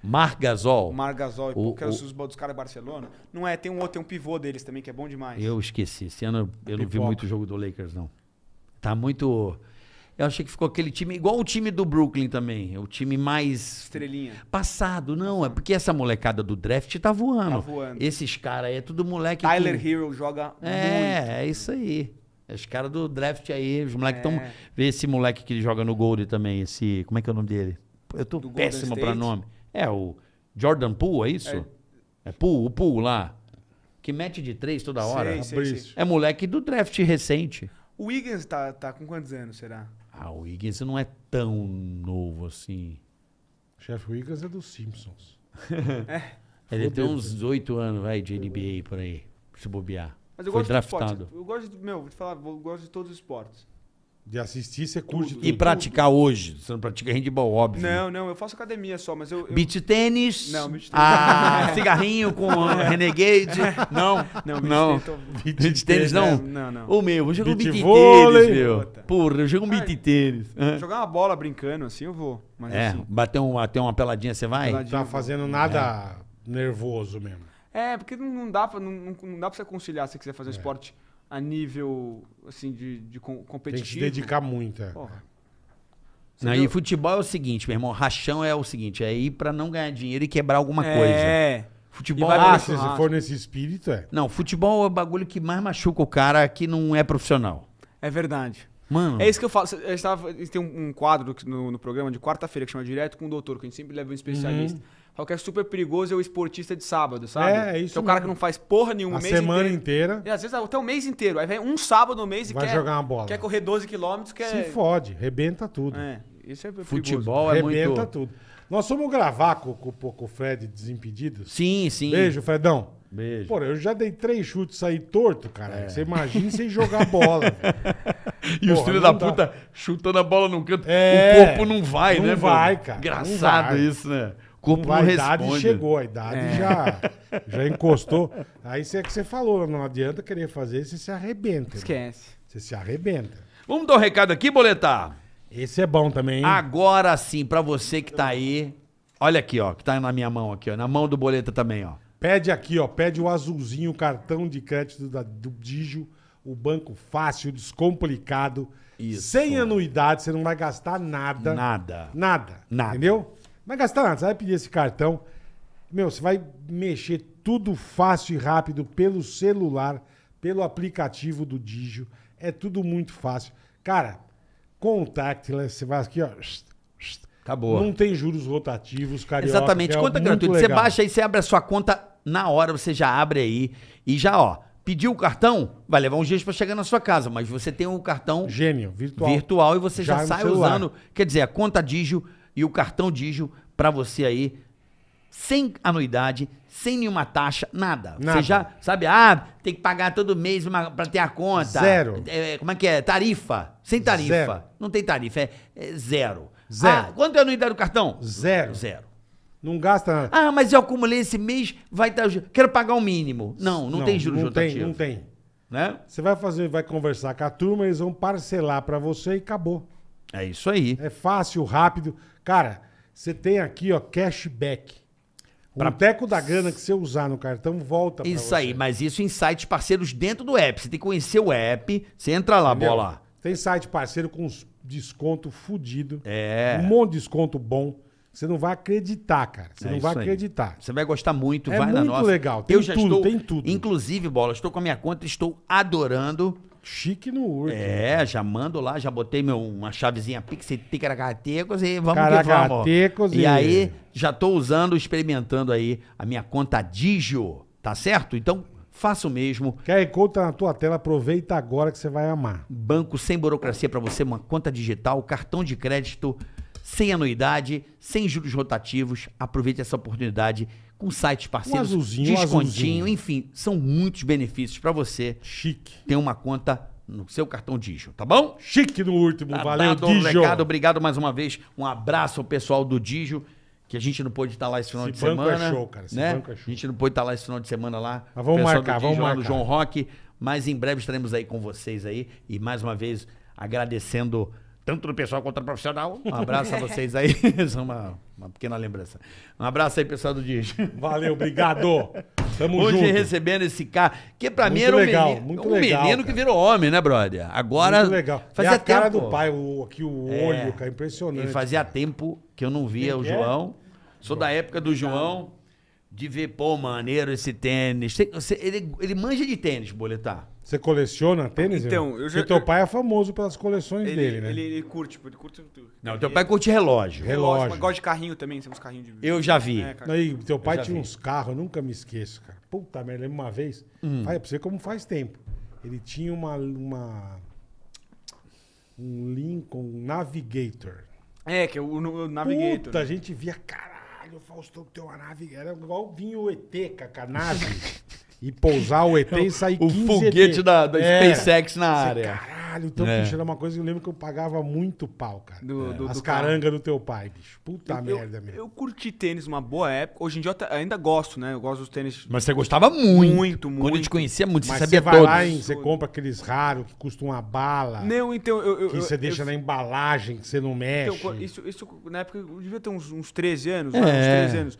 Margasol. Margasol, o, que era o, os dos caras Barcelona. Não é, tem um outro, tem um pivô deles também que é bom demais. Eu esqueci. Esse ano eu é não vi muito jogo do Lakers, não. Tá muito. Eu achei que ficou aquele time, igual o time do Brooklyn também. o time mais. Estrelinha. Passado, não. É porque essa molecada do draft tá voando. Tá voando. Esses caras aí é tudo moleque. Tyler que... Hero joga é, muito. É, é isso aí. Os caras do draft aí, os moleques estão. É. Vê esse moleque que ele joga no Gold também, esse. Como é que é o nome dele? Eu tô do péssimo para nome. É o Jordan Poole, é isso? É, é Poole, o Poole lá. Que mete de três toda hora. Sei, sei, sei. É moleque do draft recente. O Wiggins tá, tá com quantos anos, será? Ah, o Wiggins não é tão novo assim. O chefe Wiggins é dos Simpsons. é. Ele tem uns oito anos, vai, de NBA por aí. Se bobear. Mas eu Foi gosto draftado. De esporte. eu gosto, meu, vou te falar, eu gosto de todos os esportes. De assistir, você curte tudo. E praticar hoje? Você não pratica handball, óbvio. Não, não, eu faço academia só, mas eu. eu... Beach tênis? Não, beach tênis. Ah, cigarrinho com é. Renegade? Não, é. não, não. Beach, tênis é, não? Não, não. O meu, vou jogar um beach tênis, meu. Porra, eu jogo um beach tênis. Jogar uma bola brincando, assim eu vou. Mas, é, assim, bater, um, bater uma peladinha você vai? Peladinha, tá fazendo nada é. nervoso mesmo. É, porque não dá, pra, não, não dá pra você conciliar se você quiser fazer é. esporte a nível assim, de, de competitivo. Tem que se dedicar muito. É. Não, e futebol é o seguinte, meu irmão, rachão é o seguinte, é ir pra não ganhar dinheiro e quebrar alguma é. coisa. É. Futebol ah, se você for nesse espírito, é. Não, futebol é o bagulho que mais machuca o cara que não é profissional. É verdade. Mano. É isso que eu falo. Eu estava, tem um quadro no, no programa de quarta-feira que chama Direto com o Doutor, que a gente sempre leva um especialista. Uhum qualquer que é super perigoso é o esportista de sábado, sabe? É, é isso. Que é o cara que não faz porra nenhuma a semana inteiro. inteira. E às vezes até o mês inteiro. Aí vem um sábado no mês e Vai quer, jogar uma bola. quer correr 12 quilômetros. Quer... Se fode, rebenta tudo. É, isso é perigoso. Futebol é rebenta muito... tudo. Nós fomos gravar com, com, com o Fred Desimpedidos. Sim, sim. Beijo, Fredão. Beijo. Pô, eu já dei três chutes saí torto, cara. É. Você imagina sem jogar bola. e Porra, os filhos da puta dá. chutando a bola num canto. É. O corpo não vai, não né? Não vai, cara. Engraçado isso, né? corpo não, a idade chegou, a idade é. já, já encostou. Aí é que você falou, não adianta querer fazer, você se arrebenta. Esquece. Né? Você se arrebenta. Vamos dar um recado aqui, Boletar? Esse é bom também, hein? Agora sim, para você que tá aí, olha aqui, ó, que tá na minha mão aqui, ó, na mão do Boleta também, ó. Pede aqui, ó, pede o azulzinho, o cartão de crédito da, do Digio, o banco fácil, descomplicado, Isso. sem anuidade, você não vai gastar nada. Nada. Nada. Nada. Entendeu? Não vai gastar nada, você vai pedir esse cartão. Meu, você vai mexer tudo fácil e rápido pelo celular, pelo aplicativo do Digio. É tudo muito fácil. Cara, contactless, você vai aqui, ó. Acabou. Não tem juros rotativos, Exatamente, é conta é gratuita. Você baixa aí, você abre a sua conta na hora, você já abre aí e já, ó. Pediu o cartão, vai levar uns dias para chegar na sua casa, mas você tem o um cartão gênio, virtual, virtual e você já, já é sai usando. Quer dizer, a conta Digio e o cartão Digio para você aí sem anuidade, sem nenhuma taxa, nada. nada. Você já sabe, ah, tem que pagar todo mês para ter a conta. Zero. É, é, como é que é? Tarifa. Sem tarifa. Zero. Não tem tarifa, é, é zero. Zero. Ah, quanto é a anuidade do cartão? Zero. Zero. Não gasta nada. Ah, mas eu acumulei esse mês, vai estar. Tá, quero pagar o mínimo. Não, não, não tem juros não tem, Não tem. Né? Você vai fazer, vai conversar com a turma, eles vão parcelar para você e acabou. É isso aí. É fácil, rápido. Cara, você tem aqui, ó, cashback. O pra... teco da grana que você usar no cartão volta Isso aí, mas isso em sites parceiros dentro do app. Você tem que conhecer o app, você entra lá, Entendeu? bola. Tem site parceiro com desconto fudido. É. Um monte de desconto bom. Você não vai acreditar, cara. Você é não vai aí. acreditar. Você vai gostar muito, é vai muito na nossa. Muito legal, tem eu tudo, estou, tem tudo. Inclusive, bola, estou com a minha conta, estou adorando. Chique no Urk. É, já mando lá, já botei meu, uma chavezinha Pixie Ticaracatecos e vamos que vamos. E... e aí, já tô usando, experimentando aí a minha conta Digio, tá certo? Então, faça o mesmo. QR Code na tua tela, aproveita agora que você vai amar. Banco sem burocracia para você, uma conta digital, cartão de crédito, sem anuidade, sem juros rotativos. Aproveite essa oportunidade com sites parceiros, um azulzinho, descontinho, azulzinho. enfim, são muitos benefícios para você. Chique. Ter uma conta no seu cartão Digio, tá bom? Chique no último, tá valeu, dado Digio. Um recado, obrigado mais uma vez. Um abraço ao pessoal do Digio, que a gente não pôde estar tá lá esse final esse de semana. É show, cara. Esse né? banco é show. A gente não pôde estar tá lá esse final de semana lá. Mas vamos marcar, Digio, vamos marcar. no João Rock, mas em breve estaremos aí com vocês aí e mais uma vez agradecendo tanto do pessoal quanto do profissional. Um abraço a vocês aí. Só é uma, uma pequena lembrança. Um abraço aí, pessoal do Digi. Valeu, obrigado. Tamo Hoje junto. recebendo esse cara, que pra muito mim era um legal, menino, muito um legal, menino cara. que virou homem, né, brother? Agora. Muito legal. Fazia é a cara tempo. do pai, o, aqui o é. olho, é, cara, impressionante. E fazia cara. tempo que eu não via Quem o é? João. É? Sou da época do João, de ver, pô, maneiro esse tênis. Ele, ele manja de tênis, boletar. Você coleciona tênis? Então, eu já. Porque teu pai é famoso pelas coleções ele, dele, né? Ele, ele curte, tipo, ele curte tudo. Não, teu pai curte relógio. Relógio. Mas gosta de carrinho também, tem uns carrinhos de. Eu já vi. É, Aí, teu pai tinha vi. uns carros, nunca me esqueço, cara. Puta merda, lembro uma vez. Hum. Faz pra você como faz tempo. Ele tinha uma. uma um Lincoln Navigator. É, que é o, o Navigator. Puta, né? a gente via, caralho, Faustão, que tem uma nave. Era igual vinho o ET, com a nave. e pousar o ET e é sair o 15 O foguete ET. da, da é. SpaceX na Você, área. Caralho, então, é. bicho, era uma coisa que eu lembro que eu pagava muito pau, cara. Do, é. do, As carangas do teu pai, bicho. Puta eu, merda eu, mesmo. Eu curti tênis uma boa época. Hoje em dia eu ainda gosto, né? Eu gosto dos tênis. Mas você gostava muito. Muito, muito. Quando eu te conhecia muito, Mas você sabia você vai todos. Lá e você compra aqueles raros que custam uma bala. Não, então... Eu, eu que você deixa na embalagem, que você não então, mexe. Então, isso, isso na época, eu devia ter uns, uns 13 né? é. anos, é. uns 13 anos.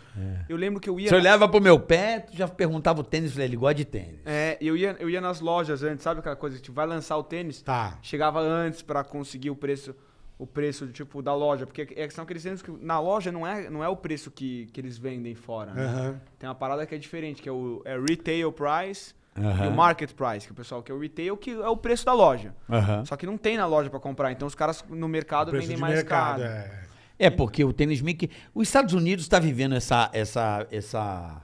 Eu lembro que eu ia... Você olhava pro meu pé, tu já perguntava o tênis, falei, ele gosta de tênis. É, eu ia, eu ia nas lojas antes, sabe aquela coisa? Tipo, vai lançar o tênis. Tá. Chegava antes para conseguir o preço o preço tipo da loja, porque é que são aqueles tênis que na loja não é, não é o preço que, que eles vendem fora. Né? Uhum. Tem uma parada que é diferente, que é o é retail price uhum. e o market price, que o pessoal que é o retail que é o preço da loja. Uhum. Só que não tem na loja para comprar, então os caras no mercado vendem mais mercado, caro. É. é porque o tênis Mickey, os Estados Unidos está vivendo essa essa essa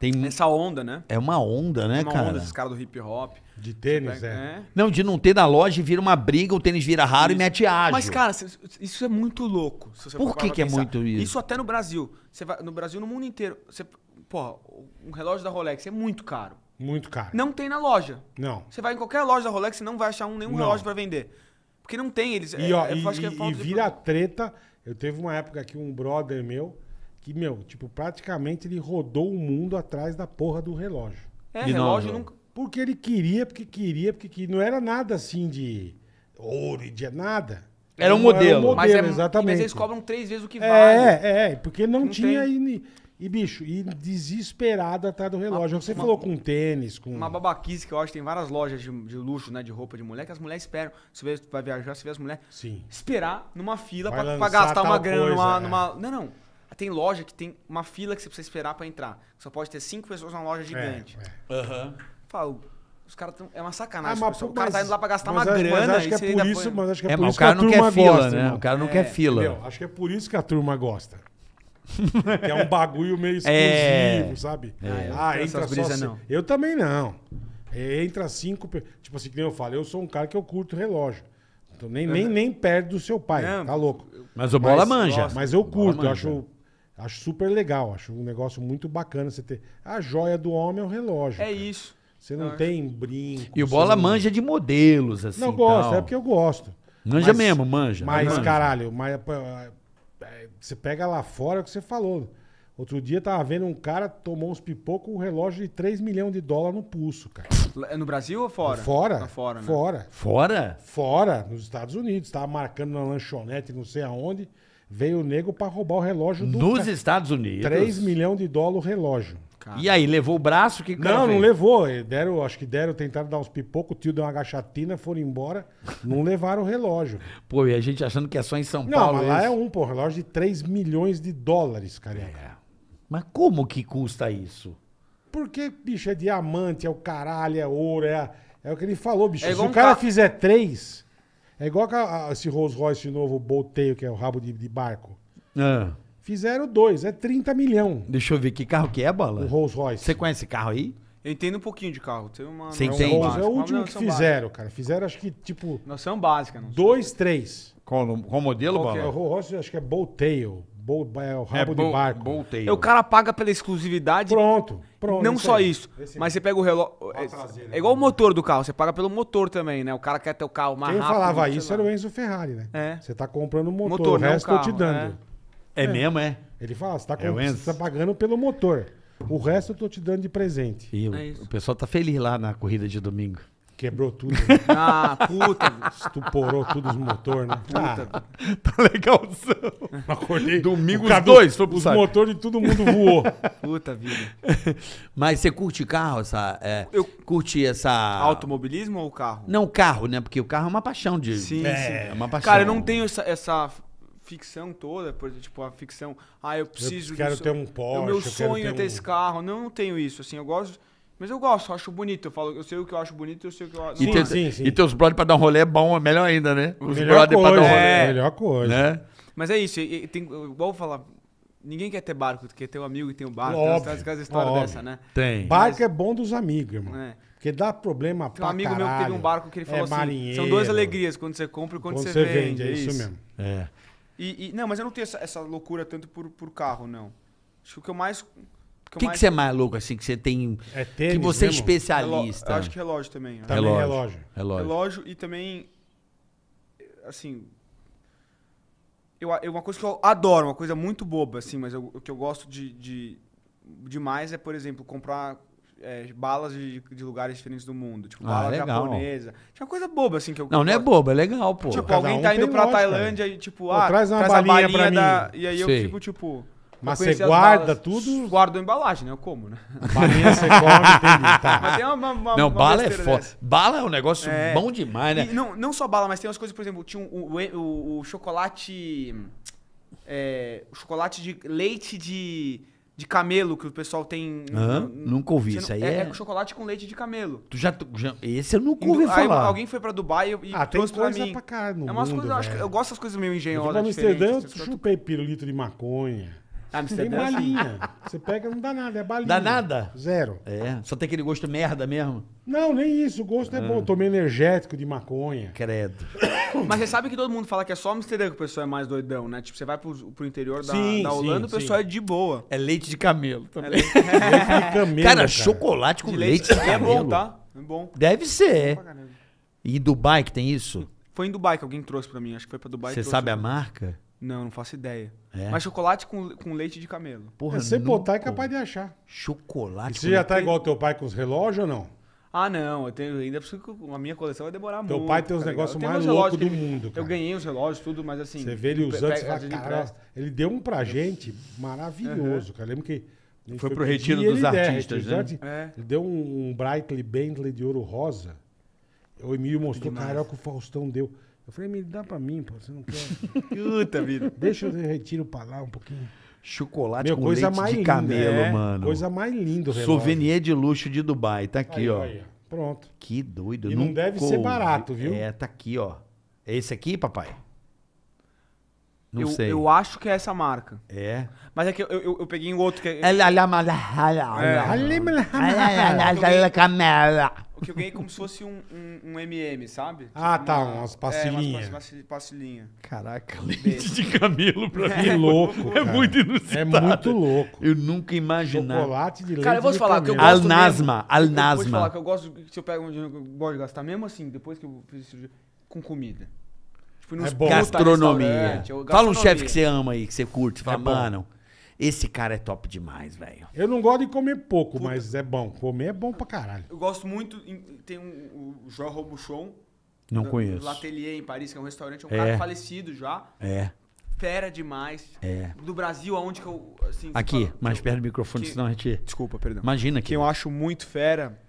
tem essa onda, né? É uma onda, né, uma é cara? Uma onda esses caras do hip hop. De tênis, é. é. Não, de não ter na loja e vira uma briga, o tênis vira raro isso. e mete ágil. Mas, cara, isso é muito louco. Por que, que é muito isso? Isso até no Brasil. Você vai, no Brasil, no mundo inteiro. Você, porra, um relógio da Rolex é muito caro. Muito caro. Não tem na loja. Não. Você vai em qualquer loja da Rolex, e não vai achar um, nenhum não. relógio para vender. Porque não tem eles. E, é, ó, é, e, é e vira de... treta. Eu teve uma época que um brother meu que, meu, tipo, praticamente ele rodou o mundo atrás da porra do relógio. É, de relógio nunca. Porque ele queria, porque queria, porque queria. Não era nada assim de ouro e de nada. Era um, modelo. Era um modelo, mas é, exatamente. Mas eles cobram três vezes o que é, vale. É, é, porque não, não tinha. Tem... E, bicho, e desesperado atrás do relógio. Uma, Você uma, falou com tênis, com. Uma babaquice que eu acho tem várias lojas de, de, luxo, né? De roupa de mulher, que as mulheres esperam. Se você vai viajar, se vê as mulheres. Sim. Esperar numa fila pra, pra gastar uma grana coisa, numa, é. numa. Não, não. Tem loja que tem uma fila que você precisa esperar para entrar. Só pode ter cinco pessoas numa loja é, gigante. É, é. Uhum. Falo, os caras É uma sacanagem. Ah, mas, o cara tá indo lá pra gastar uma grana. É mas acho que é por isso, mas acho que é, por isso Fila, né? O cara não é. quer fila. Acho que é por isso que a turma gosta. é um bagulho meio exclusivo, sabe? Ah, entra só... não. Eu também não. Entra cinco... Tipo assim, que nem eu falo, eu sou um cara que eu curto relógio. Então, nem, nem, uhum. nem perto do seu pai, não, tá louco. Mas o Bola mas, manja. Mas eu curto, eu acho Acho super legal, acho um negócio muito bacana você ter. A joia do homem é o relógio. É cara. isso. Você não tem brinco. E o bola não... manja de modelos, assim. Não, gosto, é porque eu gosto. Manja mas, mesmo, manja. Mas, manja. caralho, mas, é, você pega lá fora o que você falou. Outro dia tava vendo um cara tomou uns pipocos, um relógio de 3 milhões de dólares no pulso, cara. É no Brasil ou fora? Fora. Tá fora, né? Fora. Fora? Fora, nos Estados Unidos. Tava marcando na lanchonete, não sei aonde. Veio o nego para roubar o relógio do. Nos ca... Estados Unidos. 3 milhões de dólar o relógio. Caramba. E aí, levou o braço que Não, não levou. Deram, acho que deram, tentaram dar uns pipocos, o tio deu uma gachatina, foram embora, não levaram o relógio. Pô, e a gente achando que é só em São não, Paulo. Não, lá é um, pô, relógio de 3 milhões de dólares, cara É. Mas como que custa isso? Porque, bicho, é diamante, é o caralho, é ouro, é. É o que ele falou, bicho. É Se o cara ca... fizer três, é igual a, a, esse Rolls Royce de novo, Bolteo que é o rabo de, de barco. Ah. Fizeram dois, é 30 milhão. Deixa eu ver que carro que é, Bola? O Rolls Royce. Você conhece esse carro aí? Eu entendo um pouquinho de carro. Tem uma Você é entende? Rolls, é o último que fizeram, básica. cara. Fizeram acho que tipo... Noção básica. Não dois, três. Qual, qual modelo, Qual Bola? É? é? O Rolls Royce acho que é Bolteo bol, é o é rabo é, de bol, barco. O cara paga pela exclusividade. Pronto, pronto. Não isso só isso, Esse mas você pega o relógio. É, é, igual o motor do carro, você paga pelo motor também, né? O cara quer ter o carro mais Quem rápido. Quem falava isso era o Enzo Ferrari, né? É. Você tá comprando o motor, motor o resto eu te dando. É. é. mesmo, é? Ele fala, você tá, é com, você tá pagando pelo motor. O resto eu tô te dando de presente. E o, o, pessoal tá feliz lá na corrida de domingo. Quebrou tudo. Né? Ah, puta. Estuporou tudo os motores, né? Puta. Ah, tá legalzão. Acordei. Domingo os dois, foi pro Os motores de todo mundo voou. Puta vida. Mas você curte carro, essa... É, eu curte essa... Automobilismo ou carro? Não, carro, né? Porque o carro é uma paixão de... Sim, é, sim. É uma paixão. Cara, eu não tenho essa... essa ficção toda, por tipo a ficção, ah, eu preciso é eu quero ter um Porsche, o meu sonho é ter um... esse carro. Não, não tenho isso, assim, eu gosto mas eu gosto, acho bonito. Eu, falo, eu sei o que eu acho bonito, eu sei o que eu acho. E, te, sim, sim. e teus brother pra dar um rolê é bom, é melhor ainda, né? Os melhor brother coisa, pra dar um rolê. É, melhor coisa. Né? Mas é isso, e, tem, igual eu falar, Ninguém quer ter barco, quer ter um amigo e tem um barco. Óbvio, tem histórias óbvio. dessa, né? Tem. Barco Mas... é bom dos amigos, irmão. É. Porque dá problema tem pra um amigo caralho. meu que teve um barco que ele é falou é assim, marinheiro. são duas alegrias, quando você compra e quando, quando você, você vende, vende. É, é isso, isso mesmo. É. E, e, não, mas eu não tenho essa, essa loucura tanto por, por carro, não. Acho que o que eu mais o que, que você é mais louco, assim, que você tem. É tênis, que você é mesmo? é especialista? Eu Acho que relógio também. Também relógio. relógio. Relógio, relógio e também. Assim, eu, uma coisa que eu adoro, uma coisa muito boba, assim, mas eu, o que eu gosto de, de demais é, por exemplo, comprar é, balas de, de, lugares diferentes do mundo. Tipo, ah, bala legal. japonesa. Tinha tipo, uma coisa boba, assim, que eu Não, gosto. não é boba, é legal, pô. Tipo, Cada alguém um tá indo pra lógico, Tailândia cara. Né? e, tipo, ah, traz uma traz balinha, balinha pra da... mim. E aí Sei. eu fico, tipo... Mas você guarda balas, tudo? Guardo a embalagem, né? Eu como, né? Balinha você come, entendi. Tá. Mas tem uma, uma Não, uma bala é foda. Bala é um negócio é... bom demais, né? E não, não só bala, mas tem umas coisas, por exemplo, tinha o, o, o, o chocolate... É, chocolate de leite de de camelo que o pessoal tem. Aham, nunca ouvi. Isso aí é, é... é chocolate com leite de camelo. Tu já, já esse eu nunca ouvi falar. Aí, alguém foi pra Dubai e, ah, trouxe tem coisa pra mim. Pra cá no é umas mundo, coisas, eu, acho, eu gosto das coisas meio engenhosas. Eu Amsterdã, eu chupei pirulito de maconha. Amsterdã. Tem balinha. Você pega, não dá nada, é balinha. Dá nada? Zero. É, só tem aquele gosto merda mesmo. Não, nem isso, o gosto é bom. Ah. Tomei energético de maconha. Credo. Mas você sabe que todo mundo fala que é só Amsterdã que o pessoal é mais doidão, né? Tipo, você vai pro, pro interior da, Sim, da Holanda, sim, o pessoal sim. é de boa. É leite de camelo também. É leite de camelo. Cara, chocolate com De leite. leite de É bom, tá? É bom. Deve ser. E Dubai que tem isso? Foi em Dubai que alguém trouxe pra mim, acho que foi pra Dubai. Você sabe a marca? Não, não faço ideia. É. Mas chocolate com, com leite de camelo. Porra, é, Se você botar, é capaz de achar. Chocolate. E você com já leite- tá igual teu pai com os relógios ou não? Ah, não, eu tenho ainda preciso que a minha coleção vai demorar Teu muito. pai tem tá os ligado? negócios mais loucos do mundo, cara. Eu ganhei os relógios, tudo, mas assim. Você vê ele usando, pega, você fala, cara, ele deu um pra gente maravilhoso, cara. lembro que... Foi pro o retiro dos der, artistas, né? É. Ele deu um, um Brightly Bentley de ouro rosa. O Emílio mostrou, cara, o que o Faustão deu. Eu falei, me dá pra mim, pô, você não quer. Puta vida. Deixa eu retiro pra lá um pouquinho. Chocolate Meu, com coisa leite mais de camelo, linda, é? mano. Coisa mais linda. Souvenir de luxo de Dubai. Tá aqui, aí, ó. Aí, pronto. Que doido. E não, deve ser barato, viu? É, tá aqui, ó. É esse aqui, papai? Não eu, sei. Eu acho que é essa marca. É. Mas é que eu, eu, eu peguei um outro que é. é o que eu ganhei como se fosse um, um, um MM, sabe? Ah, tipo tá, uma, umas pastilhinhas. É, umas pastilhinhas. Caraca, leite de camelo pra é, mim. É, louco. É muito inusitado. É muito louco. Eu nunca imaginava. Chocolate de leite. Cara, eu vou te falar que eu gosto. Alnasma, alnasma. Eu vou te falar que eu gosto, se eu pego onde eu gosto de gastar, mesmo assim, depois que eu fiz cirurgia, com comida. Tipo, é bom. Gastronomia. gastronomia. Fala um chefe que você ama aí, que você curte. Fala, é mano. Bom. Esse cara é top demais, velho. Eu não gosto de comer pouco, Puta. mas é bom. Comer é bom pra caralho. Eu gosto muito. Tem um, o Jean Robuchon. Não do, conheço. L'Atelier em Paris, que é um restaurante. É um é. cara falecido já. É. Fera demais. É. Do Brasil, aonde que eu. Assim, Aqui, fala, mais eu, perto do microfone, que, senão a gente. Desculpa, perdão. Imagina que. Quem eu acho muito fera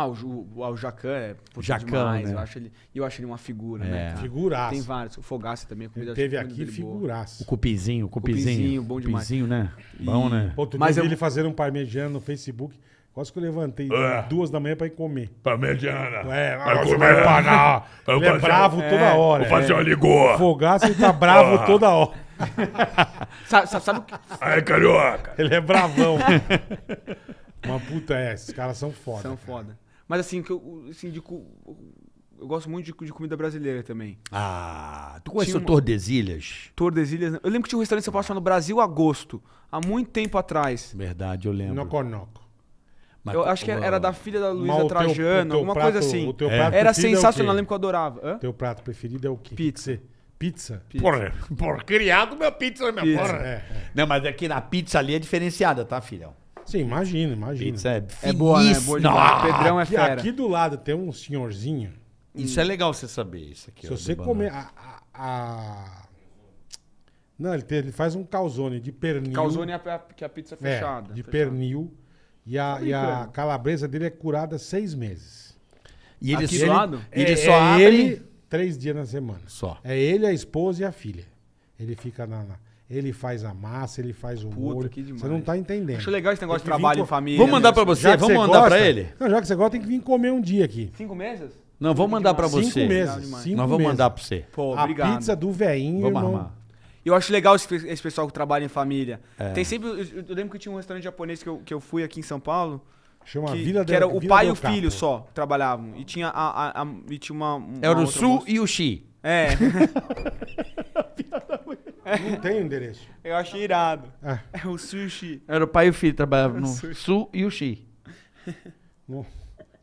ah, o, o, ah, o Jacan é Jacan, demais. Né? Eu, acho ele, eu acho ele uma figura, né, é. né? Cara? Figuraça. Tem vários. O Fogaça também. Comida, teve aqui figuraça. É boa. O cupizinho, o cupizinho. Cupizinho, bom demais. Cupizinho, né? E... Bom, né? Pô, Mas eu... ele fazer um parmegiano no Facebook. Quase que eu levantei é. Né, duas da manhã pra ir comer. Parmegiana. É, vai comer né? paná. Ele é bravo é. toda hora. Vou fazer uma ligou. Fogaça, ele tá bravo ah. toda hora. sabe, sabe, sabe o que... Aí, carioca. Ele é bravão. Uma puta é, esses caras são foda. São foda. Mas assim, que eu, assim, de, eu gosto muito de, de, comida brasileira também. Ah, tu conhece tinha o Tordesilhas? Tordesilhas. Né? Eu lembro que tinha um restaurante em São Paulo no Brasil Agosto, há muito tempo atrás. Verdade, eu lembro. Noconoco. Mas, eu acho que era, era da filha da Luísa Trajano, alguma prato, coisa assim. É. era é sensacional, é eu lembro que eu adorava. Hã? Teu prato preferido é o quê? Pizza. Pizza? pizza. Porra, criado meu pizza, minha pizza. porra. É, é, Não, mas aqui é na pizza ali é diferenciada, tá, filhão? Sim, imagina, imagina. Pizza é É boa, né? É boa demais. Pedrão é aqui, fera. Aqui do lado tem um senhorzinho. Isso é legal você saber, isso aqui. Se ó, você comer a, a, a... Não, ele, tem, ele, faz um calzone de pernil. Calzone é a, que é a pizza é fechada. É, de fechada. pernil. E a, e a, é? calabresa dele é curada seis meses. E ele, Aqui, só, ele, é, ele é, só é abre... ele três dias na semana. Só. É ele, a esposa e a filha. Ele fica na... na... Ele faz a massa, ele faz o Puta, molho. Você não tá entendendo. Acho legal esse negócio de trabalho em família. Vamos mandar né? para você, vamos você mandar para ele. Não, já que você gosta, tem que vir comer um dia aqui. Cinco meses? Não, vamos mandar para você. Cinco meses. Cinco Nós vamos mandar para você. Pô, a pizza do veinho. Vamos irmão. armar. Eu acho legal esse, esse, pessoal que trabalha em família. É. Tem sempre. Eu, eu, lembro que tinha um restaurante japonês que eu, que eu fui aqui em São Paulo. Chama que, Vila Que era o Vila pai e o filho só trabalhavam. E tinha a. a, a e tinha uma, uma era é o Sul e o Xi. É. Não tem endereço. Eu achei irado. É. é o sushi. Era o pai e o filho trabalhavam no Su e o xi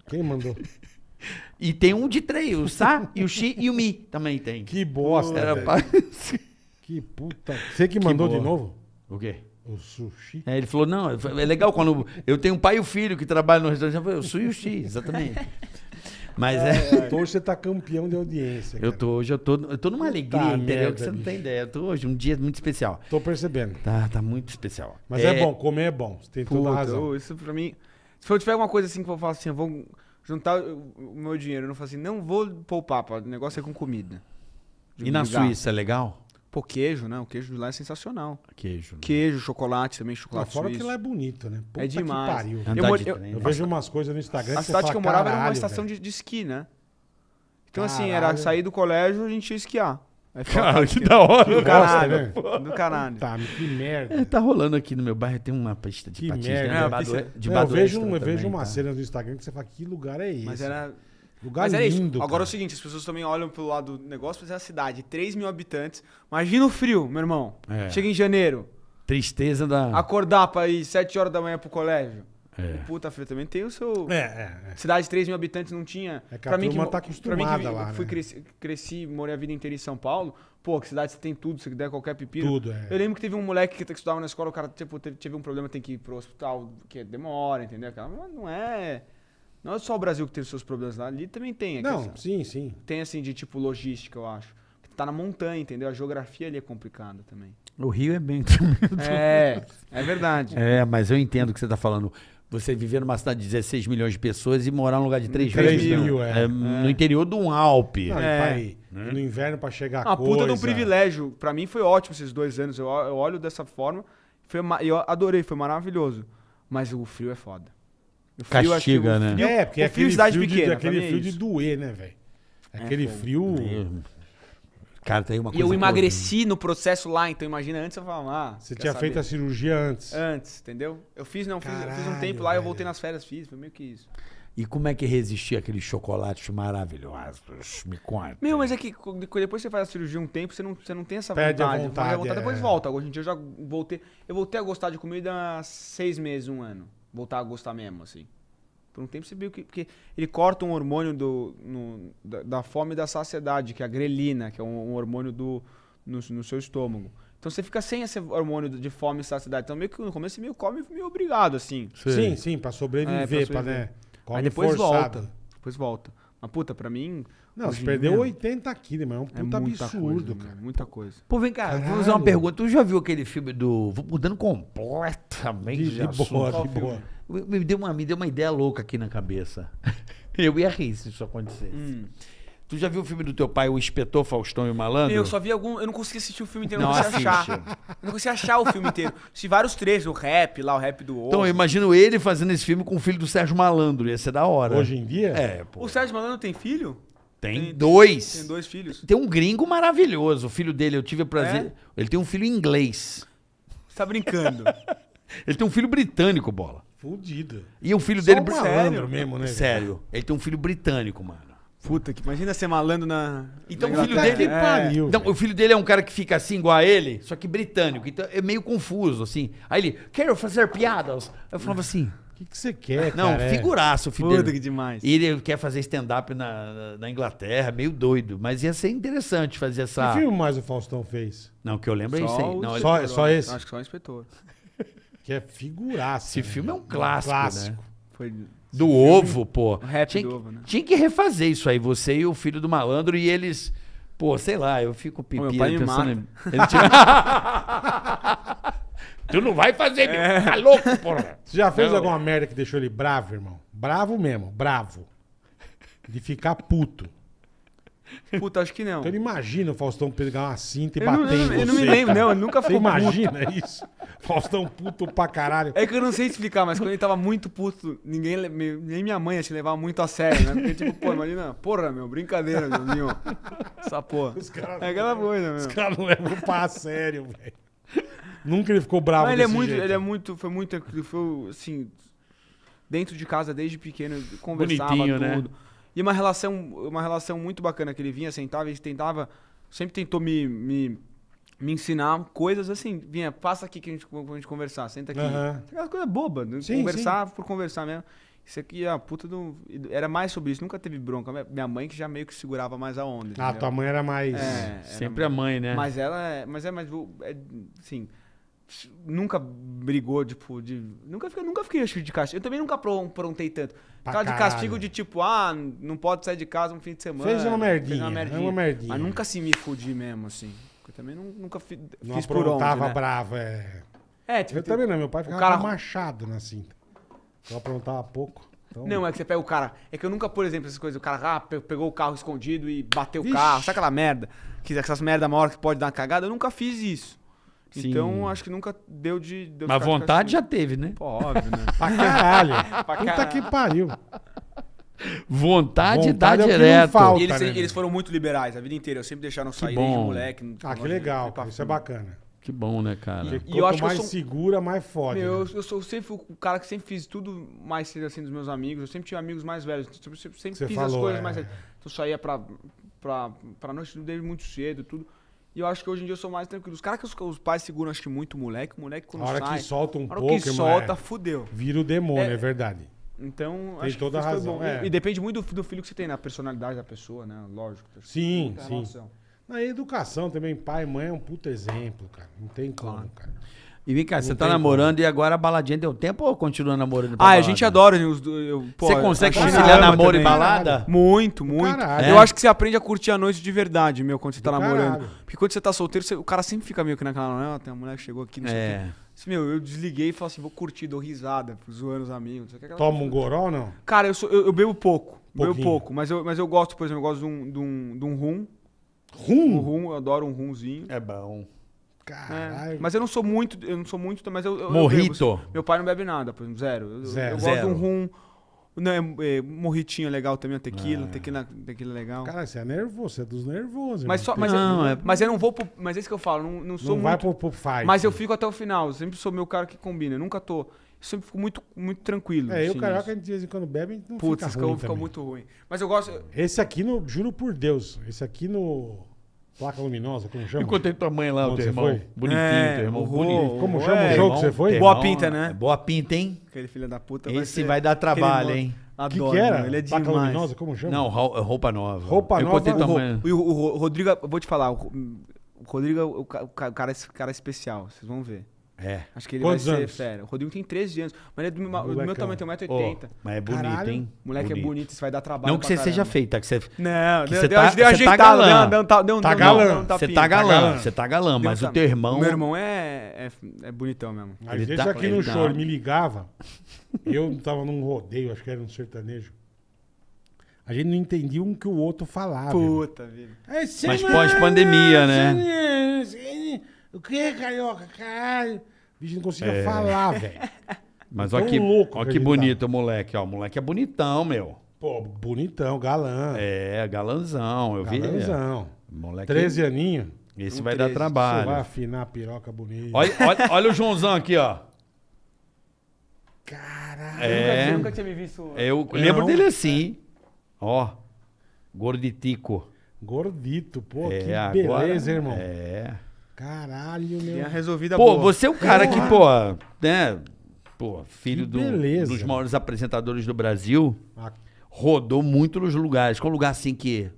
Quem mandou? E tem um de três, o Sa e o xi e o Mi também tem. Que bosta, Era pai... Que puta. Você que mandou de novo? O quê? O sushi. É, ele falou, não, é legal quando eu tenho um pai e o um filho que trabalham no restaurante. Eu falei, eu é e o xi exatamente. Mas é. é... é. Então hoje você tá campeão de audiência. Cara. Eu tô, hoje eu tô, eu tô numa alegria, tá, entendeu? Merda, que você bicho. não tem ideia. Eu tô hoje, um dia muito especial. Tô percebendo. Tá, tá muito especial. Mas é, é bom, comer é bom. Você tem Puta, toda a razão. isso pra mim. Se eu tiver alguma coisa assim que eu falo assim, eu vou juntar o meu dinheiro, eu não falo assim, não vou poupar, pá. o negócio é com comida. E na Suíça, é legal? Pô, queijo, né? O queijo de lá é sensacional. Queijo. Né? Queijo, chocolate também, chocolate. Não, fora suíço. que lá é bonito, né? É Puta é demais. Eu, eu, eu, vejo umas coisas no Instagram. A cidade que eu morava era uma estação de, de, esqui, né? Então, caralho. assim, era sair do colégio a gente ia esquiar. cara, que, da hora, do caralho, gosta, né? Do caralho. Tá, que merda. É, tá rolando aqui no meu bairro, tem uma pista de que né? merda. Né? é, de, eu vejo, eu também, vejo uma tá? cena no Instagram que você fala, que lugar é esse? Mas era Lugar mas é isso. Agora cara. é o seguinte, as pessoas também olham pelo lado do negócio, mas é a cidade, 3 mil habitantes. Imagina o frio, meu irmão. É. Chega em janeiro. Tristeza da. Acordar pra ir 7 horas da manhã pro colégio. É. O puta frio também tem o seu. É, é, é. Cidade de 3 mil habitantes não tinha. É que tá pra mim que, tá acostumada pra mim que lá. Fui, né? cresci, cresci, morei a vida inteira em São Paulo. Pô, que cidade você tem tudo, você der qualquer pepino. Tudo, é. Eu lembro que teve um moleque que estudava na escola, o cara tipo, teve, teve um problema, tem que ir pro hospital, que demora, entendeu? Não é. Não é só o Brasil que tem os seus problemas lá, ali também tem. Não, sim, sim. Tem assim de tipo logística, eu acho. Porque tá na montanha, entendeu? A geografia ali é complicada também. O Rio é bem É, é verdade. É, mas eu entendo o que você tá falando. Você viver numa cidade de 16 milhões de pessoas e morar num lugar de 3, 3 mil, é. É, é. no interior de um Alpe. Não, é. Pai, No inverno para chegar a coisa. puta de um privilégio. Para mim foi ótimo esses dois anos. Eu, eu olho dessa forma. Foi, eu adorei, foi maravilhoso. Mas o frio é foda frio, é Castiga, acho que frio, né? É, porque é frio, aquele frio, pequena, de, aquele frio de doer, né, velho? É, aquele frio. Cara, tem uma coisa. E eu emagreci no processo lá, então imagina antes eu falar. Ah, você tinha saber. feito a cirurgia antes? Antes, entendeu? Eu fiz, não, Caralho, fiz, fiz um tempo velho. lá, eu voltei nas férias, fiz, foi meio que isso. E como é que resistia aqueles chocolates maravilhosos? Me conta. Meu, mas é que depois você faz a cirurgia um tempo, você não, você não tem essa Pede vontade. A vontade, a vontade é. Depois volta. Hoje em dia eu já voltei. Eu voltei a gostar de comida há seis meses, um ano voltar a gostar mesmo, assim. Por um tempo você viu que. Porque ele corta um hormônio do, no, da, da, fome e da saciedade, que é a grelina, que é um, um hormônio do, no, no, seu estômago. Então você fica sem esse hormônio de fome e saciedade. Então meio que no começo você meio come meio obrigado, assim. Sim, sim, sim pra sobreviver, é, pra sobreviver. Pra, né? Come Aí depois forçado. volta. Depois volta. Mas puta, pra mim, não, você perdeu mesmo. É- 80 quilos, mas é um é puta é absurdo, coisa, né? cara. Muita coisa. Pô, vem cá, Caralho. vou fazer uma pergunta. Tu já viu aquele filme do. Vou mudando completamente de, de assunto. Boa, de boa. Me deu, uma, me deu uma ideia louca aqui na cabeça. Eu ia rir se isso acontecesse. Hum. Tu já viu o filme do teu pai, O Espetor Faustão e o Malandro? Eu só vi algum. Eu não consegui assistir o filme inteiro, não, não consegui achar. Eu não consegui achar o filme inteiro. Se vários trechos, o rap lá, o rap do outro. Então, eu imagino ele fazendo esse filme com o filho do Sérgio Malandro. Ia ser da hora. Hoje em dia? É, pô. O Sérgio Malandro tem filho? Tem, tem dois. Tem, dois filhos. Tem um gringo maravilhoso. O filho dele, eu tive o prazer. É? Ele tem um filho inglês. Você tá brincando? ele tem um filho britânico, bola. Fudido. E o filho Só dele. Um sério mesmo, né? Sério. Ele tem um filho britânico, mano. Puta que imagina ser malandro na. Então na o filho dele. É. então, o filho dele é um cara que fica assim igual a ele, só que britânico. Então é meio confuso, assim. Aí ele, quero fazer piadas. Eu falava assim, o que você quer, Não, cara? É. figuraço, filho. Puta que demais. E ele quer fazer stand-up na, na Inglaterra, meio doido. Mas ia ser interessante fazer essa. Que filme mais o Faustão fez? Não, que eu lembro é isso aí. Não, só, ele... só esse? Acho que só o inspetor. Que é figuraço. Esse né? filme é um clássico. Um né? clássico. Né? Foi... Do filme... ovo, pô. O rap tinha, do ovo, né? tinha que refazer isso aí, você e o filho do malandro, e eles. Pô, sei lá, eu fico pipi pensando. Em... Ele tinha... Tu não vai fazer, meu. É. Tá louco, porra. Você já fez não. alguma merda que deixou ele bravo, irmão? Bravo mesmo, bravo. De ficar puto. Puta, acho que não. Então ele imagina o Faustão pegar uma cinta e eu bater não, em você. Eu não me lembro, não. Eu nunca ficou imagina puto. isso? Faustão puto pra caralho. É que eu não sei explicar, mas quando ele tava muito puto, ninguém, nem minha mãe te levava muito a sério, né? Porque tipo, pô, imagina, porra, meu, brincadeira, meu, meu essa porra. Os cara, é aquela coisa, meu. Os caras não levam pra sério, velho. Nunca ele ficou bravo com ele é muito, jeito. ele é muito, foi muito foi assim, dentro de casa desde pequeno, conversava Bonitinho, né? tudo. Né? E uma relação, uma relação muito bacana que ele vinha, sentava e tentava, sempre tentou me, me, me ensinar coisas assim, vinha, passa aqui que a gente, a gente conversar, senta aqui. Uhum. Aquela coisa boba, né? sim, conversar sim. por conversar mesmo. Isso aqui, é a puta do. Era mais sobre isso, nunca teve bronca. Minha mãe que já meio que segurava mais a onda. Ah, entendeu? tua mãe era mais. É, sempre a mãe, né? Mas ela é. Mas é mais. É, sim nunca brigou, tipo, de. Nunca fiquei, nunca fiquei acho, de castigo. Eu também nunca aprontei tanto. Pra de castigo de tipo, ah, não pode sair de casa um fim de semana. Fez uma merdinha. Fez uma merdinha. É uma merdinha. Mas nunca se me fudi mesmo, assim. Eu também nunca fi, não fiz por onde, né? bravo, é. É, tipo. Eu tipo, também não, meu pai ficava cara... machado na cinta. Eu aprontava pouco. Então... Não, é que você pega o cara. É que eu nunca, por exemplo, essas coisas. O cara ah, pegou o carro escondido e bateu o carro. Sabe aquela merda? Que essas merda maior que pode dar uma cagada? Eu nunca fiz isso. Então, Sim. Então, acho que nunca deu de. Deu Mas vontade já teve, né? Pô, óbvio, né? pra caralho. Puta que pariu. Vontade, vontade dá é direto. Falta, eles, né, eles foram muito liberais a vida inteira. Eu sempre deixaram sair de moleque. Ah, que legal. Isso é bacana. Que bom, né, cara? e quanto eu acho mais que eu sou... segura, mais foda. Meu, né? eu, eu, sou sempre o cara que sempre fiz tudo mais cedo assim dos meus amigos. Eu sempre tive amigos mais velhos. Então sempre, sempre fiz falou, as coisas é. mais cedo. Então saía pra, pra, pra noite, desde muito cedo, tudo. E eu acho que hoje em dia eu sou mais tranquilo. Os caras que os, os, pais seguram, acho que muito moleque, moleque quando a hora sai, que solta um a hora pouco, que solta, é, fudeu. Vira o demônio, é, é verdade. Então, tem toda a razão. É. E, e, depende muito do, do, filho que você tem, na né? personalidade da pessoa, né? Lógico. Sim, sim. Relação. Na educação também, pai e mãe é um puto exemplo, cara. Não tem como, claro. cara. E vem cá, você tá namorando como. e agora a baladinha deu tempo ou continua namorando? Ah, balada? a gente adora. Eu, né, eu, pô, você consegue conciliar namoro também. e balada? Muito, muito. É. Eu acho que você aprende a curtir a noite de verdade, meu, quando você tá namorando. Porque quando você tá solteiro, você, o cara sempre fica meio que naquela, né? tem uma mulher que chegou aqui, não sei o é. quê. Assim, meu, eu desliguei e falei assim, vou curtir, dou risada, zoando os amigos. Não sei o Toma um goró ou não? Cara, eu, sou, eu, eu bebo pouco. Pouquinho. Bebo pouco, mas eu, mas eu gosto, por exemplo, eu gosto de um, de um, de um rum. Rum? Um rum, eu adoro um rumzinho. É bom. Caralho. É, mas eu não sou muito, eu não sou muito, mas eu. eu Morrito. Eu assim. meu pai não bebe nada, por exemplo, zero. zero. Eu, gosto de um rum. Não, é, é, morritinho é legal também, a tequila, ah. tequila, tequila é legal. Cara, você é nervoso, você é dos nervosos. Mas, só, mas, não, eu, é... mas eu não vou pro, Mas é isso que eu falo, não, não sou não muito. Vai pro, pro fight. Mas eu fico até o final, sempre sou meu cara que combina, nunca tô. Sempre fico muito, muito tranquilo. É, eu o assim, carioca, de vez em quando bebe, a gente não Putz, fica ruim. Putz, fica muito ruim. Mas eu gosto. Esse aqui, no, juro por Deus, esse aqui no. Placa luminosa, como chama? Eu contei é tua mãe lá, o teu irmão. Foi? Bonitinho, é, teu irmão. Uhul, bonito. Como chama é, o jogo que você foi? Boa pinta, né? É boa pinta, hein? Aquele filho da puta. Vai Esse vai, dar trabalho, hein? Adoro. Que que era? ele é demais. Placa luminosa, como chama? Não, roupa nova. Roupa é eu nova. Contei tua mãe. O, o, o Rodrigo, vou te falar. O, Rodrigo, o, o cara, o cara é especial. Vocês vão ver. É. Acho que ele Quantos vai ser anos? fera. O Rodrigo tem 13 anos. Mas ele é do, meu, do meu tamanho, tem 1,80m. Oh, mas é bonito, Caralho. hein? Moleque é bonito. é bonito, isso vai dar trabalho. Não que você seja feita, tá? que você. Não, que deu, você deu, tá, deu ajeitado. Tá não, não, não, tá, tá galã. Tá você tá galã. Você tá galã, mas o teu irmão. Meu irmão é, é, é bonitão mesmo. Às vezes tá, aqui no show ele me ligava. eu tava num rodeio, acho que era um sertanejo. A gente não entendia um que o outro falava. Puta vida. É, mas é, pós-pandemia, né? O que, carioca? Caralho. O bicho não conseguia É. falar, velho. Mas olha que, louco ó que bonito o moleque, ó. O moleque é bonitão, meu. Pô, bonitão, galã. É, galanzão. Eu vi. vi. Moleque. 13 aninho. Esse vai dar Você vai trabalho. afinar a piroca bonita. Olha, olha, olha o Joãozão aqui, ó. Caralho. É. Nunca, nunca tinha me visto. Né? Eu lembro dele assim. Ó. Gorditico. Gordito, pô, é, que agora- beleza, irmão. É. Caralho, meu. Tinha resolvido a Pô, boa. você é um cara que, pô, né? Pô, filho do, dos maiores apresentadores do Brasil. Ah. Rodou muito nos lugares. Qual lugar assim que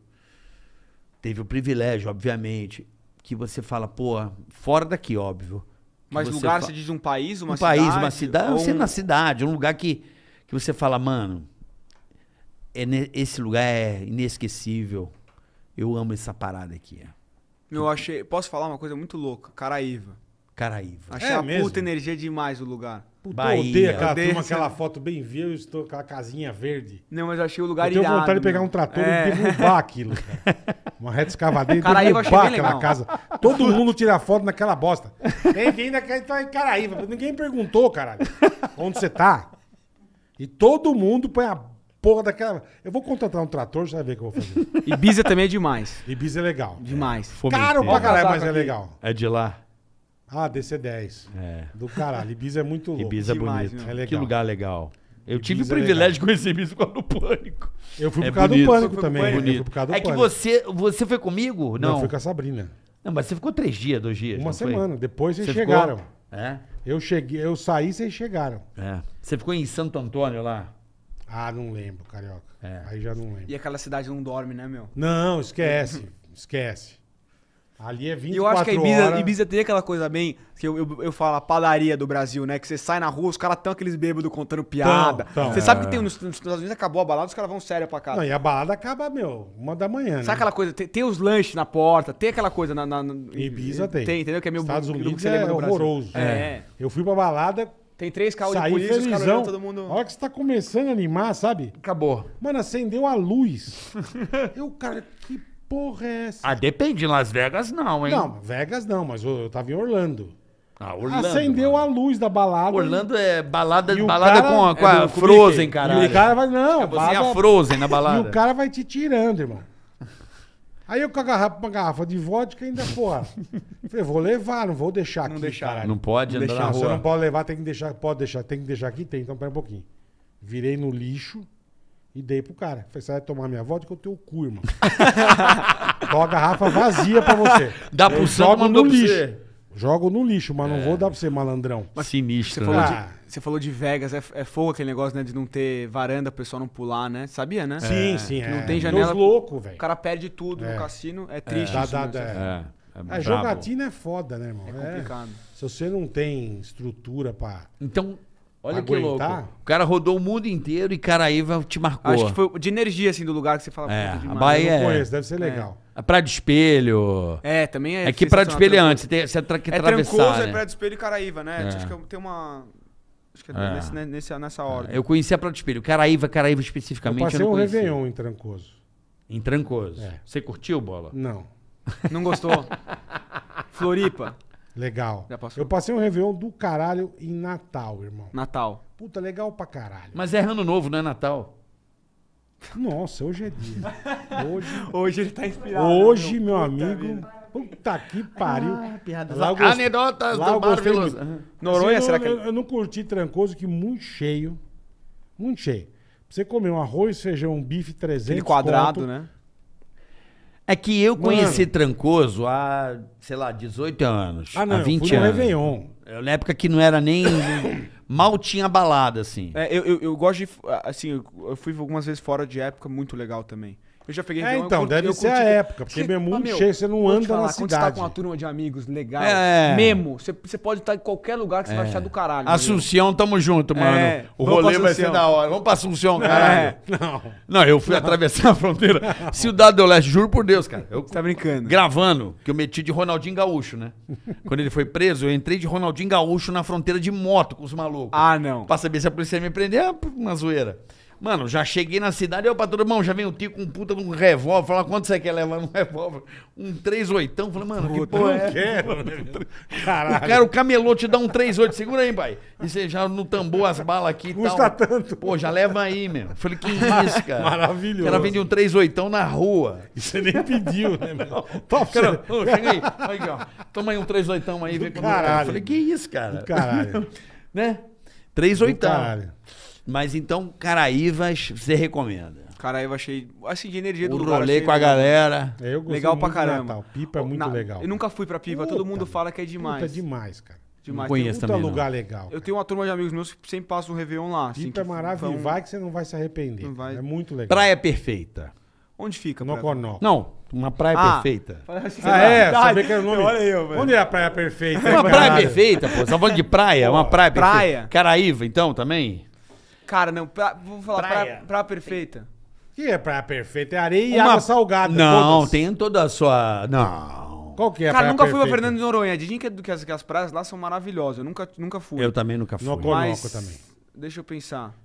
teve o privilégio, obviamente, que você fala, pô, fora daqui, óbvio. Mas você lugar fa... você diz um país, uma um cidade? Um país, uma cidade. Ou... Você na cidade, um lugar que, que você fala, mano, é ne... esse lugar é inesquecível. Eu amo essa parada aqui. Eu achei. Posso falar uma coisa muito louca? Caraíva. Caraíva. Achei é a mesmo? puta energia demais o lugar. Puta, Bahia. eu aquela, turma, aquela foto bem eu estou aquela casinha verde. Não, mas eu achei o lugar ideal. Eu tenho vontade de pegar um trator é. e derrubar aquilo. Cara. Uma reta escavadeira e derrubar aquela casa. Todo mundo tira foto naquela bosta. Bem-vindo então é em Caraíva. Ninguém perguntou, caralho, onde você tá. E todo mundo põe a porra daquela. Eu vou contratar um trator, você vai ver o que eu vou fazer. Ibiza também é demais. Ibiza é legal. Demais. É. Caro pra caralho, mas é legal. É de lá? Ah, DC10. É, é. Do caralho. Ibiza é muito louco. Ibiza é Demais, bonito. É legal. Que lugar legal. Eu tive o Ibiza é privilégio de conhecer Ibiza quando o pânico. Eu fui É por causa bonito. do pânico pro também. Pânico? Eu fui por causa do É que você, você foi comigo? Não, Não. eu fui com a Sabrina. Não, mas você ficou três dias, dois dias. Uma foi? semana. Depois vocês Você ficou? chegaram. É? Eu cheguei, eu saí, vocês chegaram. É. Você ficou em Santo Antônio lá? Ah, não lembro, carioca. É. Aí já não lembro. E aquela cidade não dorme, né, meu? Não, esquece. esquece. Ali é 24 horas. Eu acho que a Ibiza, horas... Ibiza tem aquela coisa bem. Que eu, eu, eu, falo, a padaria do Brasil, né? Que você sai na rua, os caras estão aqueles bêbados contando piada. Tão, tão. Você é. sabe que é. tem nos, nos, Estados Unidos acabou a balada, os caras vão sério pra casa. Não, e a balada acaba, meu, uma da manhã. Né? Sabe né? aquela coisa? Tem, tem, os lanches na porta, tem aquela coisa na. na, na Ibiza tem. Tem, entendeu? Que é meu Estados Unidos é horroroso. É. é. Eu fui pra balada tem três carros de polícia, felizão. os caras olhando todo mundo. A hora que você tá começando a animar, sabe? Acabou. Mano, acendeu a luz. eu, cara, que porra é essa? Ah, depende. Em Las Vegas não, hein? Não, Vegas não, mas eu, eu tava em Orlando. Ah, Orlando. Acendeu mano. a luz da balada. Orlando é balada, e balada com a, com é a Frozen, cara. E o cara vai, não. É a Frozen na balada. E o cara vai te tirando, irmão. Aí eu com a garrafa, uma garrafa de vodka ainda, porra. Falei, vou levar, não vou deixar aqui. Não deixar. Né? Não pode não andar deixar, na rua. Você não pode levar, tem que deixar, pode deixar, tem que deixar aqui, tem. Então, pera um pouquinho. Virei no lixo e dei pro cara. Falei, você vai tomar minha vodka, eu tenho o cu, irmão. Dá a garrafa vazia pra você. Dá pro santo, mandou no lixo. Você. Jogo no lixo, mas não é. vou dar pra ser malandrão. Mas sinistro. Você falou, né? de, você falou de Vegas, é, é fogo aquele negócio, né? De não ter varanda, o pessoal não pular, né? Sabia, né? Sim, é. sim. É. Não tem janela. louco, velho. O cara perde tudo no é. cassino, é triste. É. Isso, dá, né? dá, jogatina é foda, né, irmão? É complicado. se você não tem estrutura pra. Então, Olha que louco. O cara rodou o mundo inteiro e Caraíva te marcou. Acho que foi de energia, assim, do lugar que você fala. É, a Bahia eu não conheço, deve ser legal. É Praia de Espelho. É, também é. É que Praia de Espelho é antes, você tem, você tem que é atravessar. Trancoso, é né? é Praia de Espelho e Caraíva, né? É. Acho que tem uma. Acho que é, é. Nesse, né, nessa é, ordem. Eu conheci a Praia de Espelho. Caraíva, Caraíva especificamente. Eu passei eu um conhecia. Réveillon em Trancoso. Em Trancoso. É. Você curtiu, Bola? Não. Não gostou? Floripa. Legal. Eu passei um Réveillon do caralho em Natal, irmão. Natal. Puta, legal pra caralho. Mas é ano novo, não é Natal? Nossa, hoje é dia. Hoje, hoje ele tá inspirado. Hoje, meu, amigo. Puta que pariu. Ah, piada. Lá Anedotas do Uhum. Noronha, assim, será que. Eu, é- eu não curti Trancoso, que muito cheio. Muito cheio. Pra você comer um arroz, feijão, bife, 300 Aquele quadrado, conto. né? É que eu conheci Mano. Trancoso há, sei lá, 18 anos. Ah, não, há 20 eu fui no anos. Réveillon. É, na época que não era nem. mal tinha balada, assim. É, eu, eu, eu gosto de. Assim, eu fui algumas vezes fora de época, muito legal também. Eu já peguei é, então, deve ser a época, porque se, mesmo meu, cheio, você não anda falar, na cidade. Você tá com uma turma de amigos legal, é. mesmo, você, você pode estar em qualquer lugar que você é. vai achar do caralho. Assunção, tamo junto, é, mano. É. O rolê vai ser da hora. Vamos pra Assunção, é. caralho. Não. Não, eu fui não. atravessar a fronteira. Não. Cidade do Leste, juro por Deus, cara. Eu, você tá brincando. Gravando, que eu meti de Ronaldinho Gaúcho, né? Quando ele foi preso, eu entrei de Ronaldinho Gaúcho na fronteira de moto com os malucos. Ah, não. Pra saber se a polícia ia me prender, é uma zoeira. Mano, já cheguei na cidade, eu pra todo mundo, já vem o tio com um puta de um revólver, falar quanto você quer levar um revólver? Um 3-8. Falei, mano, puta, que porra é? Quero, né, Caralho. O cara, o camelô te dá um 3-8. segura aí, pai. E você já no tambor as balas aqui e tal. Custa né? tanto. Pô, já leva aí, meu. Falei, que isso, cara. Maravilhoso. O cara vende um 3-8 na rua. E você nem pediu, né, meu? Top, cara. Ô, chega aí. Olha aqui, ó. Toma aí um 3-8 aí, vem com é. Caralho. Falei, que isso, cara. Do caralho. né? 3 8 Caralho. Mas então, Caraívas, você recomenda. Caraíva achei. Assim, de energia o do lugar. Rolê com a galera. É, eu legal pra caramba. Natal. Pipa é muito Na, legal. Eu nunca fui pra Pipa, puta, todo mundo fala que é demais. Puta, é demais, cara. Demais. Não conheço também lugar não. legal. Cara. Eu tenho uma turma de amigos meus que sempre passam um Réveillon lá. Assim, Pipa é maravilhoso. Então... Vai que você não vai se arrepender. Vai. É muito legal. Praia perfeita. Onde fica? No Conó. Não, uma praia ah, perfeita. Ah, tá é? Saber que o nome. Olha eu, velho. Onde é a praia perfeita? É uma praia perfeita, pô. Estamos tá falando de praia? É pô, uma praia perfeita. Praia. Caraíva, então, também? Cara, não, pra, vou falar praia, praia, praia perfeita. que é praia perfeita? É areia e água salgada. Não, todas. tem toda a sua. Não. Qual que é a Cara, praia nunca fui pra Fernando de Noronha. Dizem que, é que as, que as praias lá são maravilhosas. Eu nunca, nunca fui. Eu também nunca fui. No Colo- também. deixa eu pensar.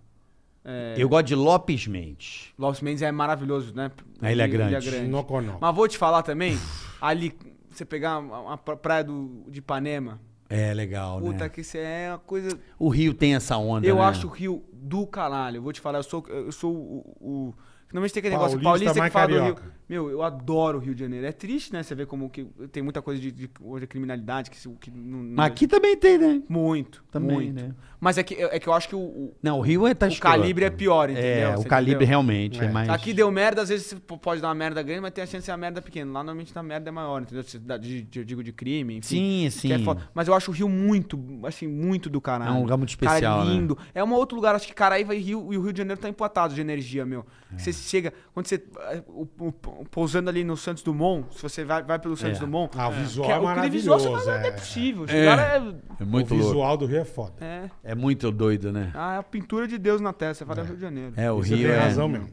É, Eu gosto de Lopes Mendes. Lopes Mendes é maravilhoso, né? Na ah, é Ilha Grande. No Conoco. Mas vou te falar também, ali, você pegar a, praia do, de Ipanema, É legal, puta né? que isso é uma coisa... O Rio tem essa onda. Eu né? acho o Rio do caralho. Eu vou te falar, eu sou, eu sou o. o... Finalmente tem aquele negócio paulista, paulista que fala carioca. do Rio. Meu, eu adoro o Rio de Janeiro. É triste, né? Você vê como que tem muita coisa de, de hoje é criminalidade que, que não, não... Mas é aqui também tem, né? Muito, também, muito. Né? Mas é que, é que eu acho que o, o não, o Rio é tá O calibre é pior, entendeu? É, o calibre entendeu? realmente é. é. mais Aqui deu merda, às vezes pode dar uma merda grande, mas tem a chance de ser uma merda pequena. Lá normalmente a merda é maior, entendeu? De, eu digo de crime, enfim. Sim, é sim. É mas eu acho o Rio muito, assim, muito do caralho. É um lugar muito especial, Cara, é né? lindo. Né? É um outro lugar, acho que Caraíva e Rio e o Rio de Janeiro tá empatado de energia, meu. Você chega, quando você o, o pousando ali no Santos Dumont, se você vai, vai pelo Santos é. Dumont. Ah, o é. visual é, é maravilhoso. O visual é. é possível. É. é, é, muito o louco. visual do Rio é foda. É. é muito doido, né? Ah, é a pintura de Deus na testa. Você fala é. Rio de Janeiro. É, o Rio você tem é... razão mesmo.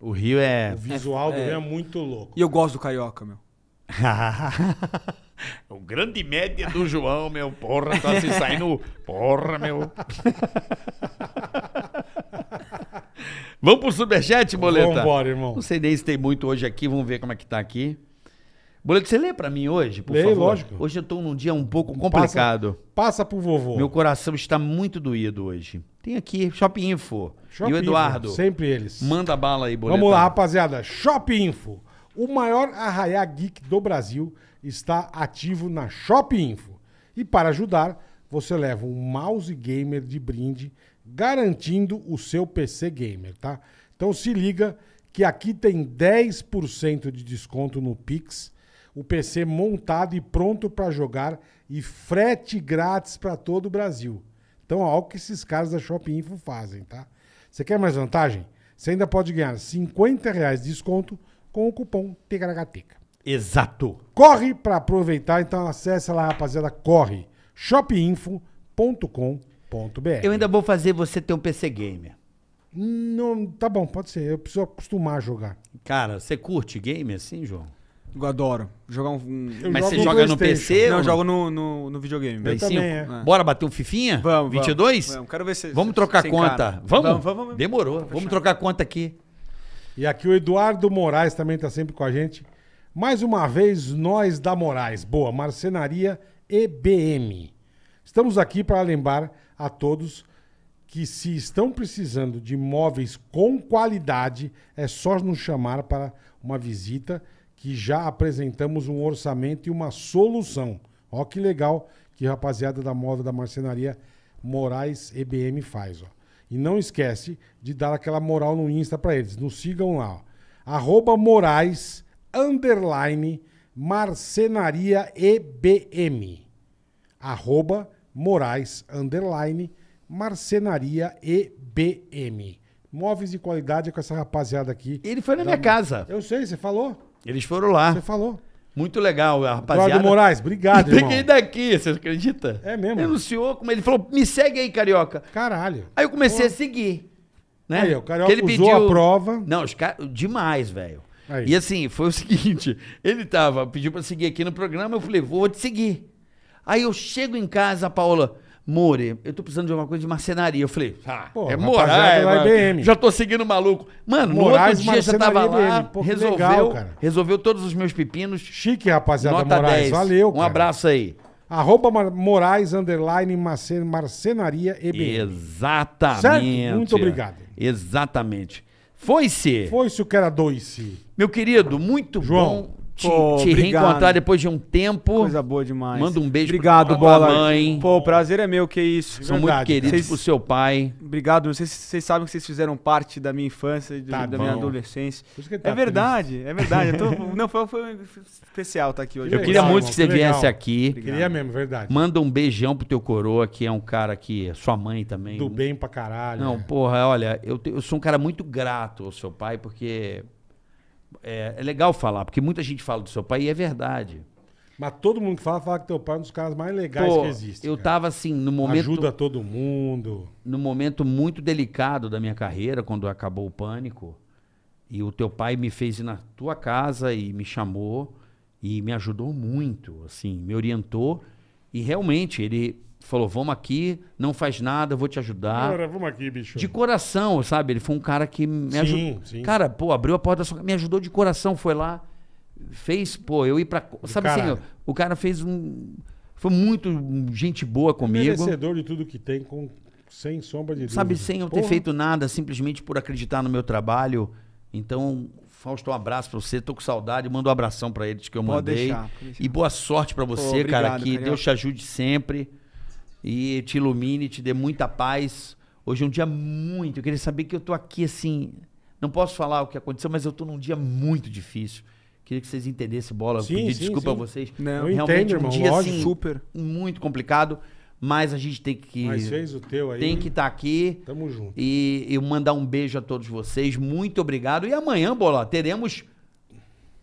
O Rio é... O visual é, do Rio é muito louco. E eu gosto do Carioca, meu. o grande média do João, meu. Porra, tá se saindo... Porra, meu. Vamos pro superchat, Boleta? Vamos embora, irmão. Não sei nem se tem muito hoje aqui, vamos ver como é que tá aqui. Boleta, você lê pra mim hoje, por lê, favor? lógico. Hoje eu tô num dia um pouco complicado. Passa, passa pro vovô. Meu coração está muito doído hoje. Tem aqui, Shop Info. Shop e o Eduardo. Info, sempre eles. Manda bala aí, Boleta. Vamos lá, rapaziada. Shop Info. O maior arraiá geek do Brasil está ativo na Shop Info. E para ajudar, você leva um mouse gamer de brinde garantindo o seu PC Gamer, tá? Então se liga que aqui tem 10% de desconto no Pix, o PC montado e pronto para jogar e frete grátis para todo o Brasil. Então, olha o que esses caras da Shop Info fazem, tá? Você quer mais vantagem? Você ainda pode ganhar 50 reais de desconto com o cupom TECARAGATECA. Exato. Corre para aproveitar, então acessa lá, rapaziada, corre. shopinfo.com.br Ponto BR. Eu ainda vou fazer você ter um PC gamer. Não, tá bom, pode ser. Eu preciso acostumar a jogar. Cara, você curte game assim, João? Eu adoro. Jogar um. Mas jogo você joga no PC? Não, eu jogo no, no, no videogame. Eu também, é. Bora bater um fifinha? Vamos. 22? Vamos, quero ver se. Vamos trocar conta. Vamos? Vamos, vamos, vamos. Demorou. Vamos trocar conta aqui. E aqui o Eduardo Moraes também tá sempre com a gente. Mais uma vez, nós da Moraes. Boa, Marcenaria EBM. Estamos aqui para lembrar a todos que se estão precisando de imóveis com qualidade, é só nos chamar para uma visita que já apresentamos um orçamento e uma solução. Ó que legal que rapaziada da moda da marcenaria Moraes EBM faz, ó. E não esquece de dar aquela moral no Insta para eles. Nos sigam lá, ó. Arroba Moraes, underline, marcenaria EBM. Arroba Moraes, underline, Marcenaria EBM. Móveis de qualidade com essa rapaziada aqui. Ele foi na da... minha casa. Eu sei, você falou. Eles foram lá. Você falou. Muito legal, rapaziada. Eduardo Moraes, obrigado, irmão. Peguei daqui, você acredita? É mesmo? Ele anunciou, como ele falou, me segue aí, Carioca. Caralho. Aí eu comecei a seguir, né? Aí, o Carioca ele usou pediu... a prova. Não, os caras... Demais, velho. E assim, foi o seguinte, ele tava, pediu pra seguir aqui no programa, eu falei, vou te seguir. Aí eu chego em casa, Paola, More, eu tô precisando de uma coisa de marcenaria. Eu falei, ah, Porra, é Morais é, já tô seguindo o maluco. Mano, Moraes, no outro dia já tava lá, Pô, resolveu, legal, resolveu todos os meus pepinos. Chique, rapaziada, Nota Moraes, 10. valeu. Um cara. abraço aí. Arroba Moraes, underline, marcenaria EBM. Exatamente. Certo? Muito obrigado. Exatamente. Foi-se. Foi-se o que era dois-se. Meu querido, muito João. bom te, Pô, te reencontrar depois de um tempo. Coisa boa demais. Manda um beijo obrigado, pra, mãe. Pô, o prazer é meu, que isso. São Verdade. muito queridos vocês, pro seu pai. Obrigado. Vocês, vocês sabem que vocês fizeram parte da minha infância, tá da bom. minha adolescência. É tá é verdade, triste. é verdade. Tô, não, foi, foi especial estar tá aqui hoje. Eu queria legal, muito que você legal. viesse aqui. Obrigado. Queria mesmo, verdade. Manda um beijão pro teu coroa, que é um cara que é sua mãe também. Do bem pra caralho. Não, porra, olha, eu, eu sou um cara muito grato ao seu pai, porque é, é legal falar, porque muita gente fala do seu pai e é verdade. Mas todo mundo que fala, fala que teu pai é um dos caras mais legais Pô, que existe. Eu cara. tava assim, no momento. Ajuda todo mundo. No momento muito delicado da minha carreira, quando acabou o pânico. E o teu pai me fez ir na tua casa e me chamou e me ajudou muito, assim, me orientou. E realmente ele falou: vamos aqui, não faz nada, vou te ajudar. Agora, vamos aqui, bicho. De coração, sabe? Ele foi um cara que me ajudou. Sim. Cara, pô, abriu a porta da sua me ajudou de coração, foi lá, fez, pô, eu ir pra. sabe assim, caralho. assim, o, cara fez um. Foi muito gente boa comigo. Merecedor de tudo que tem, com, sem sombra de dúvida. Sabe, sem eu Porra. ter feito nada, simplesmente por acreditar no meu trabalho. Então, Fausto, um abraço pra você. Tô com saudade. Mando um abração para eles que eu Pode mandei. Deixar, deixar. E boa sorte para você, Pô, obrigado, cara. Que Deus te ajude sempre e te ilumine, te dê muita paz. Hoje é um dia muito. Eu queria saber que eu tô aqui assim. Não posso falar o que aconteceu, mas eu tô num dia muito difícil. Queria que vocês entendessem bola. Sim, Pedi sim, desculpa sim. a vocês. Não, realmente entendo, um irmão. dia Lógico, assim, super. muito complicado. Mas a gente tem que. Mas fez o teu aí. Tem que estar tá aqui. Tamo junto. E, eu mandar um beijo a todos vocês. Muito obrigado. E amanhã, Bola, teremos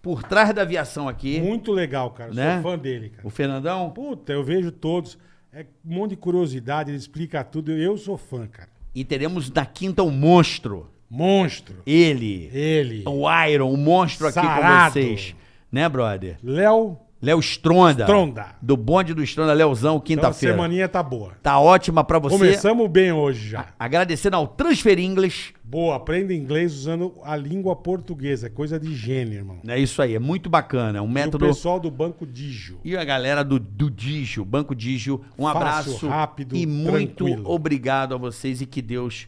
por trás da aviação aqui. Muito legal, cara. Né? Sou fã dele, cara. O Fernandão? Puta, eu vejo todos. É um monte de curiosidade, ele explica tudo. Eu sou fã, cara. E teremos na quinta o um monstro. Monstro. Ele. Ele. O Iron, o monstro Sarado. aqui com vocês. Né, brother? Léo Léo Stronda. Stronda. Do bonde do Stronda, Leozão, então, quinta-feira. Então a semaninha tá boa. Tá ótima pra você. Começamos bem hoje já. Agradecendo ao Transfer English. Boa, aprenda inglês usando a língua portuguesa. É coisa de gênio, irmão. É isso aí, é muito bacana. É um método. E o pessoal do Banco Digio. E a galera do, do Digio, Banco Digio. Um Fácil, abraço. rápido, E muito tranquilo. obrigado a vocês e que Deus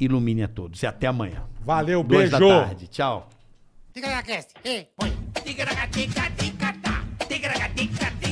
ilumine a todos. E até amanhã. Valeu, Duas beijo. tarde. Tchau. Tica na cast. Ei, põe. Tica na tica, kick that